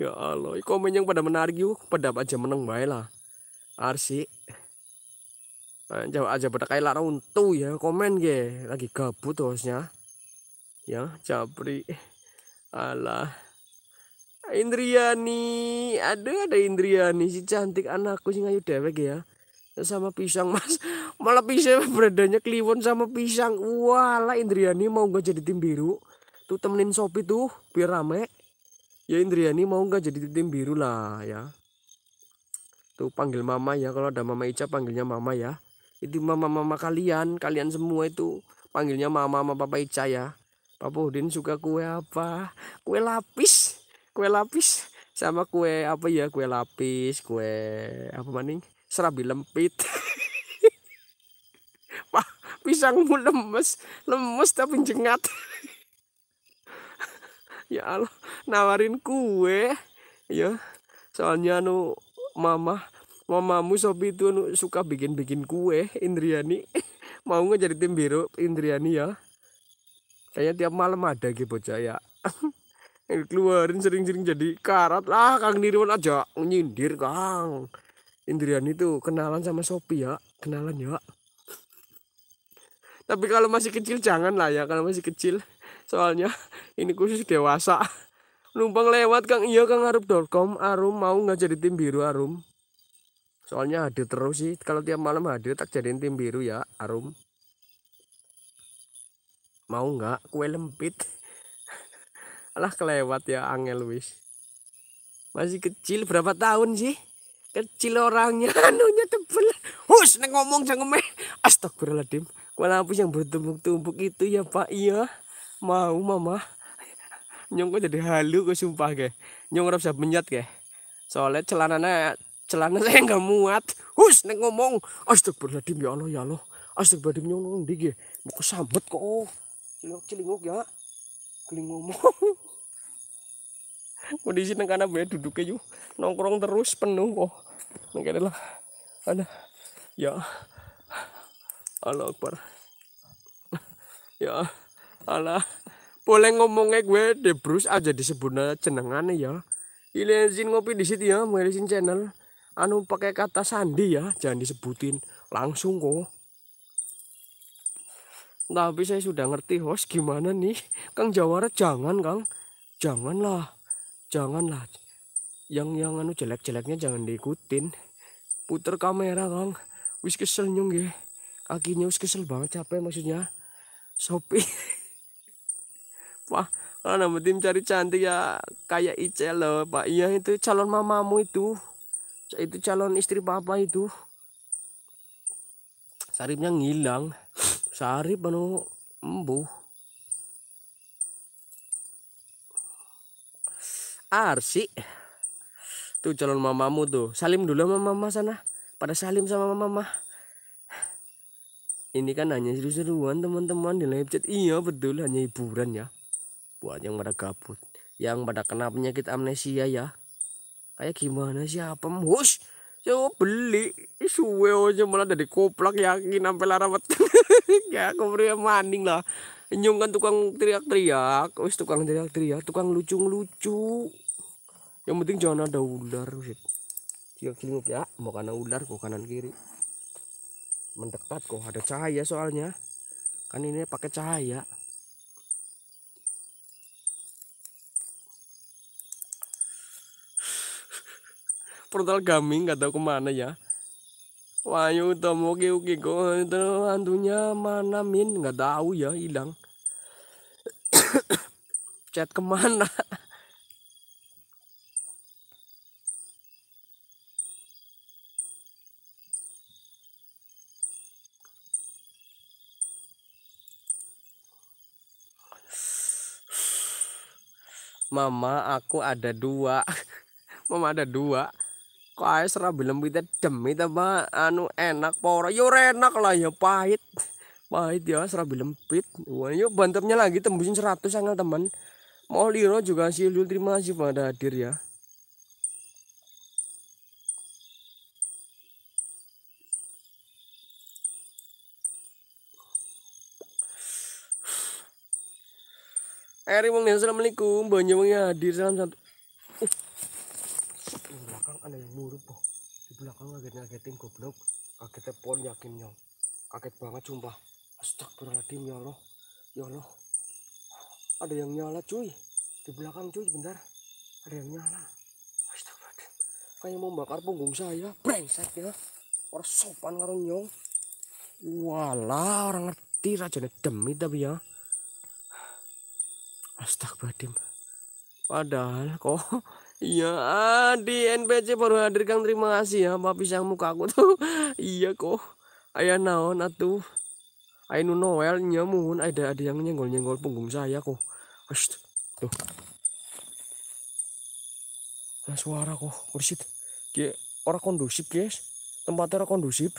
ya Allah komen yang pada menarik yuk pada aja menang baik lah arsi eh, jawab aja pada kayak larang untu ya komen ge lagi gabut hostnya ya Capri, Allah Indriani ada ada Indriani si cantik anakku sih ngayu dewek ya sama pisang mas malah pisang beradanya kliwon sama pisang Wah walah Indriani mau gak jadi tim biru tuh temenin Sopi tuh biar rame ya Indriani mau nggak jadi tim biru lah ya tuh panggil mama ya kalau ada mama Ica panggilnya mama ya itu mama-mama kalian kalian semua itu panggilnya mama Mama papa Ica ya Papa Udin suka kue apa kue lapis kue lapis sama kue apa ya kue lapis kue apa maning serabi lempit pisangmu lemes lemes tapi jengat ya Allah nawarin kue ya soalnya nu mama mamamu sopi itu nu suka bikin bikin kue Indriani mau nggak jadi tim biru Indriani ya kayaknya tiap malam ada gitu ya keluarin sering-sering jadi karat lah Kang Nirwan aja nyindir Kang Indriani itu kenalan sama Sopi ya kenalan ya tapi kalau masih kecil jangan lah ya kalau masih kecil soalnya ini khusus dewasa numpang lewat kang iya kang arum.com arum mau nggak jadi tim biru arum soalnya hadir terus sih kalau tiap malam hadir tak jadiin tim biru ya arum mau nggak kue lempit alah kelewat ya angel wis masih kecil berapa tahun sih kecil orangnya anunya tebel hus neng ngomong jangan meh astagfirullahaladzim kue lapis yang bertumpuk-tumpuk itu ya pak iya mau mama nyong kok jadi halu kok sumpah ke nyong harus bisa menyat ke soalnya celananya celana saya nggak muat hus neng ngomong astagfirullahaladzim ya Allah ya Allah astagfirullahaladzim nyong ngomong digi mau kesambet kok cilingok celinguk ya keling ngomong kondisi sini karena bayar duduk yuk nongkrong terus penuh kok neng lah ada ya Allah Akbar ya Alah, boleh ngomongnya gue De Bruce aja disebutnya jenengane ya. Ilensin ngopi di situ ya, mengelisin channel. Anu pakai kata sandi ya, jangan disebutin langsung kok. Tapi saya sudah ngerti host gimana nih, Kang Jawara jangan Kang, janganlah, janganlah. Yang yang anu jelek-jeleknya jangan diikutin. Puter kamera Kang, wis kesel nyung ya, kakinya wis kesel banget capek maksudnya. Sopi. Wah, kalau nama tim cari cantik ya kayak Icel loh, Pak. Iya itu calon mamamu itu. Itu calon istri papa itu. Saripnya ngilang. Sarip anu embuh, Arsi. Tuh calon mamamu tuh. Salim dulu sama mama sana. Pada salim sama mama. Ini kan hanya seru-seruan teman-teman di live chat. Iya betul hanya hiburan ya buat yang pada gabut yang pada kena penyakit amnesia ya kayak gimana siapa mus Coba beli suwe aja malah dari koplak yakin sampai larabat ya aku beri maning lah nyung kan tukang teriak-teriak wis tukang teriak-teriak tukang lucu-lucu yang penting jangan ada ular sih. dia ya mau kanan ular kok kanan kiri mendekat kok ada cahaya soalnya kan ini pakai cahaya portal kami nggak tahu kemana ya Wahyu utama oke oke itu hantunya mana min nggak tahu ya hilang chat kemana Mama, aku ada dua. Mama ada dua kae serabelem kita demi ta anu enak pora yo ya enak lah ya pahit pahit ya serabelem pit wah yuk bantepnya lagi tembusin 100 angel teman mau liro juga sih lu terima kasih pada hadir ya Eri Wong Assalamualaikum, banyak yang hadir salam satu di belakang ada yang murup boh di belakang agak ngagetin goblok kaget pon yakin nyong kaget banget sumpah astagfirullahaladzim ya Allah ya Allah ada yang nyala cuy di belakang cuy bentar ada yang nyala astagfirullahaladzim kayak mau bakar punggung saya brengsek ya orang sopan karo nyong walah orang ngerti raja demi tapi ya astagfirullahaladzim padahal kok Iya, di NPC baru hadir Kang. Terima kasih ya, Mbak Pisang muka aku tuh. iya kok. Ayah naon atuh. Ainu Noel nyamun ada ada yang nyenggol-nyenggol punggung saya kok. Hush, tuh. Nah, suara kok kursit. Ki orang kondusif, guys. Tempatnya orang kondusif.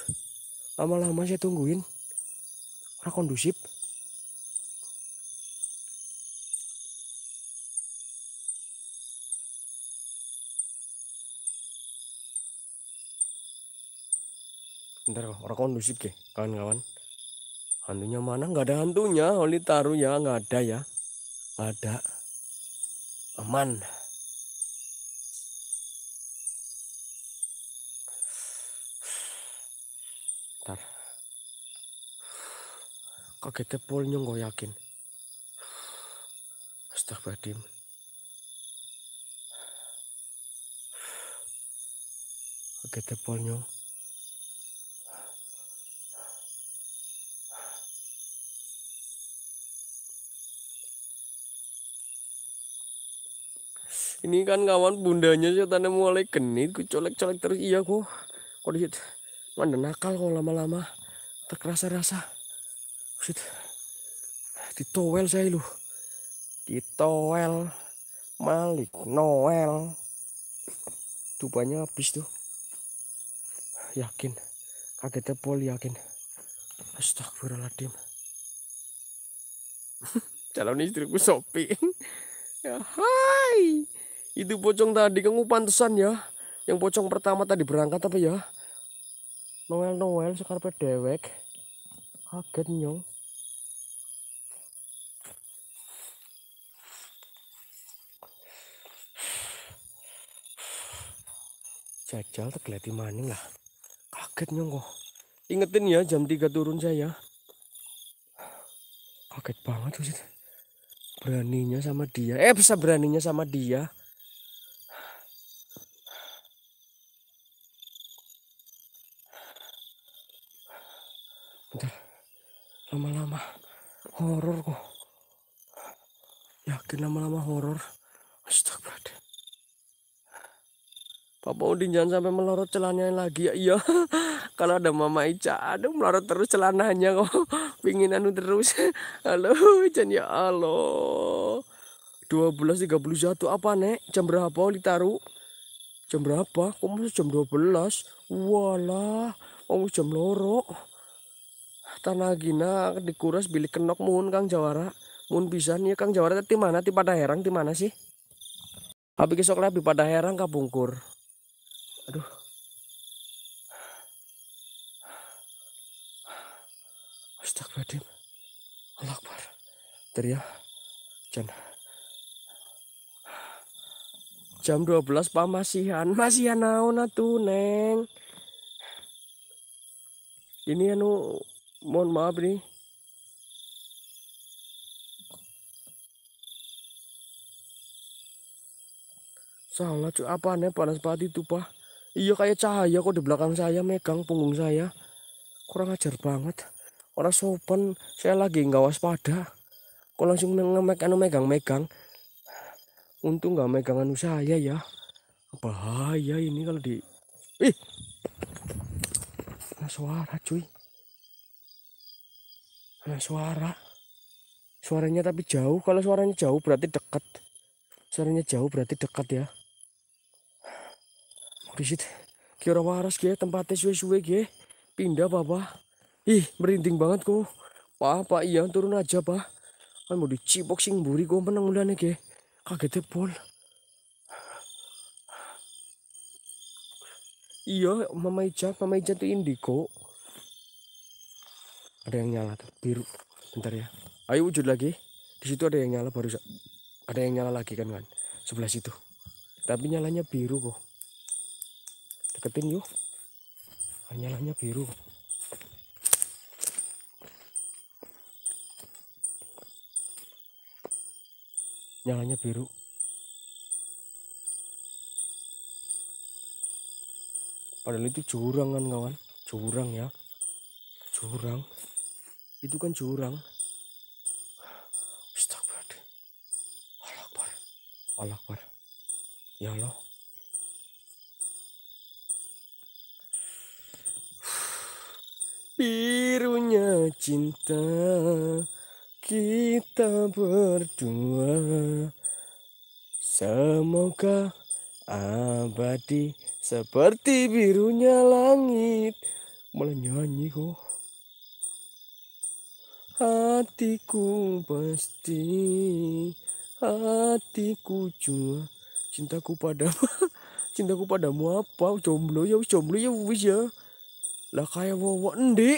Lama-lama saya tungguin. Orang kondusif. ntar orang kondusif ke ya, kawan-kawan hantunya mana nggak ada hantunya oli taruh ya nggak ada ya nggak ada aman ntar kagetnya polnya nggak yakin astagfirullahaladzim kagetnya polnya ini kan kawan bundanya setannya mulai genit ku colek-colek terus iya ku kok dikit mana nakal kok lama-lama terkerasa rasa Shit. ditowel saya lu ditowel Malik Noel tubanya habis tuh yakin kagetnya pol yakin astagfirullahaladzim calon istriku shopping ya hai itu pocong tadi kamu pantesan ya. Yang pocong pertama tadi berangkat apa ya? Noel Noel sekarang dewek. Kaget nyong. Jajal tergeleti maning lah. Kaget nyong kok. Ingetin ya jam 3 turun saya. Kaget banget sih beraninya sama dia eh bisa beraninya sama dia horor kok yakin lama-lama horor astagfirullah Papa Udin jangan sampai melorot celananya lagi ya iya kalau ada Mama Ica aduh melorot terus celananya kok pingin anu terus halo Jan ya Allah 12.31 apa nek jam berapa oli taruh? jam berapa kok masih jam 12 walah kamu jam lorok tanah gina dikuras bilik kenok mun kang jawara mun bisa nih iya, kang jawara Tapi mana ti pada herang ti mana sih habis besok lebih pada herang Kak Bungkur. aduh Astagfirullahaladzim Allah Akbar teriak ya. jam jam 12 masihan masihan naon atuh neng ini anu mohon maaf nih salah cuy apa nih panas banget itu pak iya kayak cahaya kok di belakang saya megang punggung saya kurang ajar banget orang sopan saya lagi nggak waspada kok langsung ngemekan megang-megang untung nggak megang anu saya ya bahaya ini kalau di ih suara cuy Nah, suara. Suaranya tapi jauh. Kalau suaranya jauh berarti dekat. Suaranya jauh berarti dekat ya. situ Kira waras ge tempatnya suwe-suwe ge. Pindah papa Ih, merinding banget kok papa iya turun aja, Pak. Kan mau dicipok sing buri gue menang mulane ge. Kaget pol. Iya, Mama ijat Mama ijat tuh indigo ada yang nyala tuh biru bentar ya ayo wujud lagi di situ ada yang nyala baru ada yang nyala lagi kan kan sebelah situ tapi nyalanya biru kok deketin yuk nyalanya biru nyalanya biru padahal itu jurang kan kawan jurang ya jurang itu kan jurang astagfirullahaladzim Allah Akbar Allah Akbar ya Allah birunya cinta kita berdua semoga abadi seperti birunya langit malah nyanyi kok Hatiku pasti Hatiku cuma Cintaku padamu Cintaku padamu apa Jomblo ya jomblo ya wis ya Lah kayak wawa Endi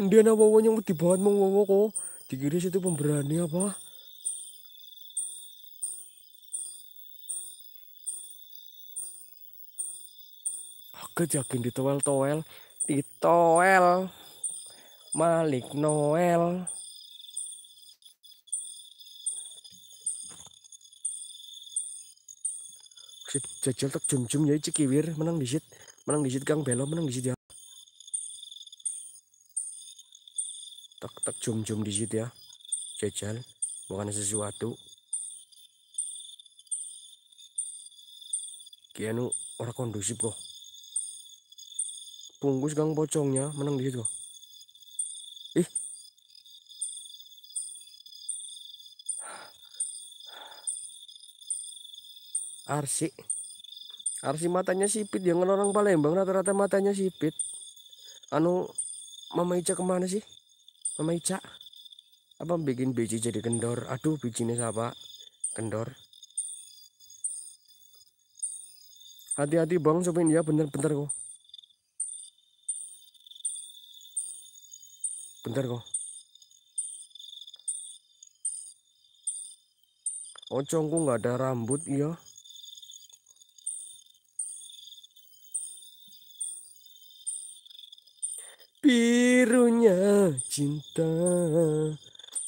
Endi anak wawa yang putih banget mau wawa kok Dikira situ pemberani apa Aku yakin ditoel-toel di -toel. di toel Malik Noel Sit jajal tak jum jum ya cikiwir, menang disit menang disit Kang Belo menang disit ya tak tak jum jum disit ya jajal bukan sesuatu kianu orang kondusif kok punggus gang pocongnya menang disit kok Ih. Arsi. Arsi matanya sipit. Jangan orang Palembang rata-rata matanya sipit. Anu, Mama Ica kemana sih? Mama Ica? Apa bikin biji jadi kendor? Aduh, bijinya siapa? Kendor. Hati-hati bang, sopin ya bener-bener kok. Bentar kok. Ocongku oh, nggak ada rambut, iya. Birunya cinta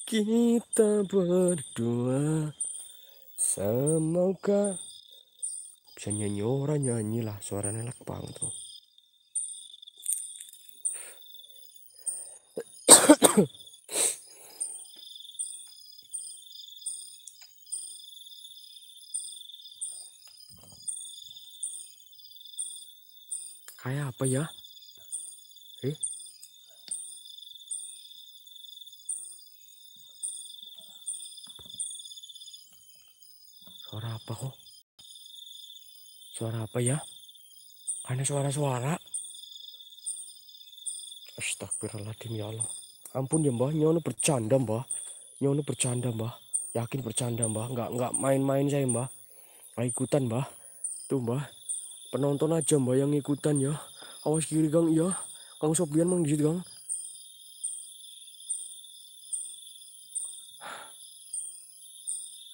kita berdua semoga bisa nyanyi orang nyanyi lah suaranya lekang tuh kayak apa ya? Eh? Suara apa kok? Suara apa ya? Ada suara-suara. Astagfirullahaladzim ya Allah. Ampun ya mbah, nyono bercanda mbah. Nyono bercanda mbah. Yakin bercanda mbah. nggak nggak main-main saya mbah. Nggak ikutan mbah. Tuh mbah penonton aja mbak yang ikutan ya awas kiri gang iya kang sopian mang disit gang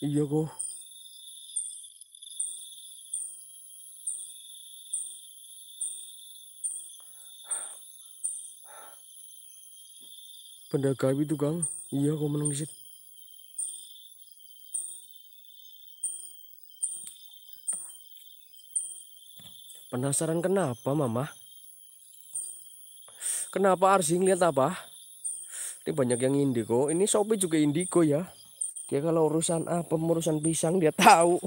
iya kok pendagang itu gang. iya kok menang disit Penasaran kenapa, Mama? Kenapa Arsi ngeliat apa? Ini banyak yang indigo. Ini Sopi juga indigo ya. Dia kalau urusan apa, urusan pisang dia tahu.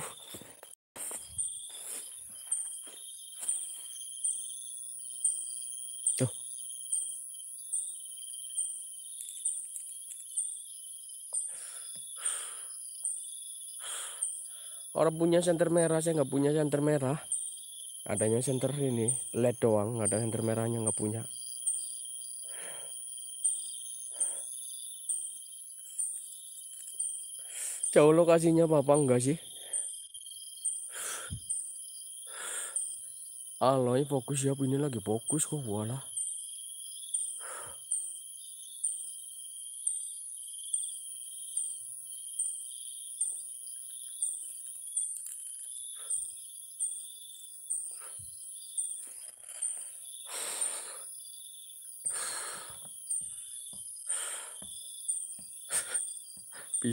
Orang punya senter merah, saya nggak punya senter merah adanya senter ini led doang nggak ada senter merahnya nggak punya jauh lokasinya apa enggak sih Aloy fokus ya ini lagi fokus kok walah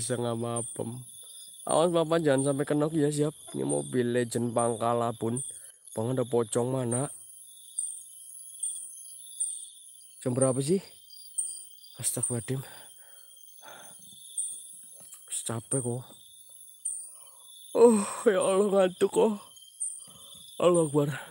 bisa nggak mapem awas bapak jangan sampai kenok ya siap ini mobil legend pangkala pun bang ada pocong mana jam berapa sih astagfirullahaladzim capek kok oh ya Allah ngantuk kok Allah kebarang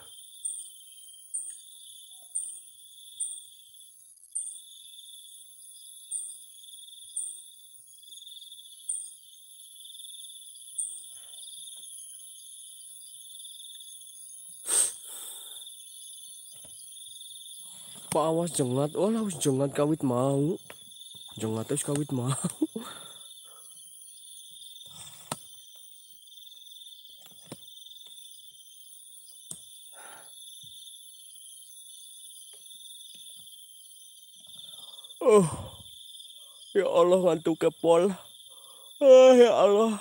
awas jengat oh harus jengat kawit mau jengat terus kawit mau Oh, ya Allah ngantuk kepol. oh, ah, ya Allah.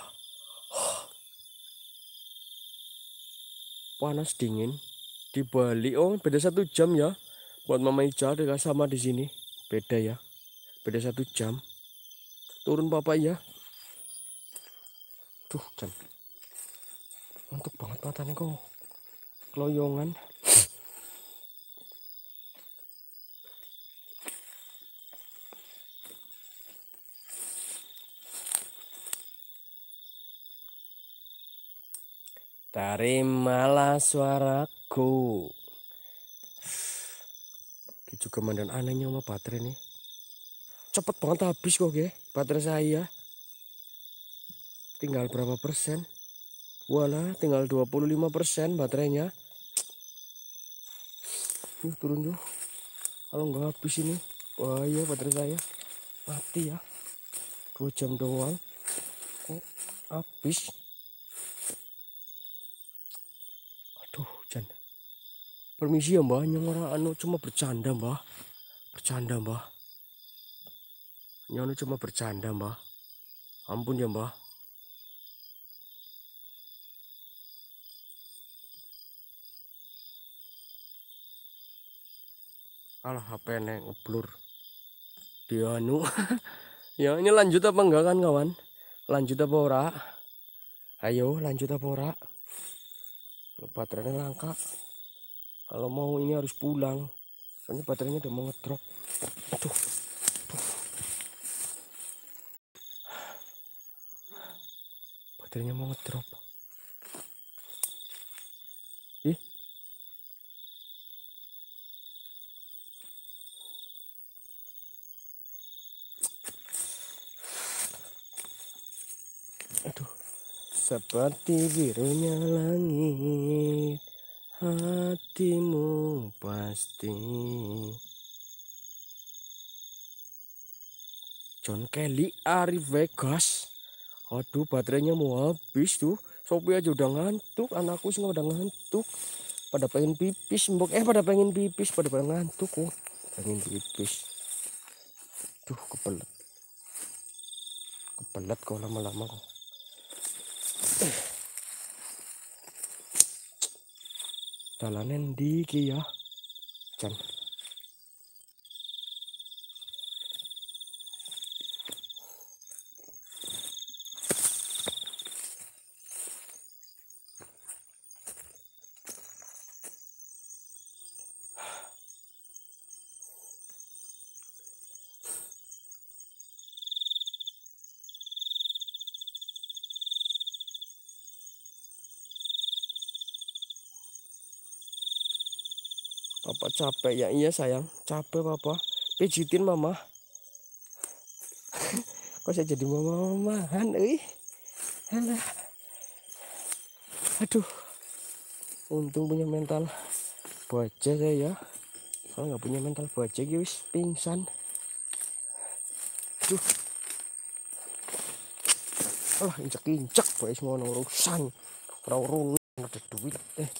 Panas dingin. Di Bali, oh beda satu jam ya buat mama Ica dengan sama di sini beda ya beda satu jam turun papa ya tuh jam Untuk banget matanya kok keloyongan Terimalah suaraku ini juga mandan anehnya sama baterai nih. Cepet banget habis kok ya baterai saya. Tinggal berapa persen? Wala tinggal 25 persen baterainya. Tuh turun tuh Kalau nggak habis ini wah iya baterai saya mati ya. Dua jam doang. Kok habis? permisi ya mbah nyong ora anu cuma bercanda mbah bercanda mbah nyono anu cuma bercanda mbah ampun ya mbah alah HP neng ngeblur dia anu ya ini lanjut apa enggak kan kawan lanjut apa ora ayo lanjut apa ora baterainya langka kalau mau ini harus pulang soalnya baterainya udah mau ngedrop aduh, baterainya mau ngedrop ih aduh seperti birunya langit hatimu pasti John Kelly Ari Vegas aduh baterainya mau habis tuh Sopi aja udah ngantuk anakku sih udah ngantuk pada pengen pipis mbok eh pada pengen pipis pada pengen ngantuk kok oh. pengen pipis tuh kepelet kepelet kok lama-lama kok Dalanen di iki ya. Jan. Papa capek ya iya sayang capek papa pijitin mama kok saya jadi mama mama eh aduh untung punya mental baja saya ya kalau nggak punya mental baja ya guys pingsan aduh alah injek injek boys mau orang urusan orang urusan ada duit eh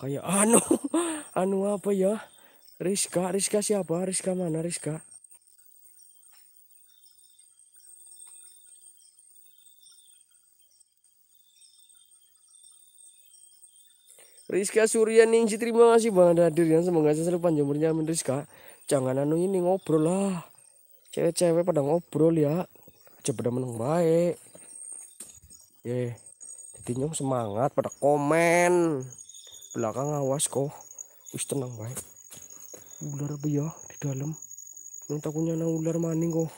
kayak anu anu apa ya Rizka Rizka siapa Rizka mana Rizka Rizka Surya Ninji terima kasih banget hadir ya semoga saya selalu panjang umurnya amin Rizka jangan anu ini ngobrol lah cewek-cewek pada ngobrol ya coba pada menang baik ya yeah. semangat pada komen belakang awas kok wis tenang baik ular apa ya di dalam ini takutnya ada ular maning kok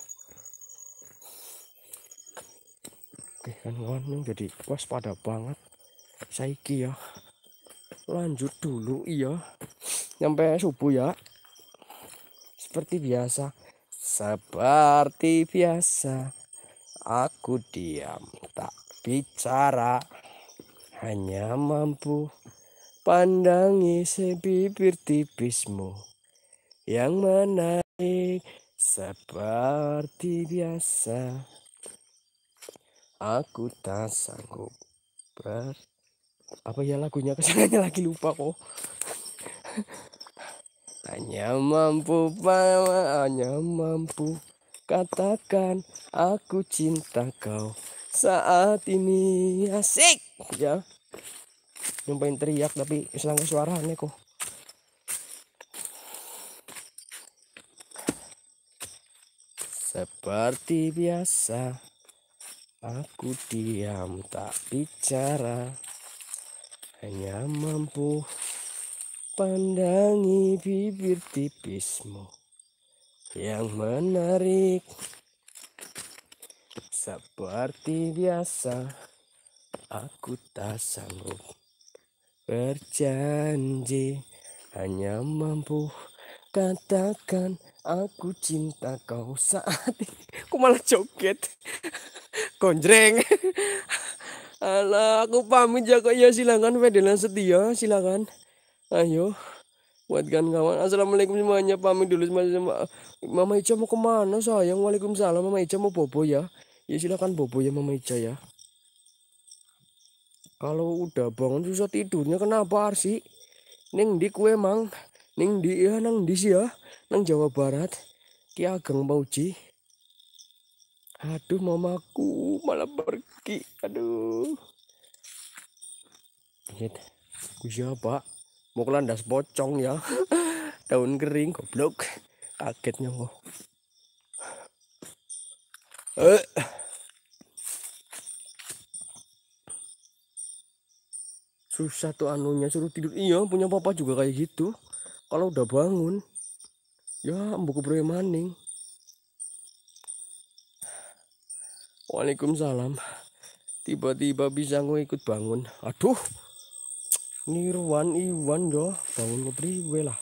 oke kan kawan ini jadi waspada banget saiki ya lanjut dulu iya nyampe subuh ya seperti biasa seperti biasa aku diam tak bicara hanya mampu Pandangi sebibir tipismu yang menaik seperti biasa. Aku tak sanggup ber apa ya lagunya kesannya lagi lupa kok. hanya mampu hanya mampu katakan aku cinta kau saat ini asik ya yung teriak tapi isa suara kasuarahan ya, ko seperti biasa aku diam tak bicara hanya mampu pandangi bibir tipismu yang menarik seperti biasa aku tak sanggup berjanji hanya mampu katakan aku cinta kau saat ini. Aku malah joget. Konjreng. ala aku pamit ya kok ya silakan Fedelan setia, silakan. Ayo. Buatkan kawan. Assalamualaikum semuanya. Pamit dulu semuanya. Mama Ica mau kemana sayang? Waalaikumsalam. Mama Ica mau bobo ya. Ya silakan bobo ya Mama Ica ya kalau udah bangun susah tidurnya kenapa sih? Neng di kue mang Neng di ya neng di sih ya Neng Jawa Barat Ki Ageng Bauci. Aduh mamaku malah pergi Aduh Lihat siapa Mau kelandas pocong ya Daun kering goblok Kagetnya kok Eh susah tuh anunya suruh tidur iya punya papa juga kayak gitu kalau udah bangun ya buku bro maning Waalaikumsalam tiba-tiba bisa gue ikut bangun aduh Nirwan Iwan yo bangun ke priwe lah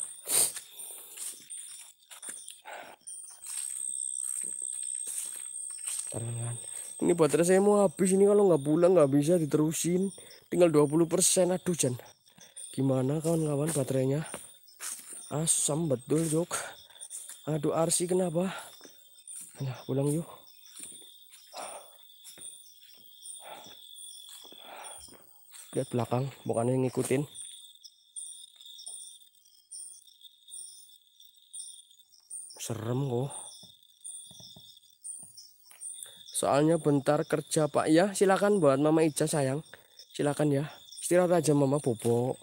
ini baterai saya mau habis ini kalau nggak pulang nggak bisa diterusin tinggal 20% aduh Jan gimana kawan-kawan baterainya asam betul jok aduh arsi kenapa ya pulang yuk lihat belakang bukannya ngikutin serem kok soalnya bentar kerja pak ya silakan buat mama Ica sayang silakan ya istirahat aja mama bobo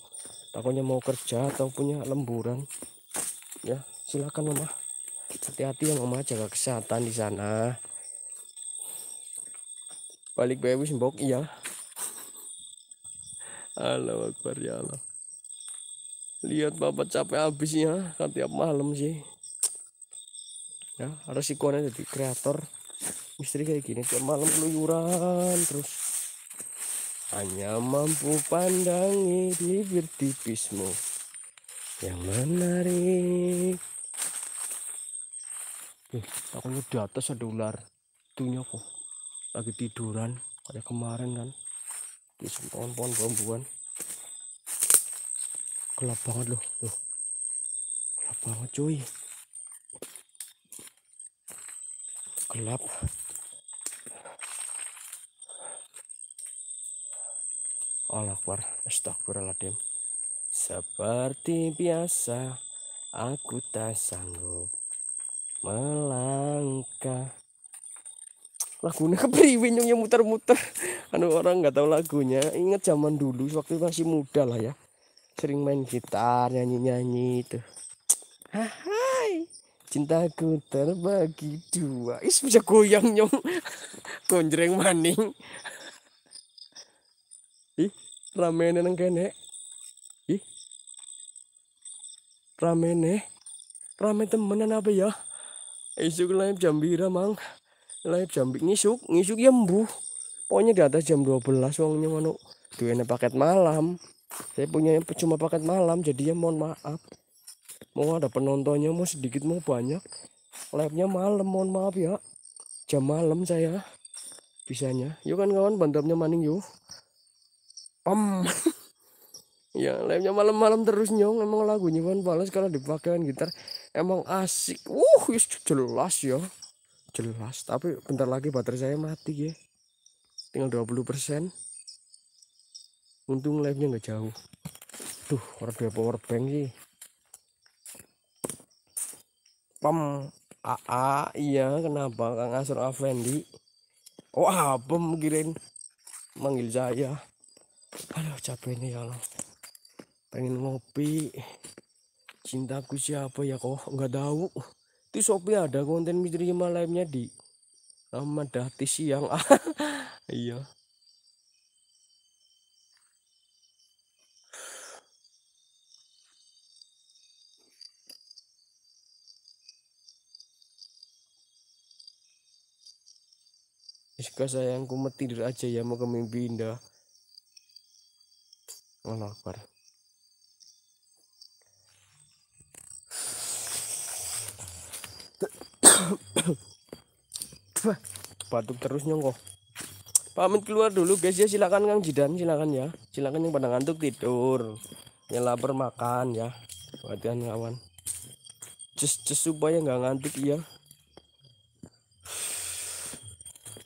takutnya mau kerja atau punya lemburan ya silakan mama hati-hati ya mama jaga kesehatan di sana balik bayi simbok iya Allah Akbar ya Allah lihat bapak capek habisnya kan tiap malam sih ya resikonya jadi kreator misteri kayak gini tiap malam keluyuran terus hanya mampu pandangi bibir tipismu yang menarik eh, takutnya di atas ada ular Tunya kok lagi tiduran kayak kemarin kan di pohon-pohon bambuan gelap banget loh tuh gelap banget cuy gelap Allah Akbar Astagfirullahaladzim Seperti biasa Aku tak sanggup Melangkah Lagunya kepriwin yang muter-muter Anu orang nggak tahu lagunya Ingat zaman dulu waktu masih muda lah ya Sering main gitar nyanyi-nyanyi itu ah, Hai cintaku terbagi dua Is bisa goyang nyong gonjreng maning ramene nang kene ih ramene rame temenan apa ya isuk live jam bira mang live jam ngisuk ngisuk ya mbu pokoknya di atas jam 12 uangnya tuh enak paket malam saya punya yang cuma paket malam jadi ya mohon maaf mau ada penontonnya mau sedikit mau banyak live-nya malam mohon maaf ya jam malam saya bisanya yuk kan kawan bantamnya maning yuk pem ya lemnya malam-malam terus nyong emang lagunya kan balas kalau dipakai gitar emang asik uh jelas ya jelas tapi bentar lagi baterai saya mati ya tinggal 20% untung live nya nggak jauh tuh orang dua power bank sih pam AA iya kenapa Kang Asur Afendi oh apa kirain manggil saya aduh capek nih ya Allah pengen ngopi cintaku siapa ya kok Enggak tahu itu Sopi ada konten misteri malamnya di lama dati siang iya Jika sayangku tidur aja ya mau ke mimpi indah Allah Akbar batuk terus nyongko pamit keluar dulu guys ya silakan Kang Jidan silakan ya silakan yang pada ngantuk tidur yang lapar makan ya latihan kawan just just supaya nggak ngantuk ya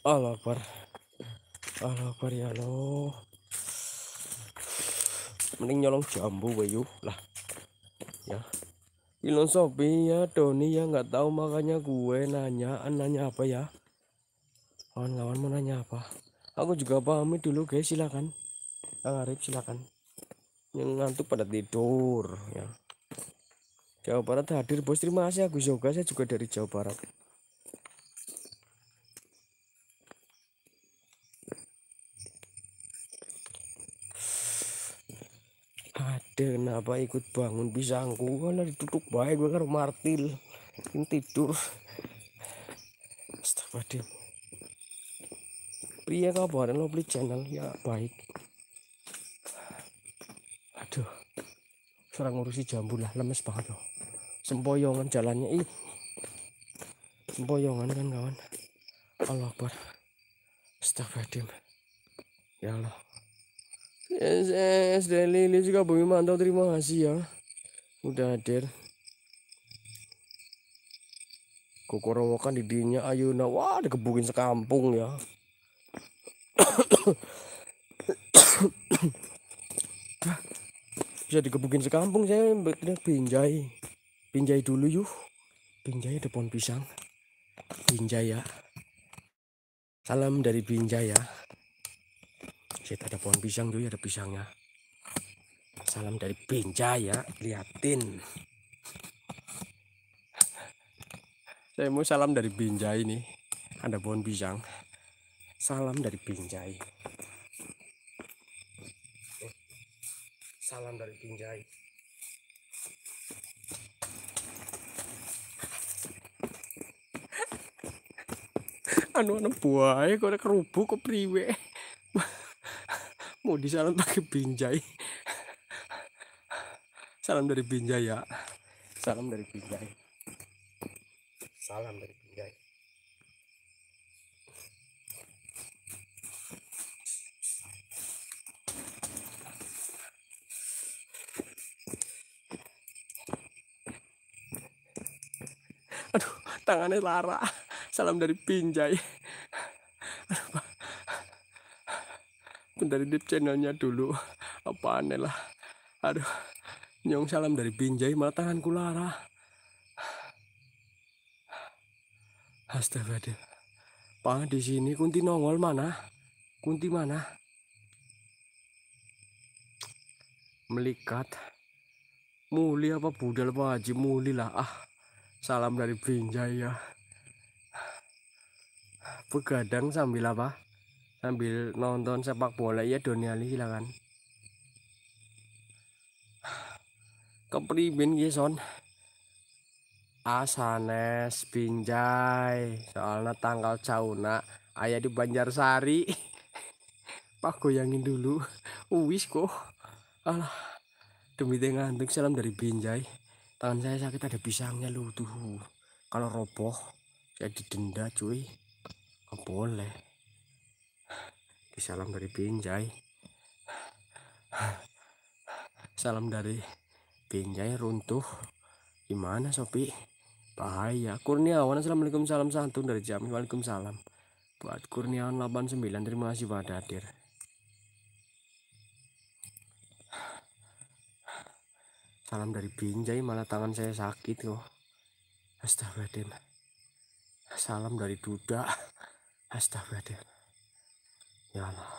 Allah Akbar Allah Akbar ya Allah mending nyolong jambu wayu lah ya Wilon Sobi ya Doni ya nggak tahu makanya gue nanya nanya apa ya kawan-kawan mau nanya apa aku juga pahami dulu guys silakan Kang Arif silakan yang ngantuk pada tidur ya Jawa Barat hadir bos terima kasih aku juga saya juga dari Jawa Barat kenapa ikut bangun pisangku kan lah Ditutup baik gue karo martil ini kan tidur astagfirullah pria kabar lo beli channel ya baik aduh serang ngurusi jambu lah lemes banget loh sempoyongan jalannya ih sempoyongan kan kawan Allah Akbar astagfirullah ya Allah Sd Lili juga Bumi mantau terima kasih ya udah hadir kokorowokan dinya Ayuna wah dikebukin sekampung ya bisa dikebukin sekampung saya berteriak pinjai pinjai dulu yuk pinjai ada pohon pisang pinjai ya salam dari pinjai ya Cet, ada pohon pisang juga ya, ada pisangnya. Salam dari Binjai ya, liatin. Saya mau salam dari Binjai ini. Ada pohon pisang. Salam dari Binjai Salam dari Binjai anu anu buaya kok kerubuk kok priwe mau disalam pakai Binjai salam dari Binjai ya salam dari Binjai salam dari Binjai aduh tangannya lara salam dari Binjai aduh, dari deep channelnya dulu apa aneh lah aduh nyong salam dari Binjai malah tanganku lara astaga deh, pang di sini kunti nongol mana kunti mana melikat muli apa budal apa haji muli lah ah salam dari Binjai ya begadang sambil apa sambil nonton sepak bola ya lah kan. kepribin ya son asanes pinjai soalnya tanggal cauna ayah di Banjarsari pak goyangin dulu uwis kok alah demi tengah ngantuk salam dari Binjai tangan saya sakit ada pisangnya lu tuh kalau roboh jadi denda cuy nggak boleh salam dari Binjai salam dari Binjai runtuh gimana Sopi bahaya Kurniawan Assalamualaikum salam santun dari Jambi Waalaikumsalam buat Kurniawan 89 terima kasih buat hadir salam dari Binjai malah tangan saya sakit loh. astagfirullahaladzim salam dari Duda astagfirullahaladzim Ya Allah.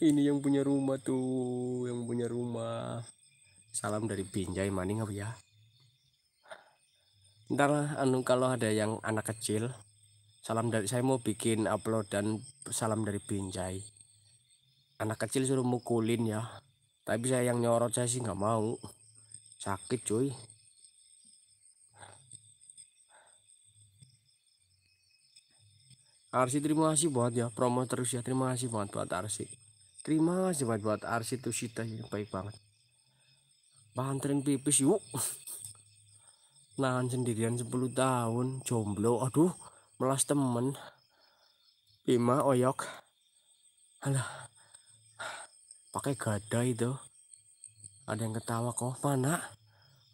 Ini yang punya rumah tuh, yang punya rumah. Salam dari Binjai Maning apa ya? Ntar anu kalau ada yang anak kecil, salam dari saya mau bikin upload dan salam dari Binjai. Anak kecil suruh mukulin ya, tapi saya yang nyorot saya sih nggak mau, sakit cuy. Arsi terima kasih buat ya promo terus ya terima kasih banget buat Arsi terima kasih banget buat Arsi tuh Sita ini baik banget banterin pipis yuk nahan sendirian 10 tahun jomblo aduh melas temen Bima oyok alah pakai gada itu ada yang ketawa kok mana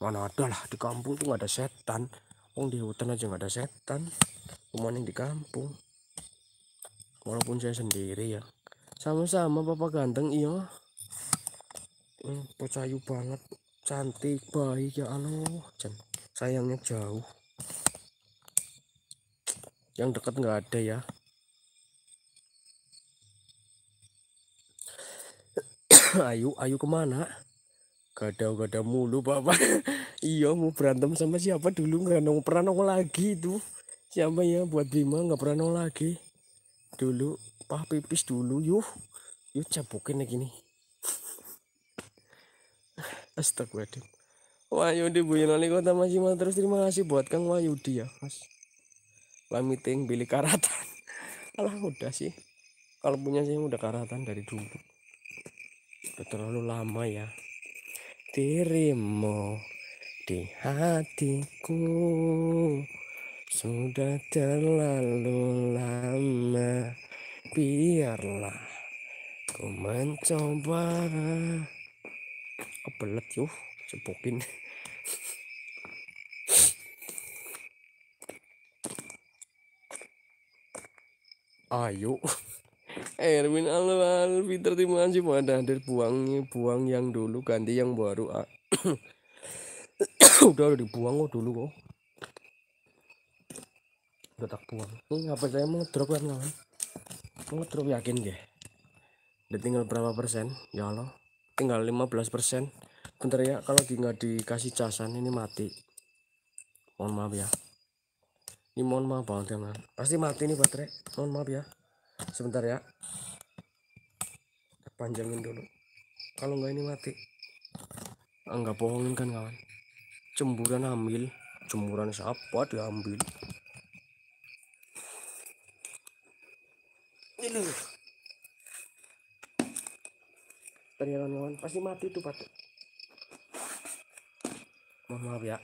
mana ada lah di kampung tuh nggak ada setan Wong di hutan aja nggak ada setan, kemana di kampung walaupun saya sendiri ya sama-sama papa ganteng iya hmm, percaya banget cantik baik ya Allah sayangnya jauh yang dekat nggak ada ya ayu ayu kemana gadau gada mulu bapak iya mau berantem sama siapa dulu nggak nong pernah lagi itu siapa ya buat Bima nggak pernah lagi dulu pah pipis dulu yuh yuh cabukin lagi nih astagfirullahaladzim Wahyudi Bu Yunani Kota masih mau terus terima kasih buat Kang Wahyudi ya Mas Lamiting beli Karatan Alah udah sih kalau punya sih udah karatan dari dulu udah terlalu lama ya dirimu di hatiku sudah terlalu lama Biarlah Ku mencoba Kebelet yuk Cepukin Ayo Erwin Alwal Peter terima kasih pada hadir buangnya buang yang dulu ganti yang baru ah. udah udah dibuang kok dulu kok tetap tak buang ini HP saya drop kan kawan drop yakin deh udah tinggal berapa persen ya Allah tinggal 15 persen bentar ya kalau tinggal dikasih casan ini mati mohon maaf ya ini mohon maaf banget ya man. pasti mati nih baterai mohon maaf ya sebentar ya panjangin dulu kalau nggak ini mati ah, nggak bohongin kan kawan cemburan ambil, cemburan siapa diambil Ini Tadi ya, kawan-kawan pasti mati tuh Pak. Mohon maaf ya.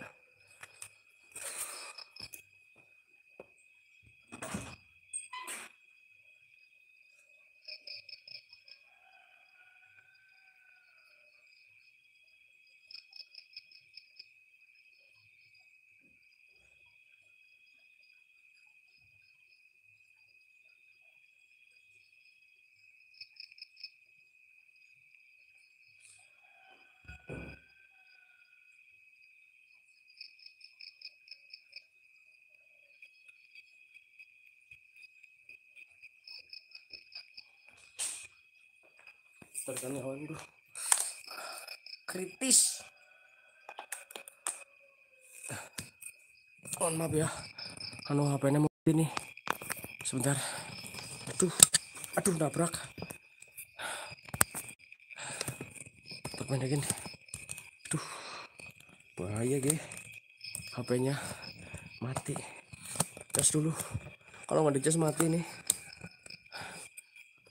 badannya waduh kritis mohon maaf ya anu HP-nya mau ini sebentar tuh aduh nabrak perpendekin tuh bahaya ge HP-nya mati cas dulu kalau nggak dicas mati nih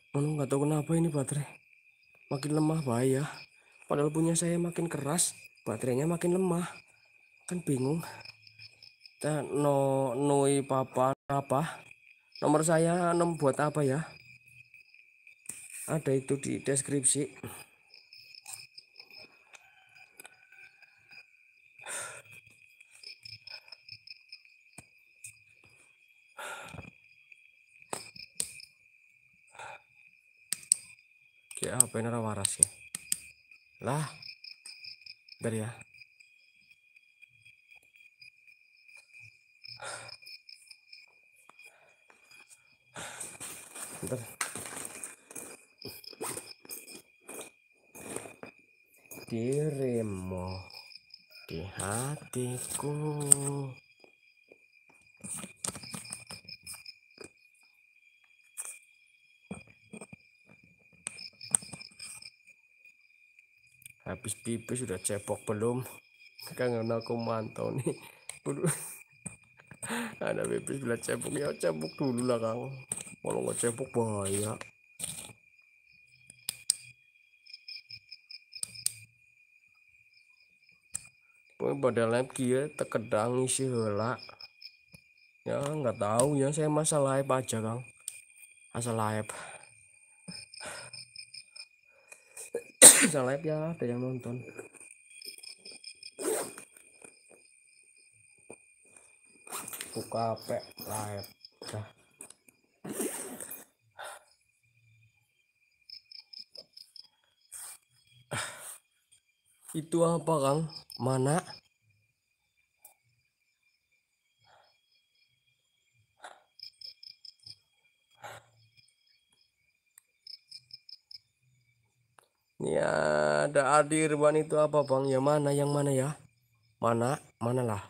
Oh, nggak tahu kenapa ini baterai makin lemah bahaya. Padahal punya saya makin keras, baterainya makin lemah. Kan bingung. Dan no noi papa apa? Nomor saya nom buat apa ya? Ada itu di deskripsi. sudah cepok belum kangen aku mantau nih ada bebek sudah cepok ya cepok dulu lah kang kalau nggak cepok bahaya Pokoknya pada live kia terkedang isi hela ya nggak tahu ya saya masalah live aja kang asal live asal live ya ada yang nonton buka HP live itu apa kang mana Ya, ada ban itu apa bang? Ya mana, yang mana ya? Mana, mana lah?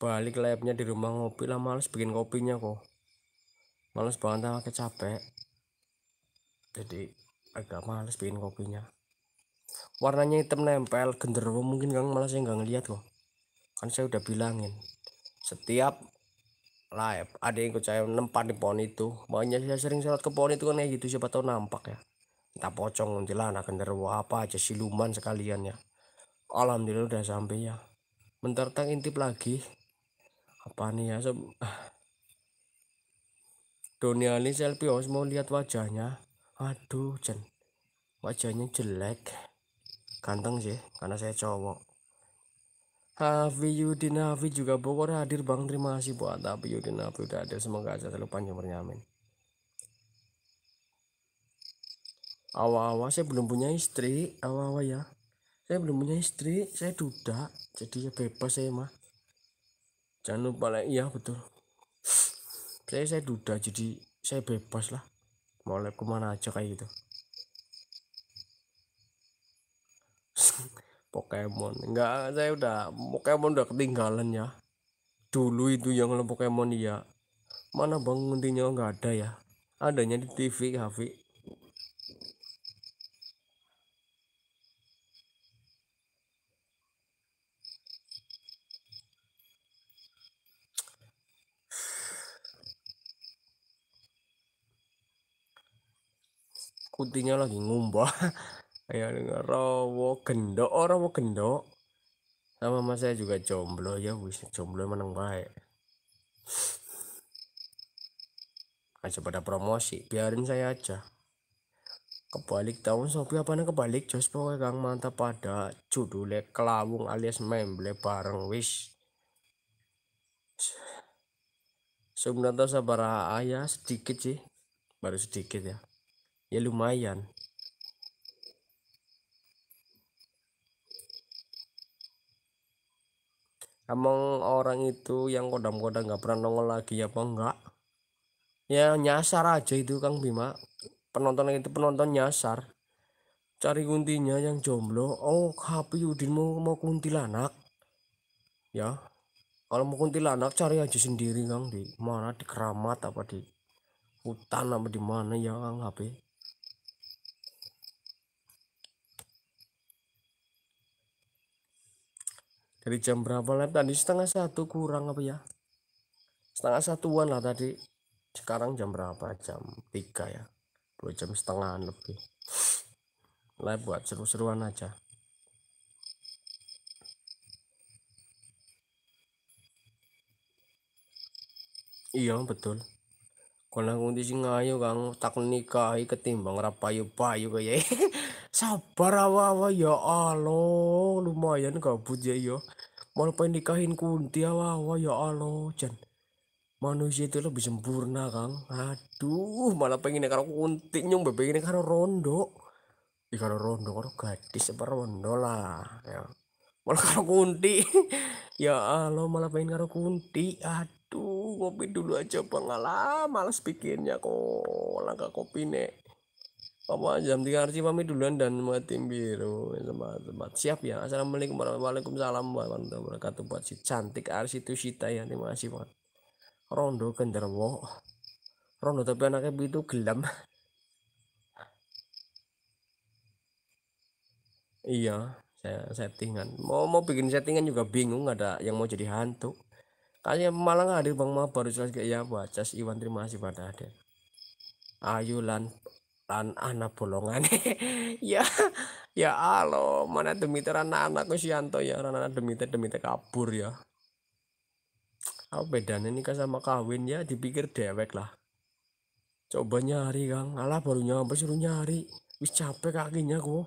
balik labnya di rumah ngopi lah males bikin kopinya kok males banget lah kecapek jadi agak males bikin kopinya warnanya hitam nempel genderuwo mungkin kan malah saya nggak ngeliat kok kan saya udah bilangin setiap live ada yang ikut saya nempat di pohon itu makanya saya sering sholat ke pohon itu kan ya gitu siapa tahu nampak ya entah pocong kuntilanak genderuwo apa aja siluman sekalian ya alhamdulillah udah sampai ya bentar tang intip lagi apa nih ya sob ini selfie harus oh, mau lihat wajahnya aduh Jen wajahnya jelek ganteng sih karena saya cowok Hafi Yudin Hafi juga Bogor hadir Bang terima kasih buat Hafi Yudin Hafi udah ada semoga aja selalu panjang bernyamin ya, awal-awal saya belum punya istri awal-awal ya saya belum punya istri saya duda jadi ya bebas saya mah jangan lupa lah iya betul saya saya duda jadi saya bebas lah mau lab kemana aja kayak gitu Pokemon enggak saya udah Pokemon udah ketinggalan ya dulu itu yang Pokemon ya mana bang nantinya enggak ada ya adanya di TV Hafiz. kuntinya lagi ngumbah ayo dengar rawo gendok oh, rawo gendok sama mas saya juga jomblo ya wis jomblo menang baik aja pada promosi biarin saya aja kebalik tahun sopi apa nih kebalik jos pokoknya kang mantap pada judulnya kelawung alias memble bareng wis sebenarnya sabar ayah ya, sedikit sih baru sedikit ya ya lumayan emang orang itu yang kodam-kodam nggak pernah nongol lagi ya apa enggak ya nyasar aja itu Kang Bima penonton itu penonton nyasar cari kuntinya yang jomblo oh HP Udin mau mau kuntilanak ya kalau mau kuntilanak cari aja sendiri Kang di mana di keramat apa di hutan apa di mana ya Kang HP dari jam berapa lah tadi setengah satu kurang apa ya setengah satuan lah tadi sekarang jam berapa jam tiga ya dua jam setengah lebih live buat seru-seruan aja iya betul kalau singa ngayu kang tak nikahi ketimbang rapayu payu kayak sabar awa-awa ya Allah lumayan gabut ya yo iya. mau pengen nikahin kunti awa-awa ya Allah jan manusia itu lebih sempurna kang aduh malah pengen karo kunti nyung ini karo rondo di karo rondo karo gadis apa ya, rondo lah ya malah karo kunti ya Allah malah pengen karo kunti aduh kopi dulu aja bang malas males bikinnya kok langkah kopi nek Papa jam tiga arti pamit duluan dan tim biru tempat-tempat siap ya assalamualaikum warahmatullahi wabarakatuh buat si cantik arsi itu sita ya terima kasih buat rondo genderwo rondo tapi anaknya begitu gelam iya saya settingan mau mau bikin settingan juga bingung ada yang mau jadi hantu kalian malah hadir bang mabar baru selesai ya buat cas Iwan terima kasih pada hadir Ayu lan an anak bolongan ya ya alo mana demiter anak anakku sianto ya anak anak demiter demiter kabur ya apa bedanya kan sama kawin ya dipikir dewek lah coba nyari kang alah baru nyampe suruh nyari wis capek kakinya ku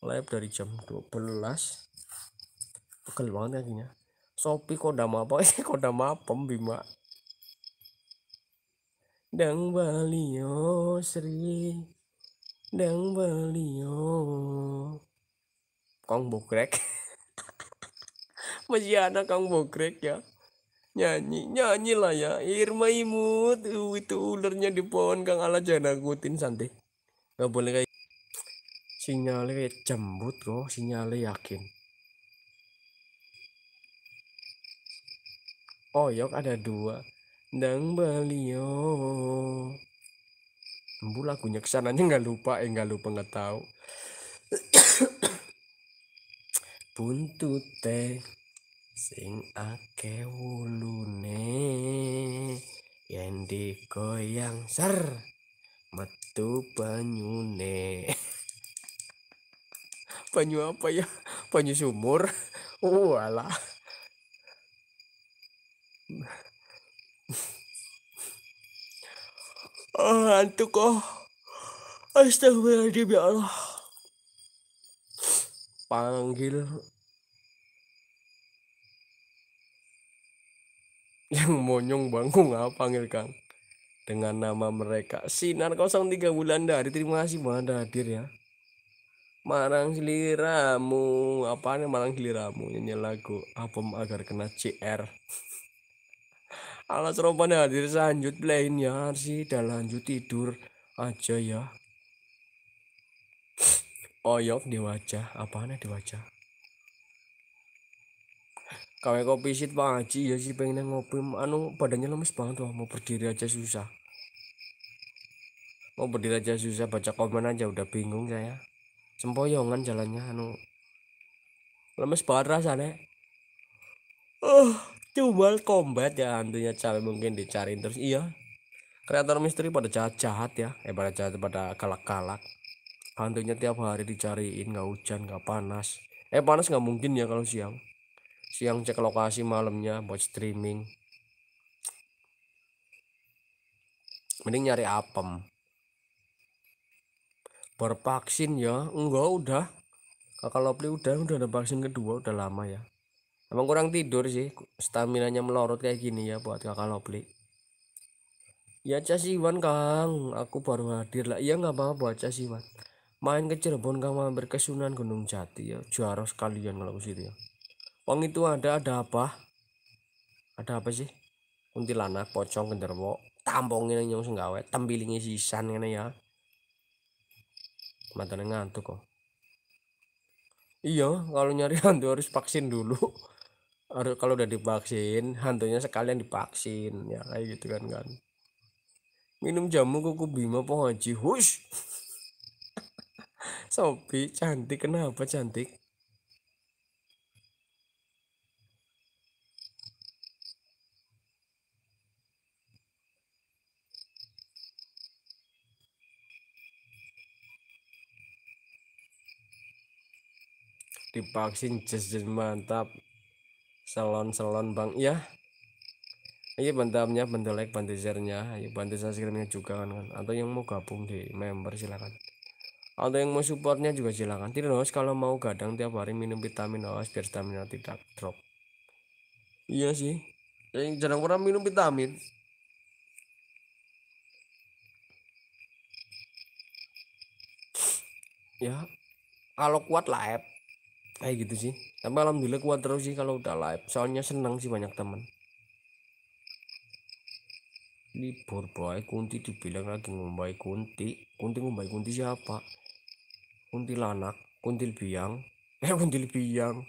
live dari jam 12 pegel banget kakinya sopi kodam apa ini kodam apa bima Dang Balio Sri Dang Balio Kong Bokrek Masih ada Kong Bokrek ya Nyanyi, nyanyi lah ya Irma imut uh, Itu ulernya di pohon Kang Ala jangan nakutin santai Gak boleh kayak Sinyalnya kayak jembut kok Sinyalnya yakin oh Oyok ada dua dang balio, embu lagunya kesananya nggak lupa eh nggak lupa nggak tahu buntute sing ake wulune yen digoyang ser metu banyune banyu apa ya banyu sumur walah Oh, kok. oh. Astagfirullahaladzim ya Allah. Panggil yang monyong bangun nggak panggil Kang dengan nama mereka Sinar 03 dari terima kasih Anda hadir ya Marang apa nih? nih marang nyanyi lagu album agar kena CR Alas ropan hadir lain lainnya sih, dan lanjut tidur aja ya. Oyok di wajah, apaan ya di wajah? Kawe kopi sit Pak Haji ya sih pengen ngopi anu badannya lemes banget wah mau berdiri aja susah. Mau berdiri aja susah baca komen aja udah bingung saya. Sempoyongan jalannya anu lemes banget rasanya. Oh. Uh. Cuma combat ya hantunya cari mungkin dicariin terus iya. Kreator misteri pada jahat-jahat ya, eh pada jahat pada galak-galak. Hantunya tiap hari dicariin, nggak hujan, nggak panas. Eh panas nggak mungkin ya kalau siang. Siang cek lokasi malamnya buat streaming. Mending nyari apem. Bervaksin ya, enggak udah. Kakak beli udah udah ada vaksin kedua udah lama ya emang kurang tidur sih stamina nya melorot kayak gini ya buat kakak lobli ya casiwan kang aku baru hadir lah iya nggak apa-apa casiwan main ke Cirebon kamu hampir ke Sunan Gunung Jati ya juara sekalian kalau ke situ ya Wong itu ada ada apa ada apa sih kuntilanak pocong genderwo tampongin yang senggawe tembilingi sisan kena ya matanya ngantuk kok iya kalau nyari hantu harus vaksin dulu aduh kalau udah divaksin hantunya sekalian divaksin ya kayak gitu kan kan minum jamu kuku bima po haji hush sopi cantik kenapa cantik divaksin jajan mantap salon-salon bang ya iya, iya bantamnya bantu like bantu share-nya ayo iya, bantu subscribe-nya juga kan, kan atau yang mau gabung di member silahkan atau yang mau supportnya juga silahkan tidak harus kalau mau gadang tiap hari minum vitamin awas biar stamina tidak drop iya sih yang jarang pernah minum vitamin ya kalau kuat lah ya kayak gitu sih tapi alhamdulillah kuat terus sih kalau udah live soalnya seneng sih banyak temen libur boy kunti dibilang lagi ngumbai kunti kunti ngumbai kunti siapa Kunti Lanak, kuntil biang eh kuntil biang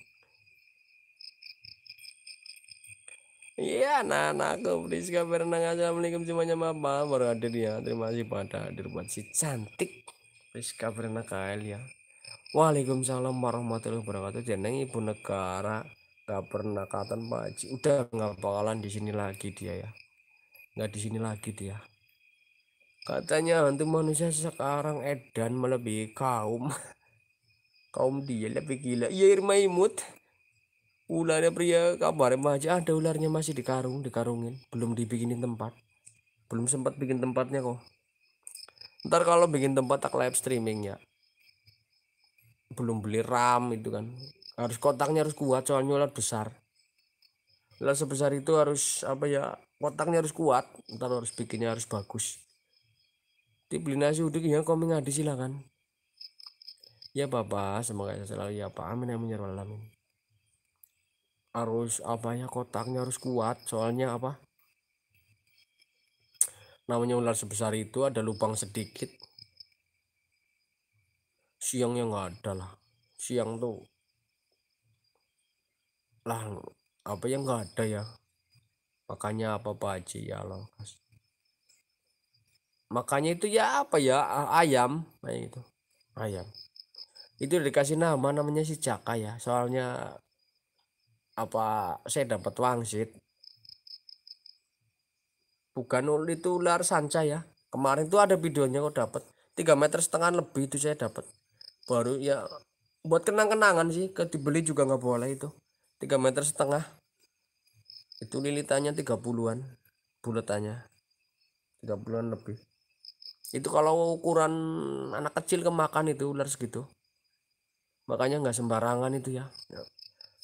Iya anak-anakku Priska Bernang Assalamualaikum semuanya Mama, baru hadir ya Terima kasih pada hadir buat si cantik Priska Bernang KL ya Waalaikumsalam warahmatullahi wabarakatuh. Jeneng ibu negara gak pernah katen Pak Haji. Udah nggak bakalan di sini lagi dia ya. Nggak di sini lagi dia. Katanya hantu manusia sekarang edan melebihi kaum kaum dia lebih gila. Iya Irma Imut. Ularnya pria kabar Haji ada ularnya masih di karung, dikarungin, belum dibikinin tempat. Belum sempat bikin tempatnya kok. Ntar kalau bikin tempat tak live streamingnya belum beli RAM itu kan harus kotaknya harus kuat soalnya ular besar ular sebesar itu harus apa ya kotaknya harus kuat ntar harus bikinnya harus bagus tip beli nasi udah ya koming adi silakan ya bapak semoga selalu ya pak amin amin ya alamin harus apa ya kotaknya harus kuat soalnya apa namanya ular sebesar itu ada lubang sedikit siangnya nggak ada lah siang tuh lah apa yang nggak ada ya makanya apa apa aja ya Allah makanya itu ya apa ya ayam kayak itu ayam itu dikasih nama namanya si Caka ya soalnya apa saya dapat wangsit bukan itu ular sanca ya kemarin tuh ada videonya kok dapat tiga meter setengah lebih itu saya dapat baru ya buat kenang-kenangan sih ke dibeli juga nggak boleh itu tiga meter setengah itu lilitannya tiga puluhan bulatannya tiga puluhan lebih itu kalau ukuran anak kecil kemakan itu ular segitu makanya nggak sembarangan itu ya. ya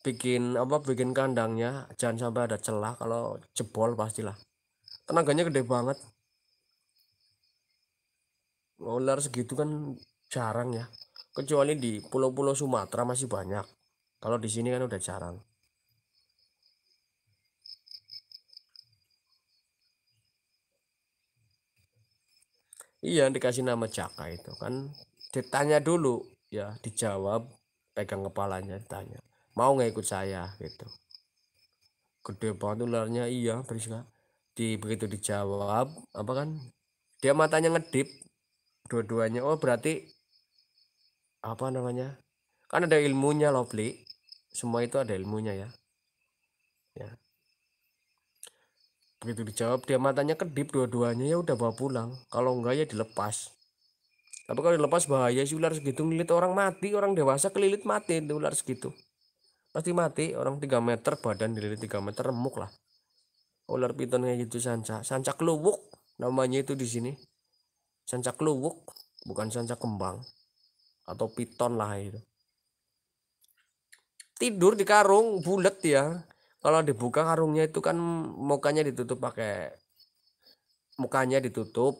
bikin apa bikin kandangnya jangan sampai ada celah kalau jebol pastilah tenaganya gede banget ular segitu kan jarang ya kecuali di pulau-pulau Sumatera masih banyak kalau di sini kan udah jarang iya dikasih nama jaka itu kan ditanya dulu ya dijawab pegang kepalanya ditanya mau nggak ikut saya gitu gede banget ularnya iya Priska di begitu dijawab apa kan dia matanya ngedip dua-duanya oh berarti apa namanya kan ada ilmunya lovely semua itu ada ilmunya ya ya begitu dijawab dia matanya kedip dua-duanya ya udah bawa pulang kalau enggak ya dilepas tapi kalau dilepas bahaya sih ular segitu ngelilit orang mati orang dewasa kelilit mati itu ular segitu pasti mati orang tiga meter badan dililit tiga meter remuk lah ular pitonnya gitu sanca sanca keluwuk namanya itu di sini sanca keluwuk bukan sanca kembang atau piton lah itu tidur di karung bulat ya kalau dibuka karungnya itu kan mukanya ditutup pakai mukanya ditutup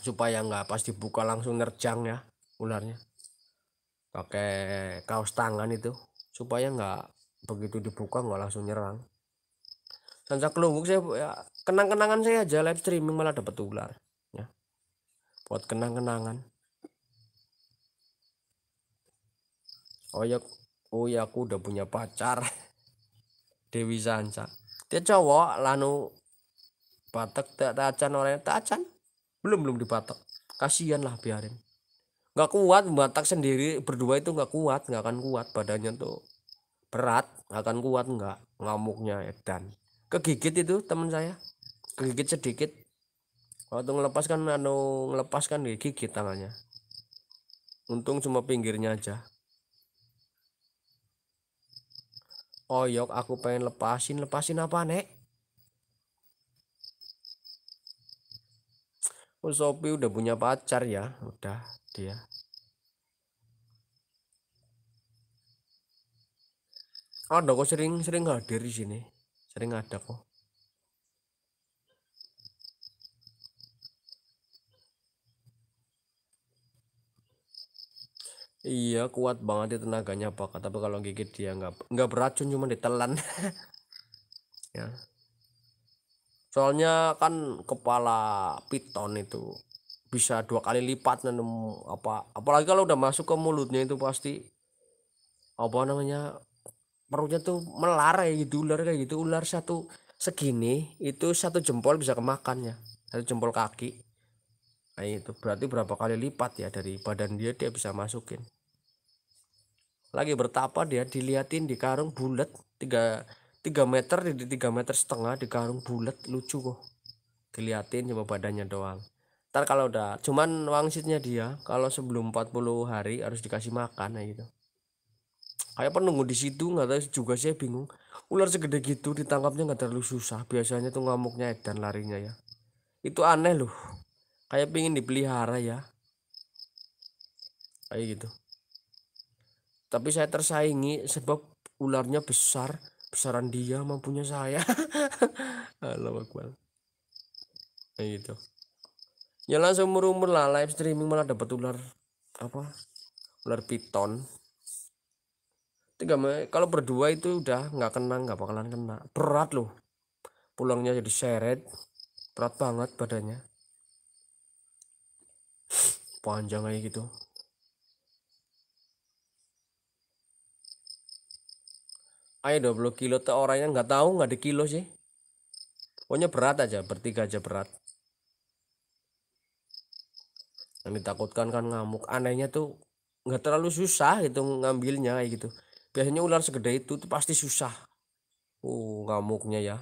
supaya nggak pas dibuka langsung nerjang ya ularnya pakai kaos tangan itu supaya nggak begitu dibuka nggak langsung nyerang Sanca kelungguk saya ya, kenang-kenangan saya aja live streaming malah dapat ular ya buat kenang-kenangan oh ya oh ya aku udah punya pacar Dewi Sanca dia cowok lanu batek tak tacan orangnya tacan belum belum dibatek kasihan lah biarin nggak kuat batak sendiri berdua itu nggak kuat nggak akan kuat badannya tuh berat nggak akan kuat nggak ngamuknya Edan. kegigit itu teman saya kegigit sedikit waktu ngelepaskan anu ngelepaskan gigit tangannya untung cuma pinggirnya aja oyok oh, iya, aku pengen lepasin lepasin apa nek Oh Sophie udah punya pacar ya udah dia ada kok sering-sering hadir di sini sering ada kok Iya kuat banget itu tenaganya pak, tapi kalau gigit dia nggak nggak beracun cuma ditelan ya soalnya kan kepala piton itu bisa dua kali lipat dan apa apalagi kalau udah masuk ke mulutnya itu pasti apa namanya perutnya tuh melar kayak gitu ular kayak gitu ular satu segini itu satu jempol bisa kemakannya satu jempol kaki nah itu berarti berapa kali lipat ya dari badan dia dia bisa masukin lagi bertapa dia diliatin di karung bulat 3 3 meter di 3 meter setengah di karung bulat lucu kok diliatin cuma badannya doang ntar kalau udah cuman wangsitnya dia kalau sebelum 40 hari harus dikasih makan ya gitu kayak penunggu di situ nggak tahu juga saya bingung ular segede gitu ditangkapnya nggak terlalu susah biasanya tuh ngamuknya dan larinya ya itu aneh loh kayak pengen dipelihara ya kayak gitu tapi saya tersaingi sebab ularnya besar besaran dia mampunya saya Allah Akbar kayak gitu ya langsung umur umur lah live streaming malah dapat ular apa ular piton tiga kalau berdua itu udah nggak kena nggak bakalan kena berat loh pulangnya jadi seret berat banget badannya panjang kayak gitu ayo 20 kilo tuh orangnya nggak tahu nggak ada kilo sih pokoknya berat aja bertiga aja berat yang ditakutkan kan ngamuk anehnya tuh nggak terlalu susah gitu ngambilnya kayak gitu biasanya ular segede itu tuh pasti susah uh ngamuknya ya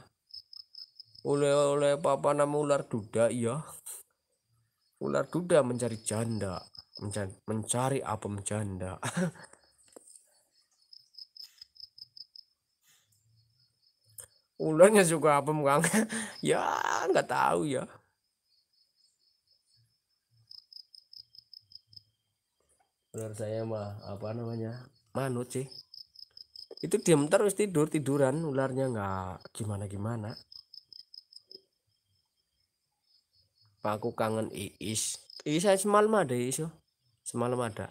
oleh oleh papa nama ular duda iya ular duda mencari janda mencari, mencari apa mencanda? ularnya juga apa kang ya nggak tahu ya ular saya mah apa namanya manut sih itu diam terus tidur tiduran ularnya nggak gimana gimana aku kangen Iis Iis saya semalam ada Iis yo semalam ada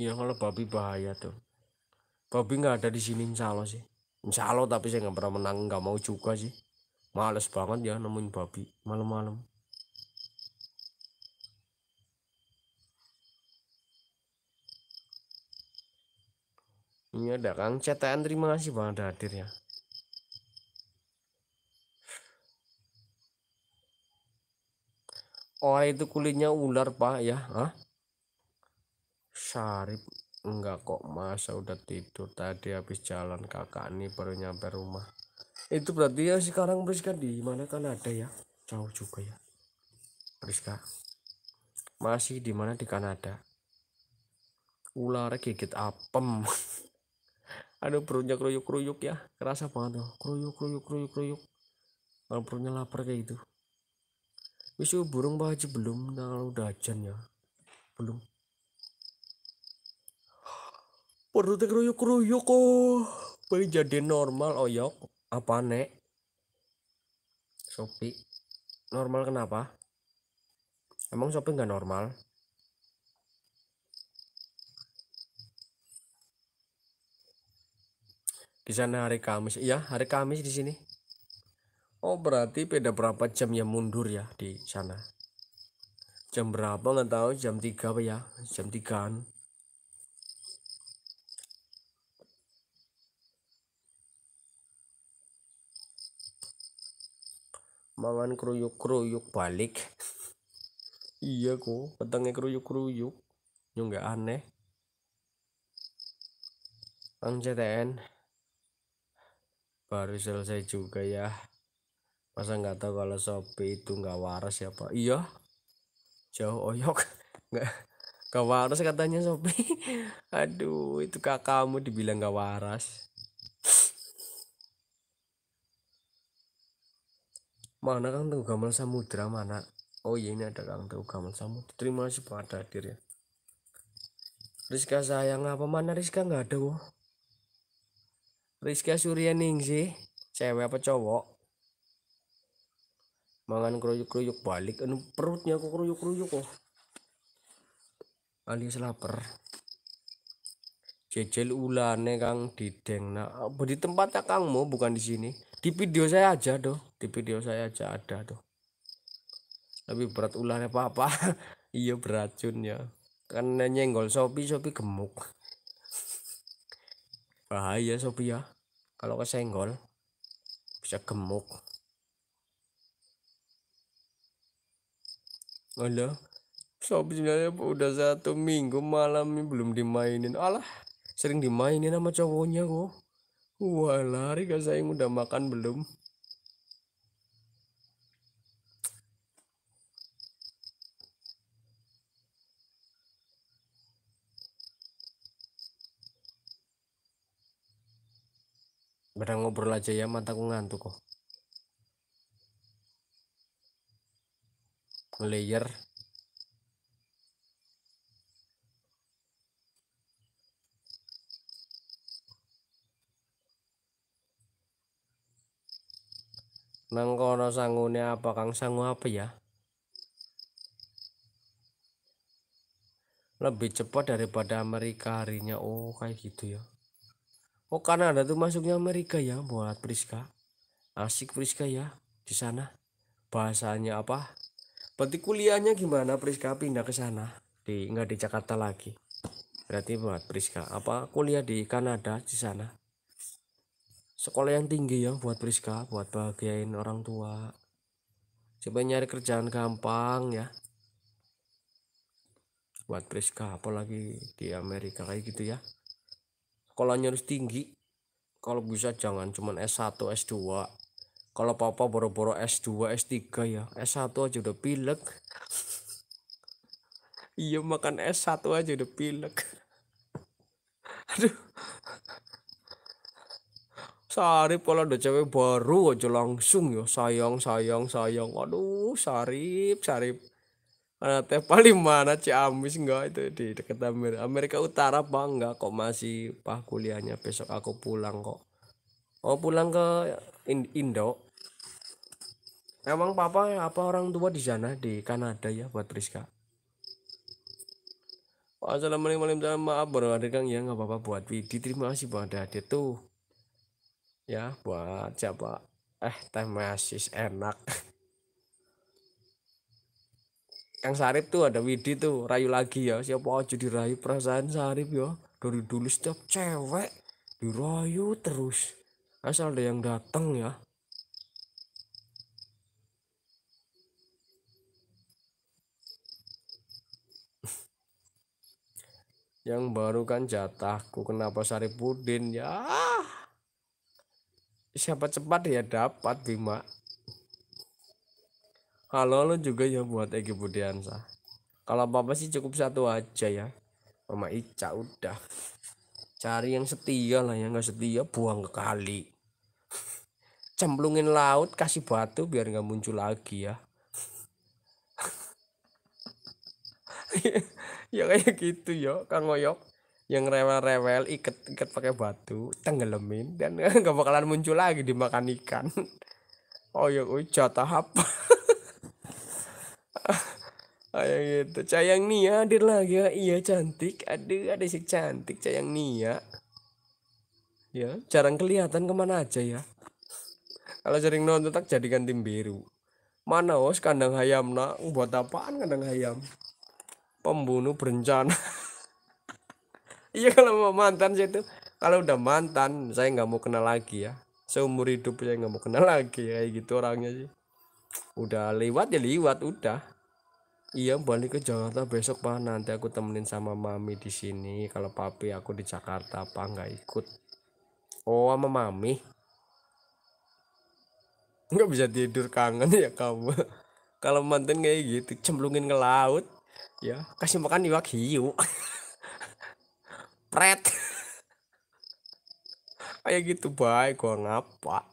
Ya kalau babi bahaya tuh. Babi nggak ada di sini insya Allah sih. Insya Allah tapi saya nggak pernah menang, nggak mau juga sih males banget ya nemuin babi malam-malam ini ada Kang catatan terima kasih banget hadir ya Oh itu kulitnya ular pak ya Hah? Syarif enggak kok masa udah tidur tadi habis jalan kakak ini baru nyampe rumah itu berarti ya sekarang Priska di mana kan ada ya jauh juga ya Priska masih di mana di Kanada ular gigit apem aduh perutnya kruyuk kruyuk ya kerasa banget tuh kruyuk kruyuk kruyuk kruyuk kalau perutnya lapar kayak itu wisu burung pak haji belum kalau udah ajan ya belum perutnya kruyuk kok oh boleh jadi normal oyok oh, iya apa nek Shopee normal kenapa emang Shopee nggak normal di sana hari Kamis iya hari Kamis di sini oh berarti beda berapa jam yang mundur ya di sana jam berapa nggak tahu jam tiga apa ya jam 3 mangan kruyuk-kruyuk balik iya kok petangnya kruyuk-kruyuk yang nggak aneh Bang CTN baru selesai juga ya masa nggak tahu kalau Shopee itu nggak waras ya Pak iya jauh oyok nggak nggak waras katanya Shopee aduh itu kakakmu dibilang nggak waras mana kang Teguh Gamal Samudra mana oh iya ini ada kang Teguh Gamal Samudra terima kasih banget hadir ya Rizka sayang apa mana Rizka nggak ada wah Rizka Suryaning sih cewek apa cowok mangan keruyuk-keruyuk balik anu perutnya kok keruyuk-keruyuk kok alias lapar Jejel ulane Kang Dideng. Nah, di tempatnya Kangmu bukan di sini. Di video saya aja doh. Di video saya aja ada doh. Tapi berat ulane papa. iya beracun ya. Karena nyenggol Sopi, Sopi gemuk. Bahaya Sopi ya. Kalau kesenggol bisa gemuk. Halo. sobi sebenarnya udah satu minggu malam ini belum dimainin. Alah sering dimainin sama cowoknya kok wah lari gak sayang udah makan belum Pada ngobrol aja ya, mataku ngantuk kok. Layer. Nangkono sangune apa Kang sangu apa ya? Lebih cepat daripada Amerika harinya. Oh, kayak gitu ya. Oh, Kanada tuh masuknya Amerika ya, buat Priska. Asik Priska ya di sana. Bahasanya apa? Berarti kuliahnya gimana Priska pindah ke sana? Di enggak di Jakarta lagi. Berarti buat Priska apa kuliah di Kanada di sana? sekolah yang tinggi ya buat Priska buat bahagiain orang tua coba nyari kerjaan gampang ya buat Priska apalagi di Amerika kayak gitu ya sekolahnya harus tinggi kalau bisa jangan cuman S1 S2 kalau papa boro-boro S2 S3 ya S1 aja udah pilek iya makan S1 aja udah pilek aduh Sarip kalau ada cewek baru aja langsung ya sayang sayang sayang. Aduh Sarip Sarip. Mana teh paling mana Ciamis enggak itu di dekat Amerika, Amerika Utara enggak kok masih pah kuliahnya besok aku pulang kok. Oh pulang ke Indo. Emang papa apa orang tua di sana di Kanada ya buat Rizka? Assalamualaikum warahmatullahi wabarakatuh. Maaf baru Kang ya nggak apa-apa buat Widi. Terima kasih buat hadir tuh ya buat siapa eh teh masis enak yang Sarip tuh ada Widi tuh rayu lagi ya siapa aja dirayu perasaan Sarip ya dari dulu setiap cewek dirayu terus asal ada yang datang ya yang baru kan jatahku kenapa Sarip pudin ya siapa cepat ya dapat Bima halo lo juga ya buat Egi Budiansa kalau apa sih cukup satu aja ya Mama Ica udah cari yang setia lah yang nggak setia buang ke kali cemplungin laut kasih batu biar nggak muncul lagi ya ya kayak gitu ya Kang Moyok yang rewel-rewel iket-iket pakai batu tenggelamin dan nggak bakalan muncul lagi dimakan ikan oh ya ujat jatah apa Ayo gitu Cayang Nia hadir lagi ya Iya cantik ada ada si cantik Cayang Nia Ya jarang kelihatan kemana aja ya Kalau sering nonton tak jadikan tim biru Mana os kandang ayam nak Buat apaan kandang ayam Pembunuh berencana iya kalau mau mantan sih itu kalau udah mantan saya nggak mau kenal lagi ya seumur hidup saya nggak mau kenal lagi kayak gitu orangnya sih udah lewat ya lewat udah iya balik ke Jakarta besok pak nanti aku temenin sama mami di sini kalau papi aku di Jakarta apa nggak ikut oh sama mami nggak bisa tidur kangen ya kamu kalau mantan kayak gitu cemplungin ke laut ya kasih makan iwak hiu pret kayak gitu baik gua ngapa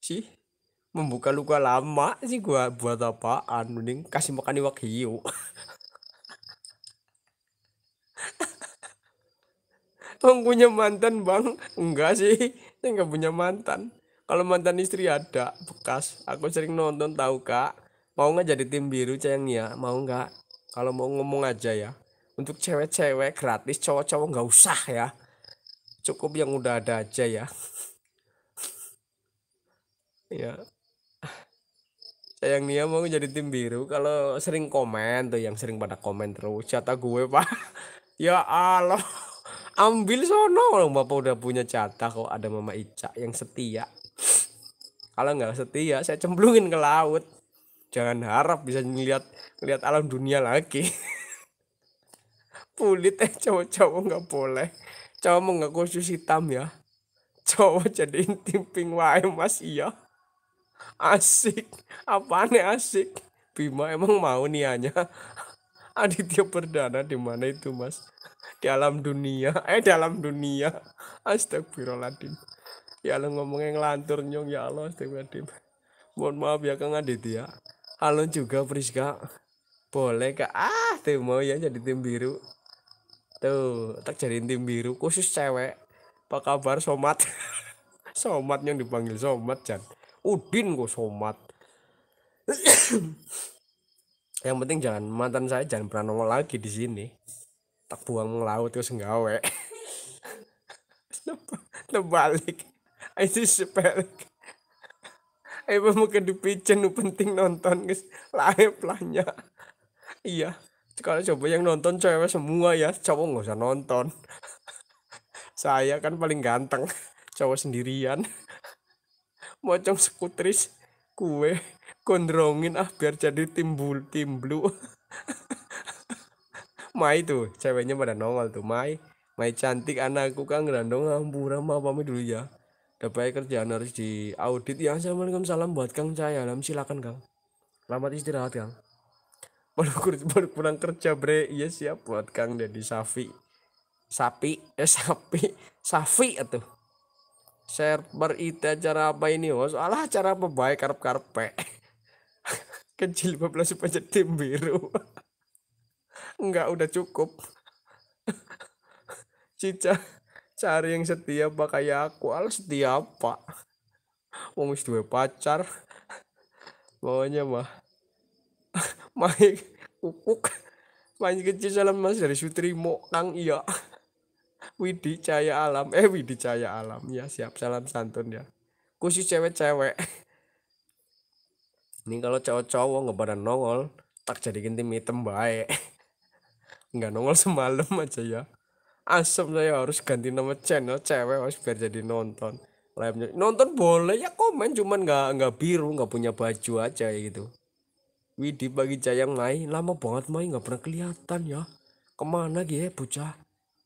sih membuka luka lama sih gua buat apa? mending kasih makan iwak hiu Bang punya mantan bang enggak sih saya nggak punya mantan kalau mantan istri ada bekas aku sering nonton tahu kak mau nggak jadi tim biru ya mau nggak kalau mau ngomong aja ya untuk cewek-cewek gratis cowok-cowok nggak usah ya cukup yang udah ada aja ya ya yang Nia mau jadi tim biru kalau sering komen tuh yang sering pada komen terus jatah gue pak ya Allah ambil sono loh bapak udah punya jatah kok ada mama Ica yang setia kalau nggak setia saya cemplungin ke laut jangan harap bisa ngeliat melihat alam dunia lagi kulit eh cowok-cowok nggak boleh cowok mau nggak khusus hitam ya cowok jadiin timping wae mas iya asik apa aneh ya, asik Bima emang mau nih Aditya Perdana di mana itu mas di alam dunia eh di alam dunia astagfirullahaladzim ya Allah ngomongnya ngelantur nyong ya Allah astagfirullahaladzim mohon maaf ya Kang Aditya Halo juga Priska boleh kak ah tim mau ya jadi tim biru tuh gitu. tak jadi tim biru khusus cewek apa kabar somat somat yang dipanggil somat jan udin kok somat yang penting jangan mantan saya jangan pernah nongol lagi di sini tak buang laut terus nggawe terbalik itu sepele Ayo mungkin dipicen penting nonton guys live lahnya iya sekarang coba yang nonton cewek semua ya cowok nggak usah nonton saya kan paling ganteng cowok sendirian mocong sekutris, kue kondrongin ah biar jadi timbul timblu Mai tuh ceweknya pada nongol tuh Mai Mai cantik anakku kan gerandong Buram mau ah, pamit dulu ya dapat kerjaan harus di audit. ya Assalamualaikum salam buat Kang Cahya silakan Kang selamat istirahat Kang baru, baru pulang kerja bre iya siap buat Kang Dedi sapi sapi eh sapi Safi atau server itu acara apa ini bos alah acara apa baik karep karpe kecil lima supaya tim biru enggak udah cukup Cica cari yang setia pakai kayak aku al setia apa wong dua pacar maunya mah maik kukuk main kecil salam mas dari Sutrimo Kang iya Widi Caya Alam eh Widi Caya Alam ya siap salam santun ya khusus cewek-cewek ini kalau cowok-cowok nggak pada nongol tak jadi ganti hitam baik nggak nongol semalam aja ya asem saya harus ganti nama channel cewek harus biar jadi nonton live nonton boleh ya komen cuman nggak nggak biru nggak punya baju aja gitu Widi bagi Jayang Mai lama banget Mai nggak pernah kelihatan ya kemana gih eh, ya bocah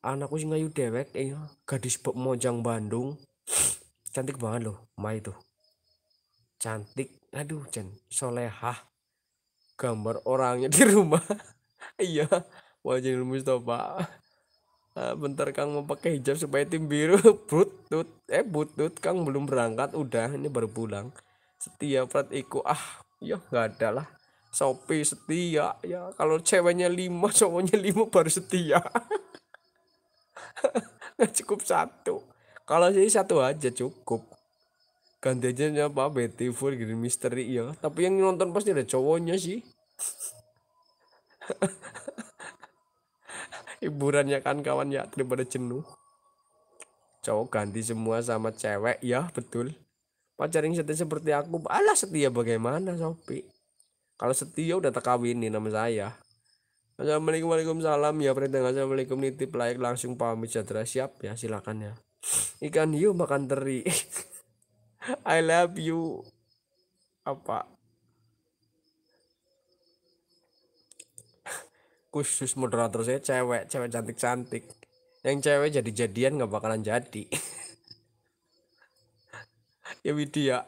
anakku sih ngayu dewek eh ya. gadis bok mojang Bandung cantik banget loh Mai tuh cantik aduh Jen solehah gambar orangnya di rumah iya wajahil Mustafa ah, bentar Kang mau pakai hijab supaya tim biru butut eh butut Kang belum berangkat udah ini baru pulang setiap prat iku ah ya nggak ada lah Sopi setia ya kalau ceweknya lima cowoknya lima baru setia nggak cukup satu kalau sih satu aja cukup ganti aja apa beautiful gini misteri ya tapi yang nonton pasti ada cowoknya sih hiburannya kan kawan ya daripada jenuh cowok ganti semua sama cewek ya betul pacar yang setia seperti aku alah setia bagaimana Sopi kalau setia udah nih nama saya Assalamualaikum Waalaikumsalam ya perintah Assalamualaikum nitip like langsung pamit sejahtera siap ya silakan ya ikan hiu makan teri I love you apa khusus moderator saya cewek cewek cantik cantik yang cewek jadi jadian nggak bakalan jadi ya Widya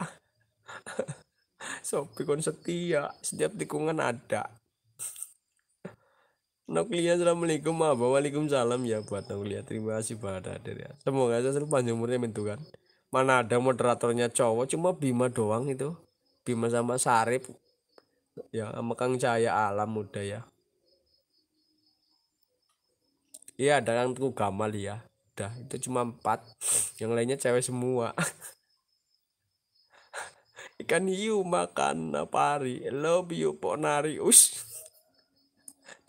Sopi kon setia, ya. setiap tikungan ada. Noklia assalamualaikum ma waalaikumsalam ya buat Noklia terima kasih buat hadir ya semoga saya selalu panjang umurnya itu kan mana ada moderatornya cowok cuma Bima doang itu Bima sama Sarip ya sama Kang Cahaya Alam muda ya iya ada Kang tuh Gamal ya dah itu cuma empat yang lainnya cewek semua ikan hiu makan pari. Love you ponari. Us.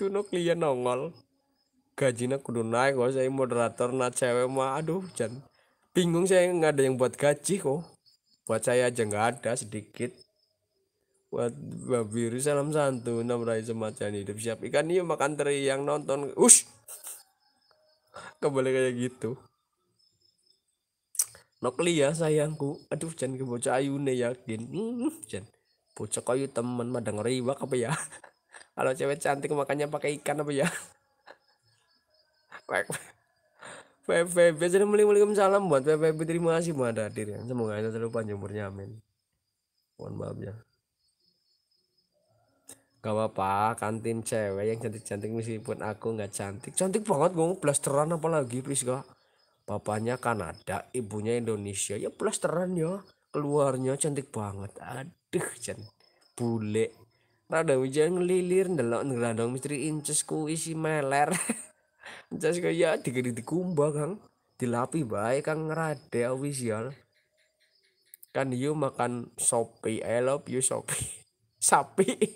tunuk klien nongol. Gajinya kudu naik kok saya moderator na cewek mah aduh jan. Bingung saya nggak ada yang buat gaji kok. Buat saya aja nggak ada sedikit buat babiru salam santun namrai semacam hidup siap ikan hiu makan teri yang nonton ush kembali kayak gitu Nokli ya sayangku. Aduh jangan ke bocah ayune yakin. Hmm, jangan. Bocah kayu teman madang riwak apa ya? Kalau cewek cantik makanya pakai ikan apa ya? PPB jadi assalamualaikum salam buat PPB terima kasih buat hadir ya. Semoga aja selalu panjang umurnya amin. Mohon maaf ya. Gak apa-apa, kantin cewek yang cantik-cantik meskipun aku nggak cantik. Cantik banget gue blasteran apalagi please gak kan Kanada ibunya Indonesia ya plasteran ya keluarnya cantik banget aduh jan bule rada wijen ngelilir ndelok ngelandong misteri inces ku isi meler inces kaya digede dikumbah kang dilapi baik kang rada official kan you makan sopi I love you sopi sapi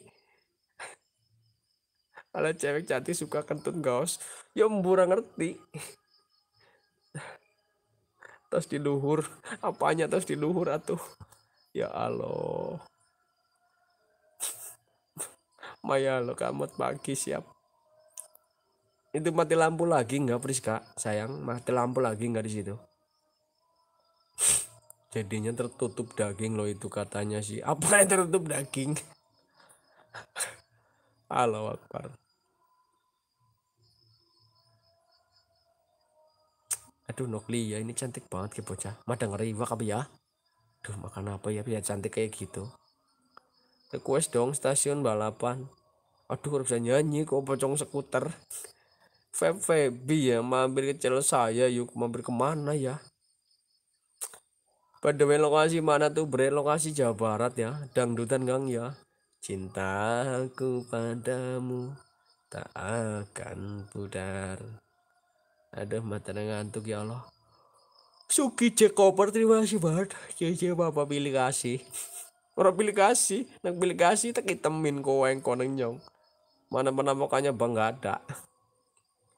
kalau cewek cantik suka kentut gaus ya mbura ngerti tas di luhur apanya tas di luhur atuh ya Allah Maya lo kamu pagi siap itu mati lampu lagi nggak Priska sayang mati lampu lagi nggak di situ jadinya tertutup daging lo itu katanya sih apa yang tertutup daging Halo Akbar aduh Nokli ya ini cantik banget ke bocah madang riwak apa ya aduh makan apa ya biar ya? cantik kayak gitu request dong stasiun balapan aduh harus bisa nyanyi kok pocong skuter Feb Febi ya mampir ke channel saya yuk mampir kemana ya pada lokasi mana tuh bre? Lokasi Jawa Barat ya, dangdutan gang ya. Cintaku padamu tak akan pudar. Aduh mata ngantuk ya Allah. Suki cek koper terima kasih banget. Cek bapak pilih kasih. Orang pilih kasih, nak pilih kasih tak hitamin kowe yang koneng nyong. Mana mana mukanya bang gak ada.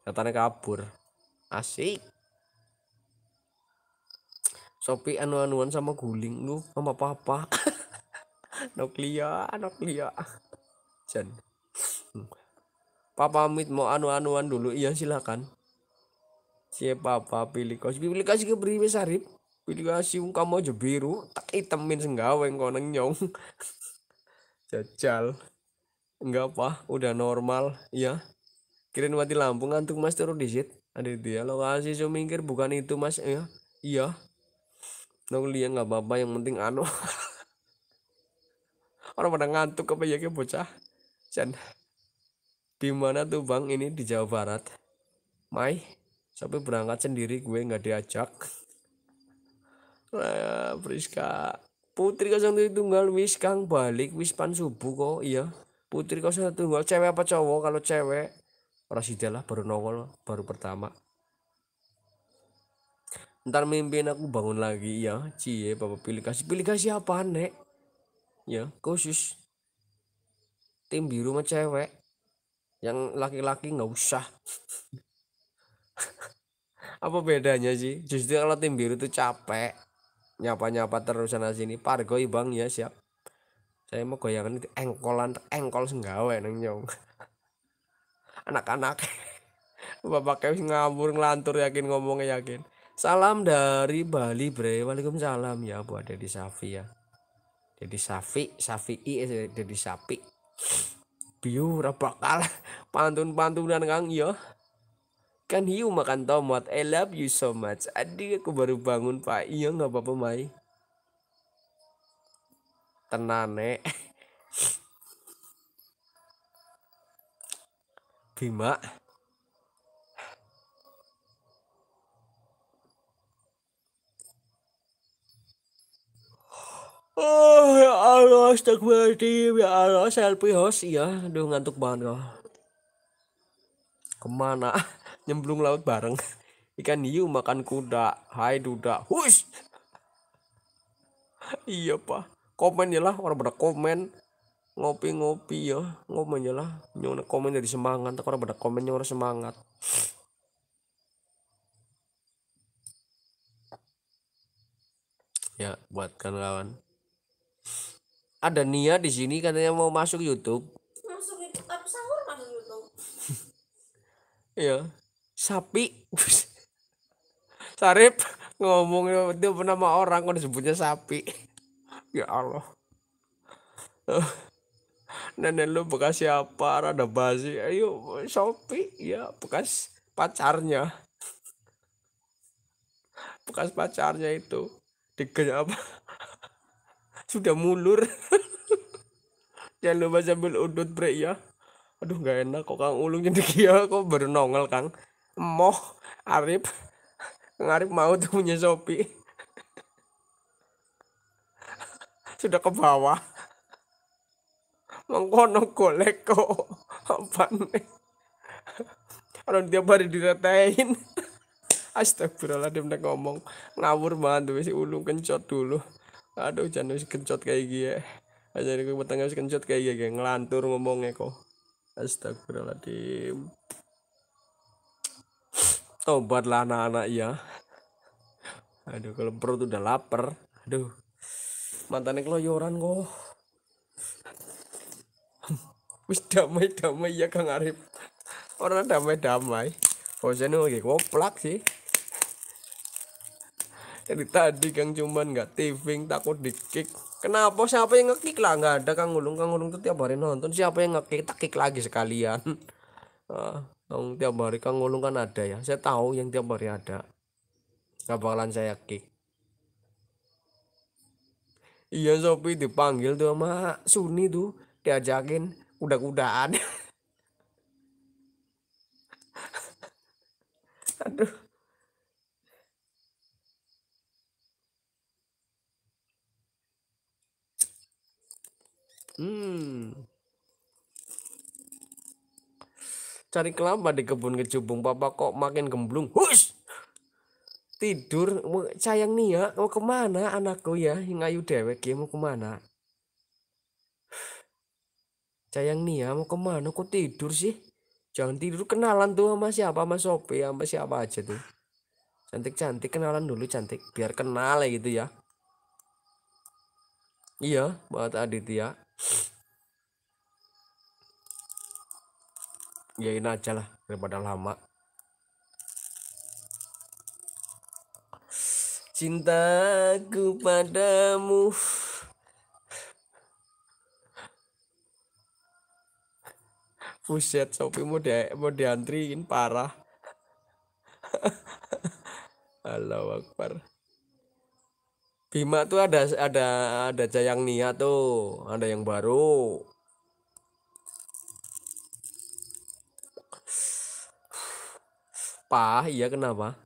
Katanya kabur. Asik. Sopi anu-anuan sama guling lu sama papa. nuklia, nuklia. Jan. Hmm. Papa Mit mau anu-anuan dulu, iya silakan siapa apa pilih kau pilih kasih sih beri mesarip pilih kasih sih kamu aja biru tak itemin yang kau nengyong jajal enggak apa udah normal ya kirim mati lampu ngantuk mas turun disit ada dia lokasi so minggir bukan itu mas ya iya, iya. nong liang nggak apa yang penting anu orang pada ngantuk apa ya ke bocah dan di mana tuh bang ini di Jawa Barat Mai sampai berangkat sendiri gue nggak diajak nah, Priska Putri 01 tunggal wis kang balik wis pan subuh kok iya Putri 01 tunggal cewek apa cowok kalau cewek Rasidah lah baru nongol baru pertama ntar mimpin aku bangun lagi ya cie bapak pilih kasih pilih kasih apa nek ya khusus tim biru sama cewek yang laki-laki nggak usah apa bedanya sih justru kalau tim biru tuh capek nyapa-nyapa terus sana sini pargo bang ya siap saya mau goyangan itu engkolan engkol senggawe neng nyong anak-anak bapak kayak ngabur ngelantur yakin ngomongnya yakin salam dari Bali bre Waalaikumsalam ya buat ada Safi ya jadi Safi Safi i jadi eh, Sapi biu bakal pantun-pantunan Kang ya Kan hiu makan tomat. I love you so much. Adik aku baru bangun pak. Iya nggak apa-apa Mai. Tenane. Bima. Oh ya Allah, astagfirullahaladzim ya Allah, selfie host ya, aduh ngantuk banget kok. Kemana? nyemplung laut bareng ikan hiu makan kuda hai duda hush iya pak komen ya lah orang pada komen ngopi-ngopi ya ngomong ya lah nyona komen dari semangat tak orang pada komen nyona semangat ya buat kan lawan ada Nia di sini katanya mau masuk YouTube masuk YouTube tapi sahur masuk YouTube iya sapi Sarip ngomong dia bernama orang kok disebutnya sapi ya Allah nenek lu bekas siapa rada basi ayo sapi ya bekas pacarnya bekas pacarnya itu digenya apa sudah mulur jangan lupa sambil udut bre ya aduh nggak enak kok kang ulung jadi kia kok baru nongol kang Moh Arif Arif mau tuh punya sopi, sudah ke bawah mengkono golek kok apa nih orang dia baru diratain astagfirullahaladzim udah ngomong ngawur banget tuh si ulung kencot dulu aduh jangan si kencot kayak gini ya. aja di kebetengah si kencot kayak gini ngelantur ngomongnya kok astagfirullahaladzim Tobatlah anak-anak ya. Aduh, kalau perut udah lapar. Aduh. Mantannya keloyoran kok. Wis damai-damai ya Kang Arif. Orang damai-damai. nih lagi koplak sih. Jadi tadi Kang cuman nggak tiving, takut dikik, Kenapa siapa yang ngekik lah nggak ada Kang Ulung Kang Ulung tuh tiap hari nonton siapa yang ngekik tak kick lagi sekalian. Ah. Yang tiap hari Kang ngulung kan ada ya. Saya tahu yang tiap hari ada. Gak bakalan saya kick. Iya Sopi dipanggil tuh sama Suni tuh. Diajakin kuda-kudaan. Aduh. Hmm. cari kelapa di kebun kecubung papa kok makin gemblung hush tidur sayang nih ya mau kemana anakku ya ngayu dewek ya mau kemana sayang nih ya mau kemana kok tidur sih jangan tidur kenalan tuh sama siapa sama Sopi sama siapa aja tuh cantik cantik kenalan dulu cantik biar kenal ya gitu ya iya buat Aditya yain aja lah daripada lama cintaku padamu Buset, Sopi mau, di, mau diantriin parah. Allahu wakbar Bima tuh ada ada ada Jayang Nia tuh, ada yang baru. Kenapa? Iya kenapa?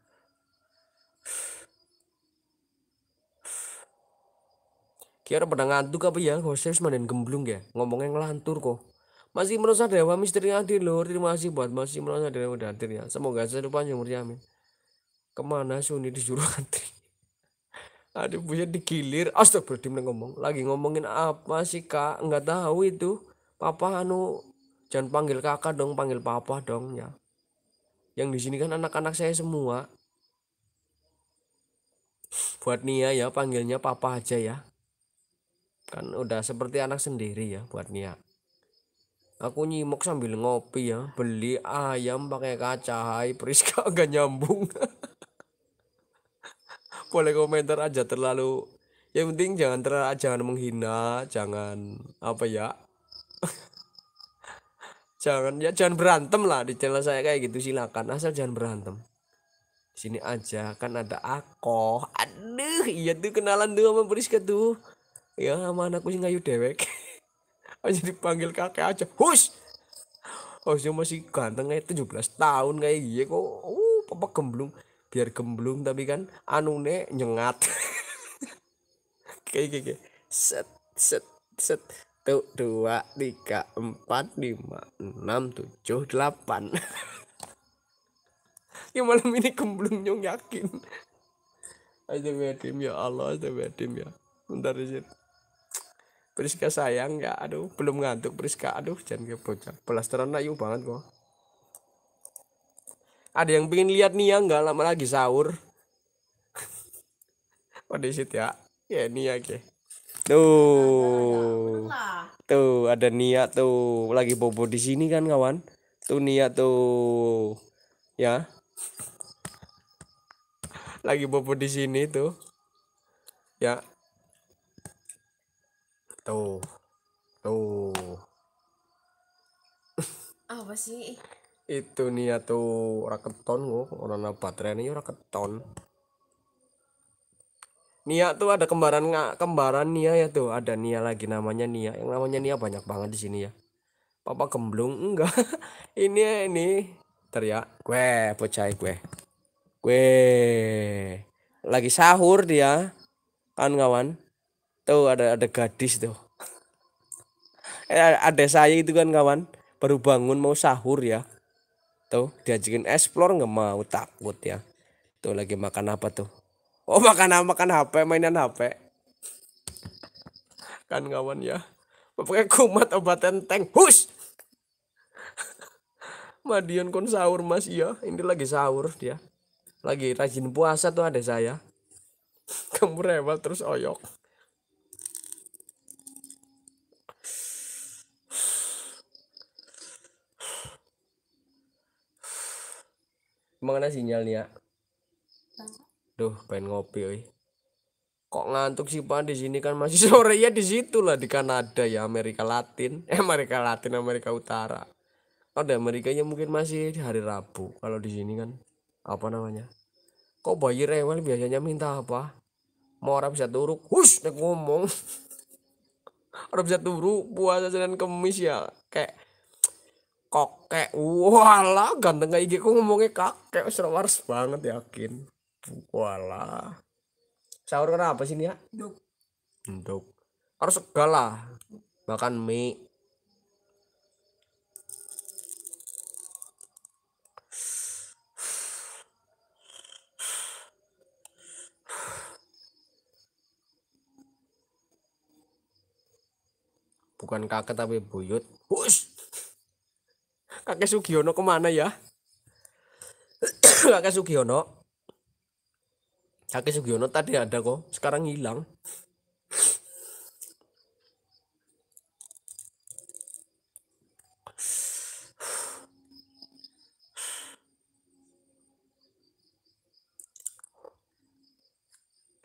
Kira pada ngantuk apa ya? Hostess mandan gemblung ya? Ngomongnya ngelantur kok. Masih merasa dewa misteri hadir lho. Terima kasih buat masih merasa dewa hadir ya. Semoga saya panjang ya amin. Kemana Suni disuruh antri? Ada punya digilir. astagfirullah ngomong. Lagi ngomongin apa sih kak? nggak tahu itu. Papa anu jangan panggil kakak dong, panggil papa dong ya yang di sini kan anak-anak saya semua buat Nia ya panggilnya papa aja ya kan udah seperti anak sendiri ya buat Nia aku nyimok sambil ngopi ya beli ayam pakai kaca hai Priska agak nyambung boleh komentar aja terlalu yang penting jangan terlalu jangan menghina jangan apa ya jangan ya jangan berantem lah di channel saya kayak gitu silakan asal jangan berantem sini aja kan ada aku aduh iya tuh kenalan tuh sama Priska tuh ya sama anakku sih ngayu dewek aja dipanggil kakek aja hus sih oh, masih ganteng kayak belas tahun kayak gitu kok uh papa gemblung biar gemblung tapi kan anu ne nyengat kayak kayak set set set satu dua tiga empat lima enam tujuh delapan ya malam ini kemblung nyong yakin aja bedim ya Allah aja bedim ya bentar aja Priska sayang ya aduh belum ngantuk Priska aduh jangan kebocor pelasteran ayu banget kok ada yang pengen lihat Nia nggak lama lagi sahur pada oh, ya ya Nia ke Tuh. Tuh ada Nia tuh lagi bobo di sini kan kawan. Tuh Nia tuh. Ya. Lagi bobo di sini tuh. Ya. Tuh. Tuh. Apa sih? Itu Nia tuh raketon kok, orang baterai ini raketon. Nia tuh ada kembaran nggak kembaran Nia ya tuh ada Nia lagi namanya Nia yang namanya Nia banyak banget di sini ya Papa gemblung enggak ini ini teriak ya. gue bocah gue ya, gue lagi sahur dia kan kawan tuh ada ada gadis tuh eh, ada saya itu kan kawan baru bangun mau sahur ya tuh diajakin explore nggak mau takut ya tuh lagi makan apa tuh oh makan makan HP mainan HP kan kawan ya pakai kumat obat enteng hus Madion kon sahur mas ya, ini lagi sahur dia lagi rajin puasa tuh ada saya kamu rewel terus oyok Emang sinyalnya? Duh, pengen ngopi, oi. Kok ngantuk sih, Pak? Di sini kan masih sore ya di situ lah di Kanada ya, Amerika Latin, eh, Amerika Latin, Amerika Utara. oh, di Amerikanya mungkin masih hari Rabu. Kalau di sini kan apa namanya? Kok bayi rewel biasanya minta apa? Mau orang bisa turuk, hush, nek ngomong. orang bisa turuk puasa Senin Kemis ya, kayak kok kayak wala ganteng kayak gitu ngomongnya kakek seru banget yakin Walah. Sahur apa sih ya? Enduk. Harus segala. Makan mie. Bukan kakek tapi buyut. Hush! Kakek Sugiono kemana ya? Kakek Sugiono. Haki Sugiono tadi ada kok, sekarang hilang.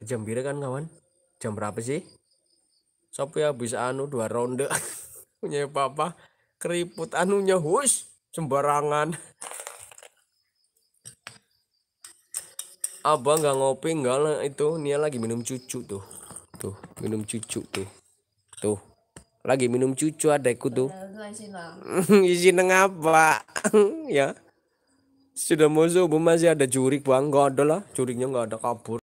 jam biru kan kawan jam berapa sih sopi ya habis anu dua ronde punya papa keriput anunya hus sembarangan abang nggak ngopi nggak lah itu Nia lagi minum cucu tuh tuh minum cucu tuh tuh lagi minum cucu adekku tuh izin ngapa ya sudah mau subuh masih ada jurik bang gak ada lah juriknya nggak ada kabur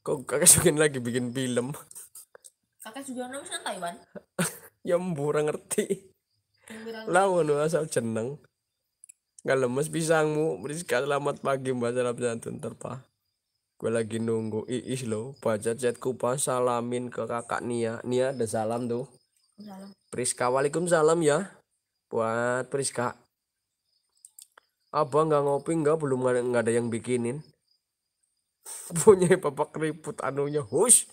kok kakak Sugin lagi bikin film kakak Sugin nulisnya Taiwan ya mbura ngerti lawan asal jeneng nggak lemes pisangmu beri selamat pagi mbak salam santun terpa gue lagi nunggu Iis lo baca chatku pas salamin ke kakak Nia Nia ada salam tuh salam. Priska salam ya buat Priska abang nggak ngopi nggak belum nggak ada yang bikinin punya papa keriput anunya hush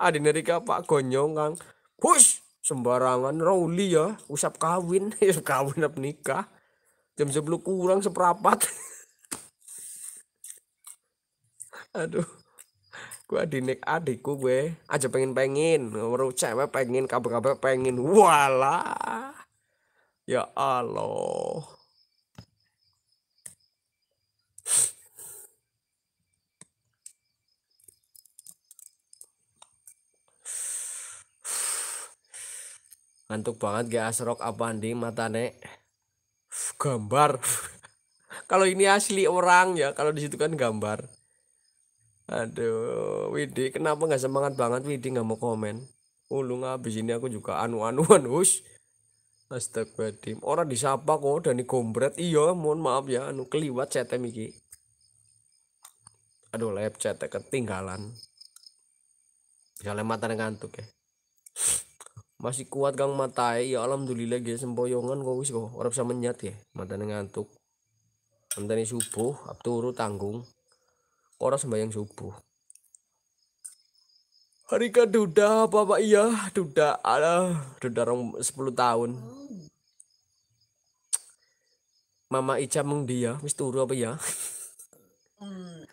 ada nerika pak gonyong kang hush sembarangan Rauli ya usap kawin usap ya, kawin up nikah jam sebelum kurang seperapat aduh gue dinik adikku gue aja pengen pengen ngobrol cewek pengen kabar kabar pengen wala ya allah ngantuk banget gak asrok apa nih mata nek gambar kalau ini asli orang ya kalau disitu kan gambar Aduh, Widi, kenapa nggak semangat banget Widi nggak mau komen? Ulung abis ini aku juga anu-anuan, hus. Astagfirullahaladzim. Orang disapa kok Dani gombret. Iya, mohon maaf ya, anu keliwat cetem iki. Aduh, lab cetek ketinggalan. Misalnya mata ngantuk ya. Masih kuat Kang Matai, ya alhamdulillah guys semboyongan kok wis kok. Orang bisa menyat ya, mata ngantuk. Antene subuh, abturu tanggung. Koro sembahyang subuh. Hari ke duda bapak iya duda ada duda rong 10 tahun. Mama Ica meng dia wis turu apa ya? Hmm.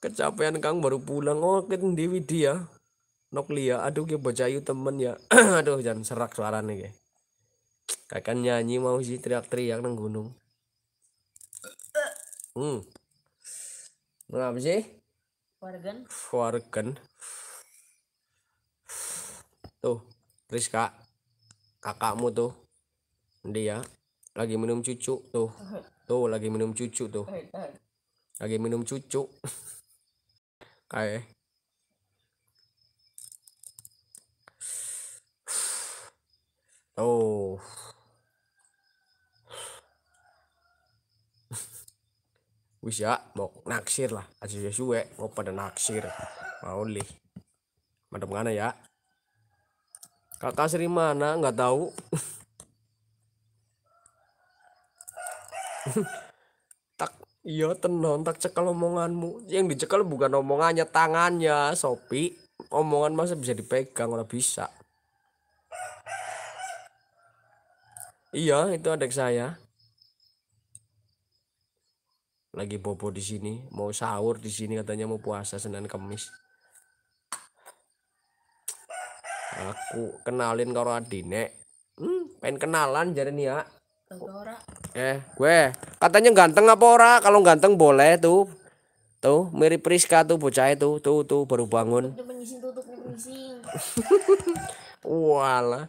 Kecapean Kang baru pulang oh kan Dewi dia. Ya? Noklia aduh ke bocayu temen ya. aduh jangan serak suaranya ke. Kakak nyanyi mau sih teriak-teriak nang gunung. Hmm. Kenapa sih? Wargen. Tuh, Rizka. Kakakmu tuh. Dia lagi minum cucu tuh. Tuh lagi minum cucu tuh. Lagi minum cucu. Kayak Oh. wis ya mau naksir lah aja ya suwe mau pada naksir mau lih madam mana ya kakak Sri mana nggak tahu tak iya tenon tak cekal omonganmu yang dicekal bukan omongannya tangannya sopi omongan masa bisa dipegang orang bisa iya itu adik saya lagi bobo di sini mau sahur di sini katanya mau puasa Senin Kamis aku kenalin kau adine hmm, pengen kenalan jadi nih ya eh gue katanya ganteng apa ora kalau ganteng boleh tuh tuh mirip Priska tuh bocah itu tuh tuh baru bangun walah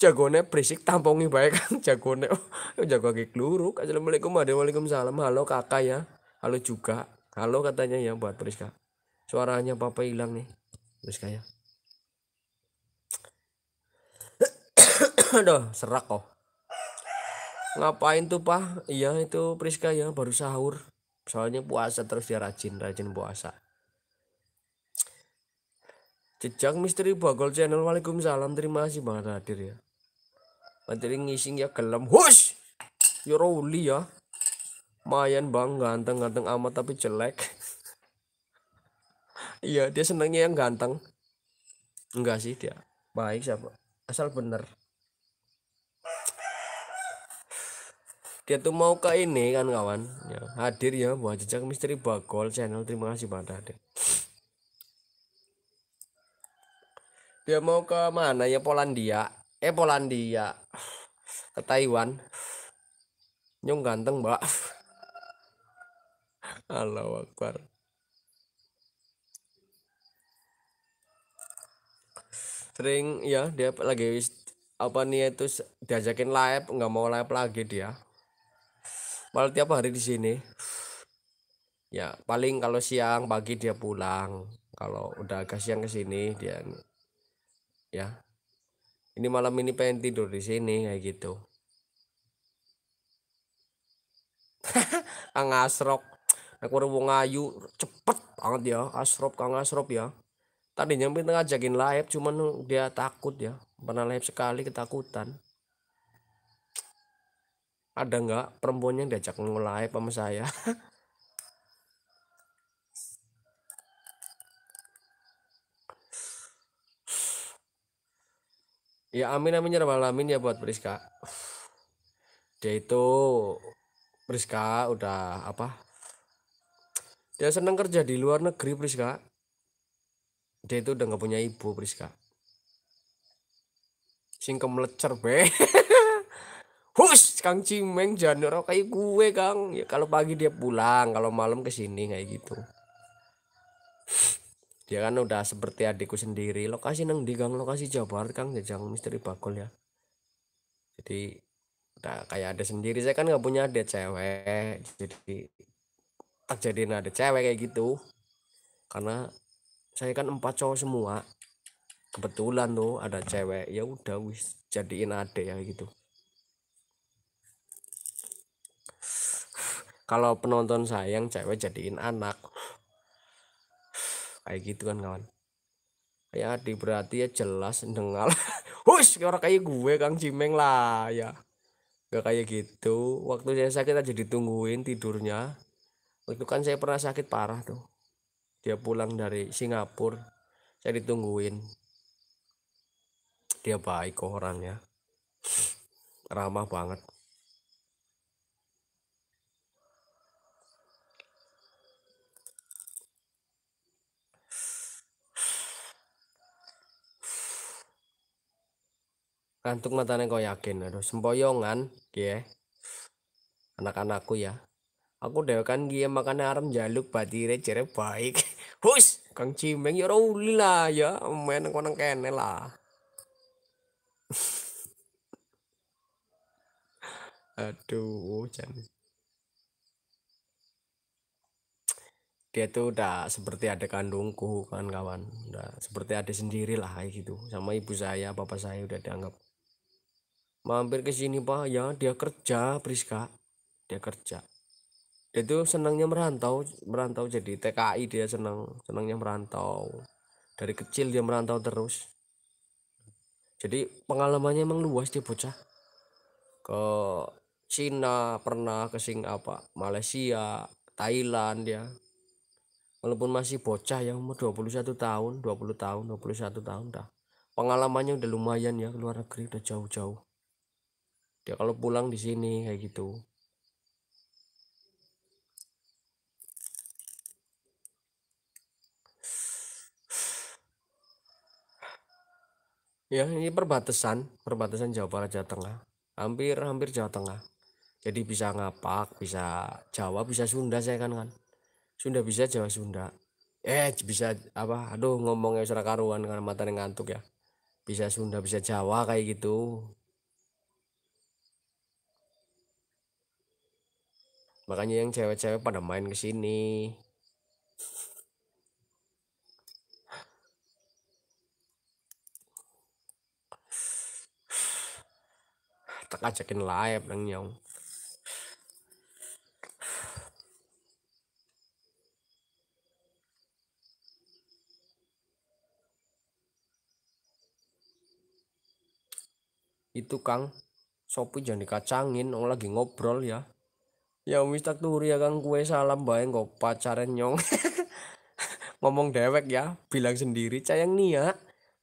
jagone berisik tampungi baik kan jagone oh, jago kayak keluruk assalamualaikum waalaikumsalam halo kakak ya halo juga halo katanya ya buat Priska suaranya papa hilang nih Priska ya aduh serak kok oh. ngapain tuh pak iya itu Priska ya baru sahur soalnya puasa terus dia rajin rajin puasa Jejak Misteri Bagol Channel. Waalaikumsalam. Terima kasih banget hadir ya. Materi ngising ya gelem. Hush! Yo ya Roli ya. Mayan bang ganteng-ganteng amat tapi jelek. Iya, dia senangnya yang ganteng. Enggak sih dia. Baik siapa? Asal bener. Dia tuh mau ke ini kan kawan. Ya, hadir ya buat jejak misteri Bagol channel. Terima kasih banget hadir. dia mau ke mana ya Polandia eh Polandia ke Taiwan nyung ganteng mbak Allah Akbar sering ya dia lagi apa nih itu ya, diajakin live nggak mau live lagi dia malah tiap hari di sini ya paling kalau siang pagi dia pulang kalau udah agak siang ke sini dia ya ini malam ini pengen tidur di sini kayak gitu Kang Asrop aku udah ngayu cepet banget ya Asrop Kang Asrop ya tadi nyampe ngajakin live cuman dia takut ya pernah live sekali ketakutan ada nggak perempuan yang diajak ngelive sama saya Ya amin amin ya alamin ya buat Priska. Dia itu Priska udah apa? Dia senang kerja di luar negeri Priska. Dia itu udah nggak punya ibu Priska. Singkem lecer be. Hus, Kang Cimeng jangan kayak gue Kang. Ya kalau pagi dia pulang, kalau malam ke sini kayak gitu dia kan udah seperti adikku sendiri lokasi neng di gang lokasi Jabar Kang Jajang Misteri Bakul ya jadi udah kayak ada sendiri saya kan nggak punya ada cewek jadi tak jadi ada cewek kayak gitu karena saya kan empat cowok semua kebetulan tuh ada cewek ya udah wis jadiin ade ya gitu kalau penonton sayang cewek jadiin anak kayak gitu kan kawan ya di berarti ya jelas dengar hush orang kayak gue kang cimeng lah ya gak kayak gitu waktu saya sakit aja ditungguin tidurnya waktu kan saya pernah sakit parah tuh dia pulang dari Singapura saya ditungguin dia baik kok orangnya ramah banget ngantuk matanya kau yakin aduh sempoyongan ya, anak-anakku ya aku deh kan dia makan arem jaluk batire jere baik hus kang cimeng ya rawuli lah ya main kau nang kene lah aduh jangan dia tuh udah seperti ada kandungku kan kawan udah seperti ada sendiri lah kayak gitu sama ibu saya bapak saya udah dianggap mampir ke sini pak ya dia kerja Priska dia kerja dia itu senangnya merantau merantau jadi TKI dia senang senangnya merantau dari kecil dia merantau terus jadi pengalamannya emang luas dia bocah ke Cina pernah ke Sing apa Malaysia Thailand dia ya. walaupun masih bocah ya umur 21 tahun 20 tahun 21 tahun dah pengalamannya udah lumayan ya ke luar negeri udah jauh-jauh dia ya, kalau pulang di sini kayak gitu ya ini perbatasan perbatasan Jawa Barat Jawa Tengah hampir hampir Jawa Tengah jadi bisa ngapak bisa Jawa bisa Sunda saya kan kan Sunda bisa Jawa Sunda eh bisa apa aduh ngomongnya suara karuan karena mata ngantuk ya bisa Sunda bisa Jawa kayak gitu makanya yang cewek-cewek pada main ke sini tak ajakin live nang nyong itu Kang Sopi jangan dikacangin orang lagi ngobrol ya ya mistak turi ya kang kue salam bae kok pacaran nyong ngomong dewek ya bilang sendiri cayang nih ya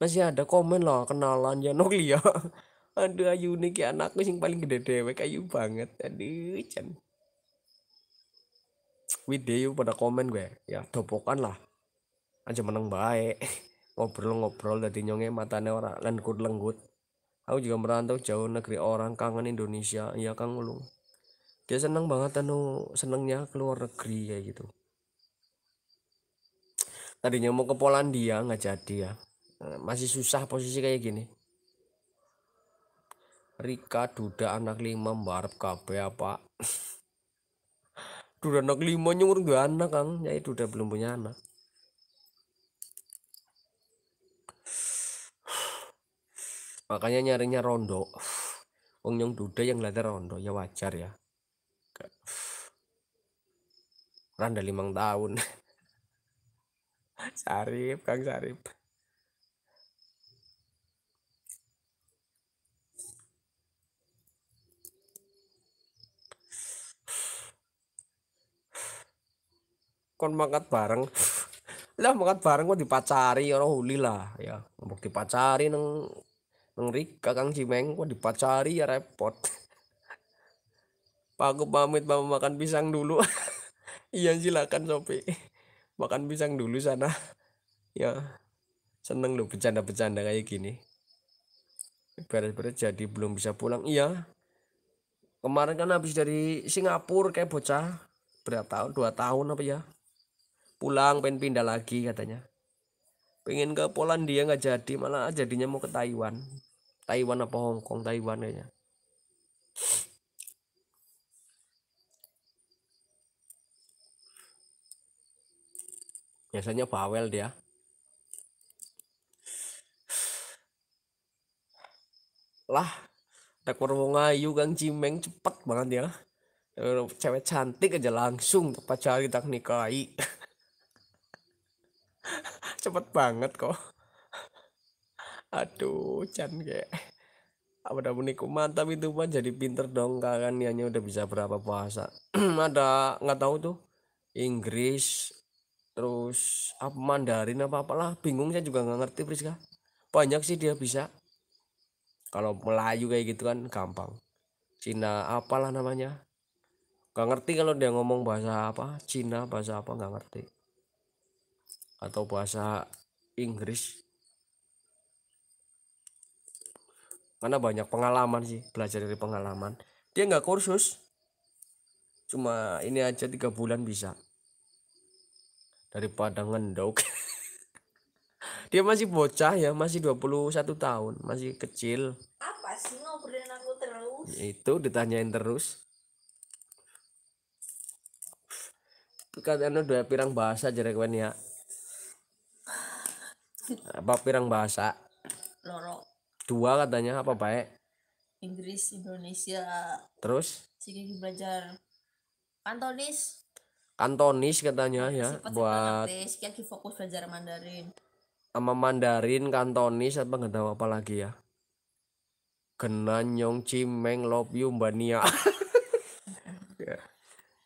masih ada komen loh kenalan ya nokli ya aduh ayu unik ya anakku sing paling gede dewek ayu banget aduh can video pada komen gue ya dopokan lah aja menang baik ngobrol-ngobrol dari nyonge matanya ora lengkut lengkut aku juga merantau jauh negeri orang kangen Indonesia iya kang ulung dia ya, seneng banget anu senengnya keluar negeri ya gitu tadinya mau ke Polandia nggak jadi ya eh, masih susah posisi kayak gini Rika Duda anak lima mbarep KB apa ya, Duda anak lima nyungur gak anak kang itu udah belum punya anak makanya nyarinya rondo Wong yang Duda yang lada rondo ya wajar ya randa limang tahun Sarip Kang Sarip kon mangkat bareng lah mangkat bareng kok dipacari orang huli lah ya mau dipacari neng neng Rika Kang Cimeng kok dipacari ya repot Pak aku pamit mau makan pisang dulu iya silakan Sopi makan pisang dulu sana ya seneng lo bercanda-bercanda kayak gini beres-beres jadi belum bisa pulang iya kemarin kan habis dari Singapura kayak bocah berapa tahun dua tahun apa ya pulang pengen pindah lagi katanya pengen ke Polandia nggak jadi malah jadinya mau ke Taiwan Taiwan apa Hongkong Taiwan kayaknya biasanya bawel dia lah wong ngayu kang cimeng cepet banget dia ya. eh, cewek cantik aja langsung pacar tak nikahi cepet banget kok aduh can kayak udah menikuh mantap itu mah jadi pinter dong kalian udah bisa berapa bahasa ada nggak tahu tuh Inggris terus apa Mandarin apa apalah bingung saya juga nggak ngerti Priska banyak sih dia bisa kalau Melayu kayak gitu kan gampang Cina apalah namanya nggak ngerti kalau dia ngomong bahasa apa Cina bahasa apa nggak ngerti atau bahasa Inggris karena banyak pengalaman sih belajar dari pengalaman dia nggak kursus cuma ini aja tiga bulan bisa daripada ngendok dia masih bocah ya masih 21 tahun masih kecil apa sih ngobrolin aku terus ya itu ditanyain terus katanya dua pirang bahasa jarek ya apa pirang bahasa loro dua katanya apa baik Inggris Indonesia terus sih belajar Kantonis Kantonis katanya ya buat lagi fokus belajar Mandarin sama Mandarin Kantonis apa nggak tahu apa lagi ya kena Nyong Cimeng Love You Mbak Nia ya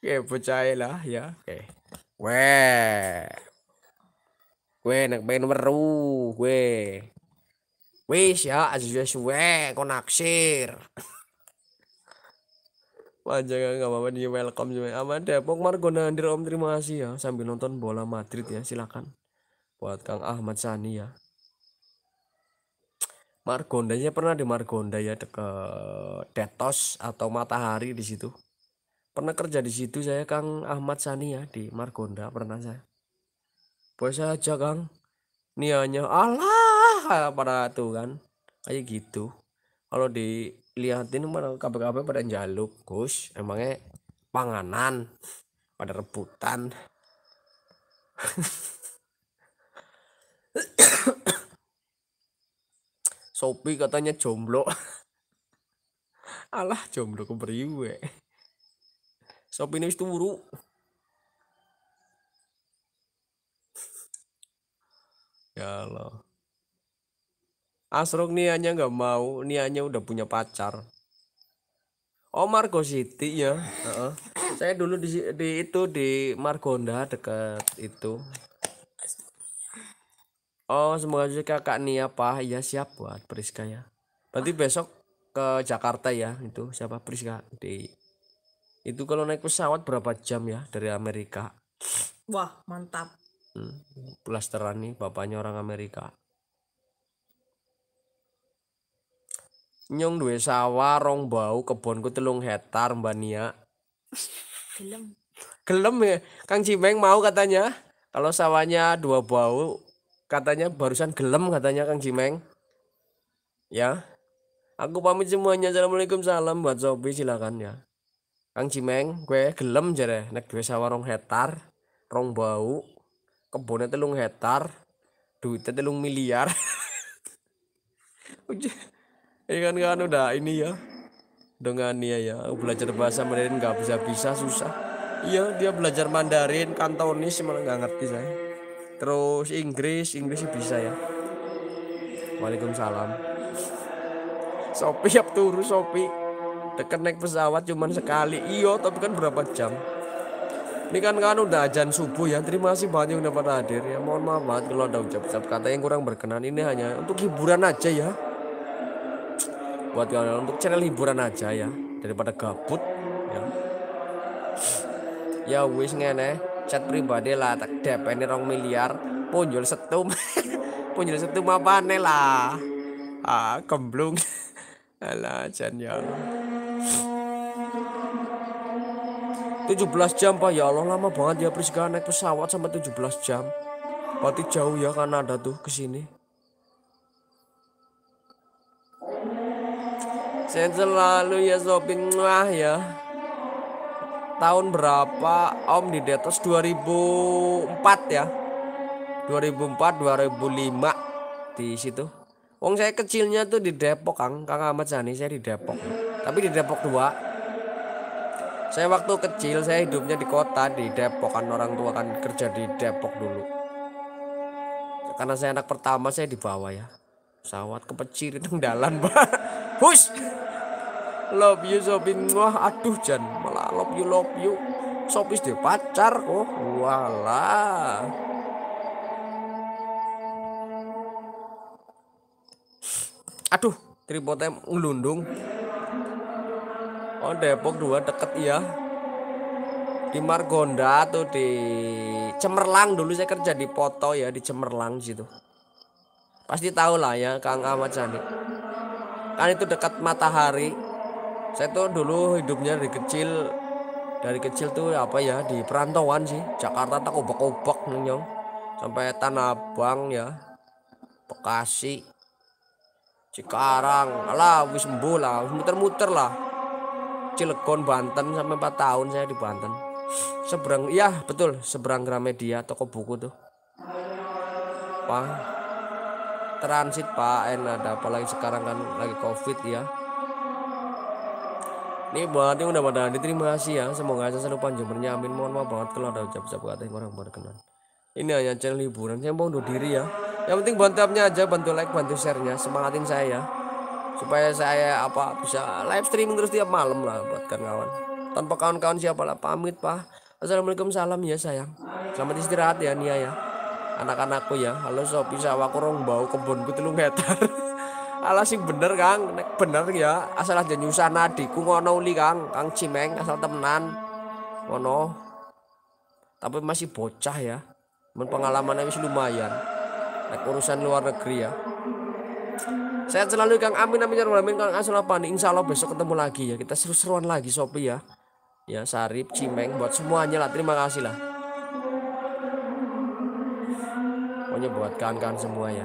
ya percaya ya oke weh weh gue nak pengen meru weh, wis ya as usual konaksir wajar nggak apa-apa di welcome juga sama Depok Margonda Nandir Om terima kasih ya sambil nonton bola Madrid ya silakan buat Kang Ahmad Sani ya Margondanya pernah di Margonda ya deket Detos atau Matahari di situ pernah kerja di situ saya Kang Ahmad Sani ya di Margonda pernah saya boleh saja Kang nianya Allah pada tuh kan kayak gitu kalau di liatin mana kabeh pada jaluk Gus emangnya panganan pada rebutan Sopi katanya jomblo alah jomblo kebriwe Sopi ini turu ya Allah Asrok Nianya nggak mau, Nianya udah punya pacar. Oh Margo City ya. Uh -uh. Saya dulu di, di itu di Margonda dekat itu. Oh semoga juga kakak Nia Pak ya siap buat Priska ya. Nanti besok ke Jakarta ya itu siapa Priska di itu kalau naik pesawat berapa jam ya dari Amerika? Wah mantap. Hmm, plasteran nih bapaknya orang Amerika. Nyong duwe sawah rong bau kebonku telung hektar Mbak Nia. Gelem. Gelem ya. Kang Cimeng mau katanya. Kalau sawahnya dua bau katanya barusan gelem katanya Kang Cimeng. Ya. Aku pamit semuanya. Assalamualaikum salam buat Sobi silakan ya. Kang Cimeng, gue gelem jare nek duwe sawah rong hektar, rong bau, kebunnya telung hektar, duitnya telung miliar. ini iya kan kan udah ini ya dengan dia ya, ya. belajar bahasa Mandarin nggak bisa bisa susah iya dia belajar Mandarin Kantonis malah nggak ngerti saya terus Inggris Inggris bisa ya Waalaikumsalam Sopi siap turu Sopi deket naik pesawat cuman sekali iya tapi kan berapa jam ini kan kan udah ajan subuh ya terima kasih banyak yang dapat hadir ya mohon maaf banget kalau ada ucap-ucap kata yang kurang berkenan ini hanya untuk hiburan aja ya buat kalian untuk channel hiburan aja ya daripada gabut ya ya wis ngene chat pribadi lah tak DP rong miliar punjul setum punjul setum apa nih lah ah kemblung alah jan ya 17 jam pak ya Allah lama banget ya Priska naik pesawat sampai 17 jam berarti jauh ya karena ada tuh kesini. Sehat selalu ya shopping lah ya. Tahun berapa Om di Detos 2004 ya? 2004 2005 di situ. Wong saya kecilnya tuh di Depok Kang, Kang Ahmad Sani saya di Depok. Tapi di Depok 2. Saya waktu kecil saya hidupnya di kota di Depok kan orang tua kan kerja di Depok dulu. Karena saya anak pertama saya dibawa ya pesawat kepecir itu dalan pak hush love you sobin wah aduh jan malah love you love you sopis dia pacar kok wala aduh tripodnya ngelundung oh Depok dua deket ya di Margonda tuh di Cemerlang dulu saya kerja di Poto ya di Cemerlang situ Pasti tahu lah ya Kang Ahmad Sani. Kan itu dekat matahari. Saya tuh dulu hidupnya dari kecil dari kecil tuh apa ya di perantauan sih Jakarta tak obok-obok nyong sampai Tanah Abang ya Bekasi Cikarang lah wis sembuh lah muter-muter lah Cilegon Banten sampai 4 tahun saya di Banten seberang ya betul seberang Gramedia toko buku tuh wah transit Pak En eh, nah, ada apalagi sekarang kan lagi covid ya ini berarti udah pada diterima kasih ya semoga aja seru panjang. amin mohon maaf banget kalau ada ucap-ucap kata yang orang berkenan ini hanya channel hiburan saya mau undur diri ya yang penting bantu upnya aja bantu like bantu share nya semangatin saya ya supaya saya apa bisa live streaming terus tiap malam lah buat kawan-kawan tanpa kawan-kawan siapa lah pamit pak assalamualaikum salam ya sayang selamat istirahat ya Nia ya anak-anakku ya halo sopi sawah kurung bau kebunku telung hektar ala sih bener kang nek bener ya asal aja nyusah nadiku ngono uli kang kang cimeng asal temenan ngono tapi masih bocah ya men pengalamannya masih lumayan nek urusan luar negeri ya saya selalu kang amin amin ya amin kang asal apa nih insya Allah besok ketemu lagi ya kita seru-seruan lagi sopi ya ya sarip cimeng buat semuanya lah terima kasih lah pokoknya buat kawan-kawan semua ya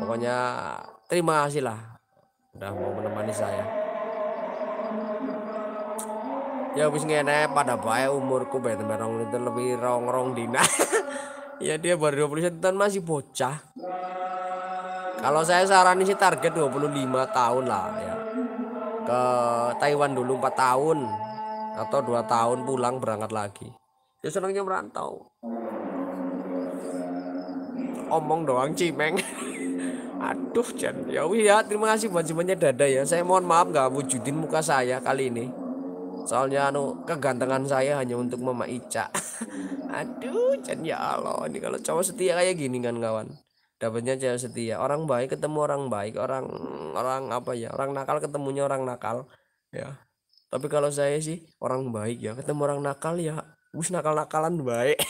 pokoknya terima kasih lah udah mau menemani saya ya wis ngene pada bae umurku bayar merong itu lebih rong-rong dina ya dia baru 21 tahun masih bocah kalau saya saranin sih target 25 tahun lah ya ke Taiwan dulu 4 tahun atau 2 tahun pulang berangkat lagi ya senangnya merantau omong doang cimeng aduh Jan ya ya terima kasih buat semuanya dada ya saya mohon maaf nggak wujudin muka saya kali ini soalnya anu kegantengan saya hanya untuk Mama Ica aduh Jan ya Allah ini kalau cowok setia kayak gini kan kawan dapatnya cewek setia orang baik ketemu orang baik orang orang apa ya orang nakal ketemunya orang nakal ya tapi kalau saya sih orang baik ya ketemu orang nakal ya wis nakal nakalan baik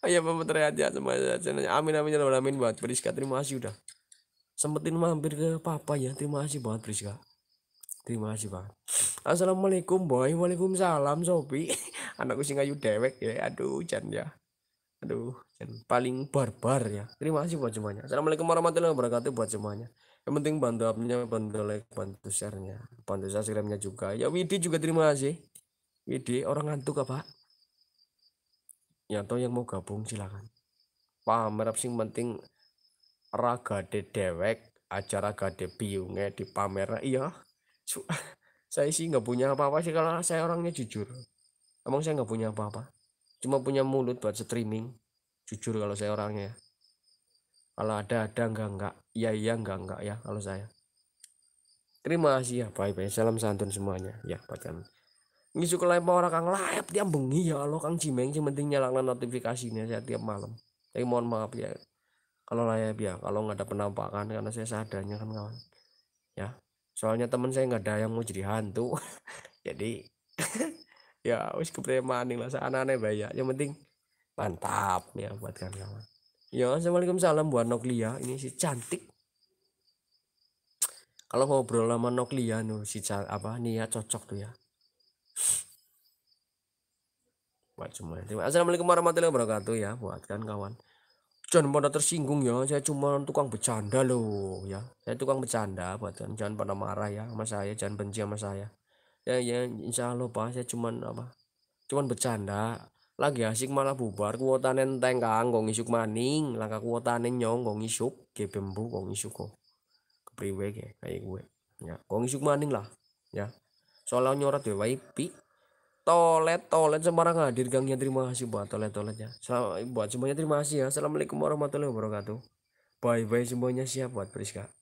Ayo pemetere aja semuanya channelnya. Amin amin ya amin buat Priska. Terima kasih udah sempetin mampir ke papa ya. Terima kasih buat Priska. Terima kasih banget. Assalamualaikum boy. Waalaikumsalam Sobi. Anakku singa ayu dewek ya. Aduh Jan ya. Aduh, Jan paling barbar ya. Terima kasih buat semuanya. Assalamualaikum warahmatullahi wabarakatuh buat semuanya. Yang penting bantu upnya, bantu like, bantu sharenya, bantu subscribe-nya juga. Ya Widi juga terima kasih. Widi orang ngantuk apa? Yanto yang mau gabung silakan pamer sing penting raga ragade dewek acara gade biungnya di pamer iya su saya sih nggak punya apa-apa sih kalau saya orangnya jujur emang saya nggak punya apa-apa cuma punya mulut buat streaming jujur kalau saya orangnya ya. kalau ada ada nggak nggak. iya iya nggak nggak ya kalau saya terima kasih ya bye bye salam santun semuanya ya pacaran ngisuk mau orang kang layap dia bengi ya Allah kang cimeng sih penting nyalakan notifikasinya saya tiap malam tapi mohon maaf ya kalau layap ya kalau nggak ada penampakan karena saya seadanya kan kawan ya soalnya teman saya nggak ada yang mau jadi hantu jadi ya wis kepremanin lah aneh banyak yang penting mantap ya buat kalian kawan ya assalamualaikum salam buat Noklia ini si cantik kalau ngobrol sama Noklia nih si apa nih ya cocok tuh ya Pak Jumail. Assalamualaikum warahmatullahi wabarakatuh ya buatkan kawan. Jangan pada tersinggung ya, saya cuma tukang bercanda loh ya. Saya tukang bercanda buatkan jangan pada marah ya sama saya, jangan benci sama saya. Ya ya insya Allah Pak, saya cuma apa? Cuman bercanda. Lagi asik malah bubar kuota nenteng kang gong isuk maning, langkah kuota nyong gong isuk, kepembu gong isuk kok. Kepriwe kayak gue. Ya, gong isuk maning lah ya soalnya nyorot ya wifi tolet tolet sembarang hadir gangnya terima kasih buat tolet toletnya buat semuanya terima kasih ya assalamualaikum warahmatullahi wabarakatuh bye bye semuanya siap buat Priska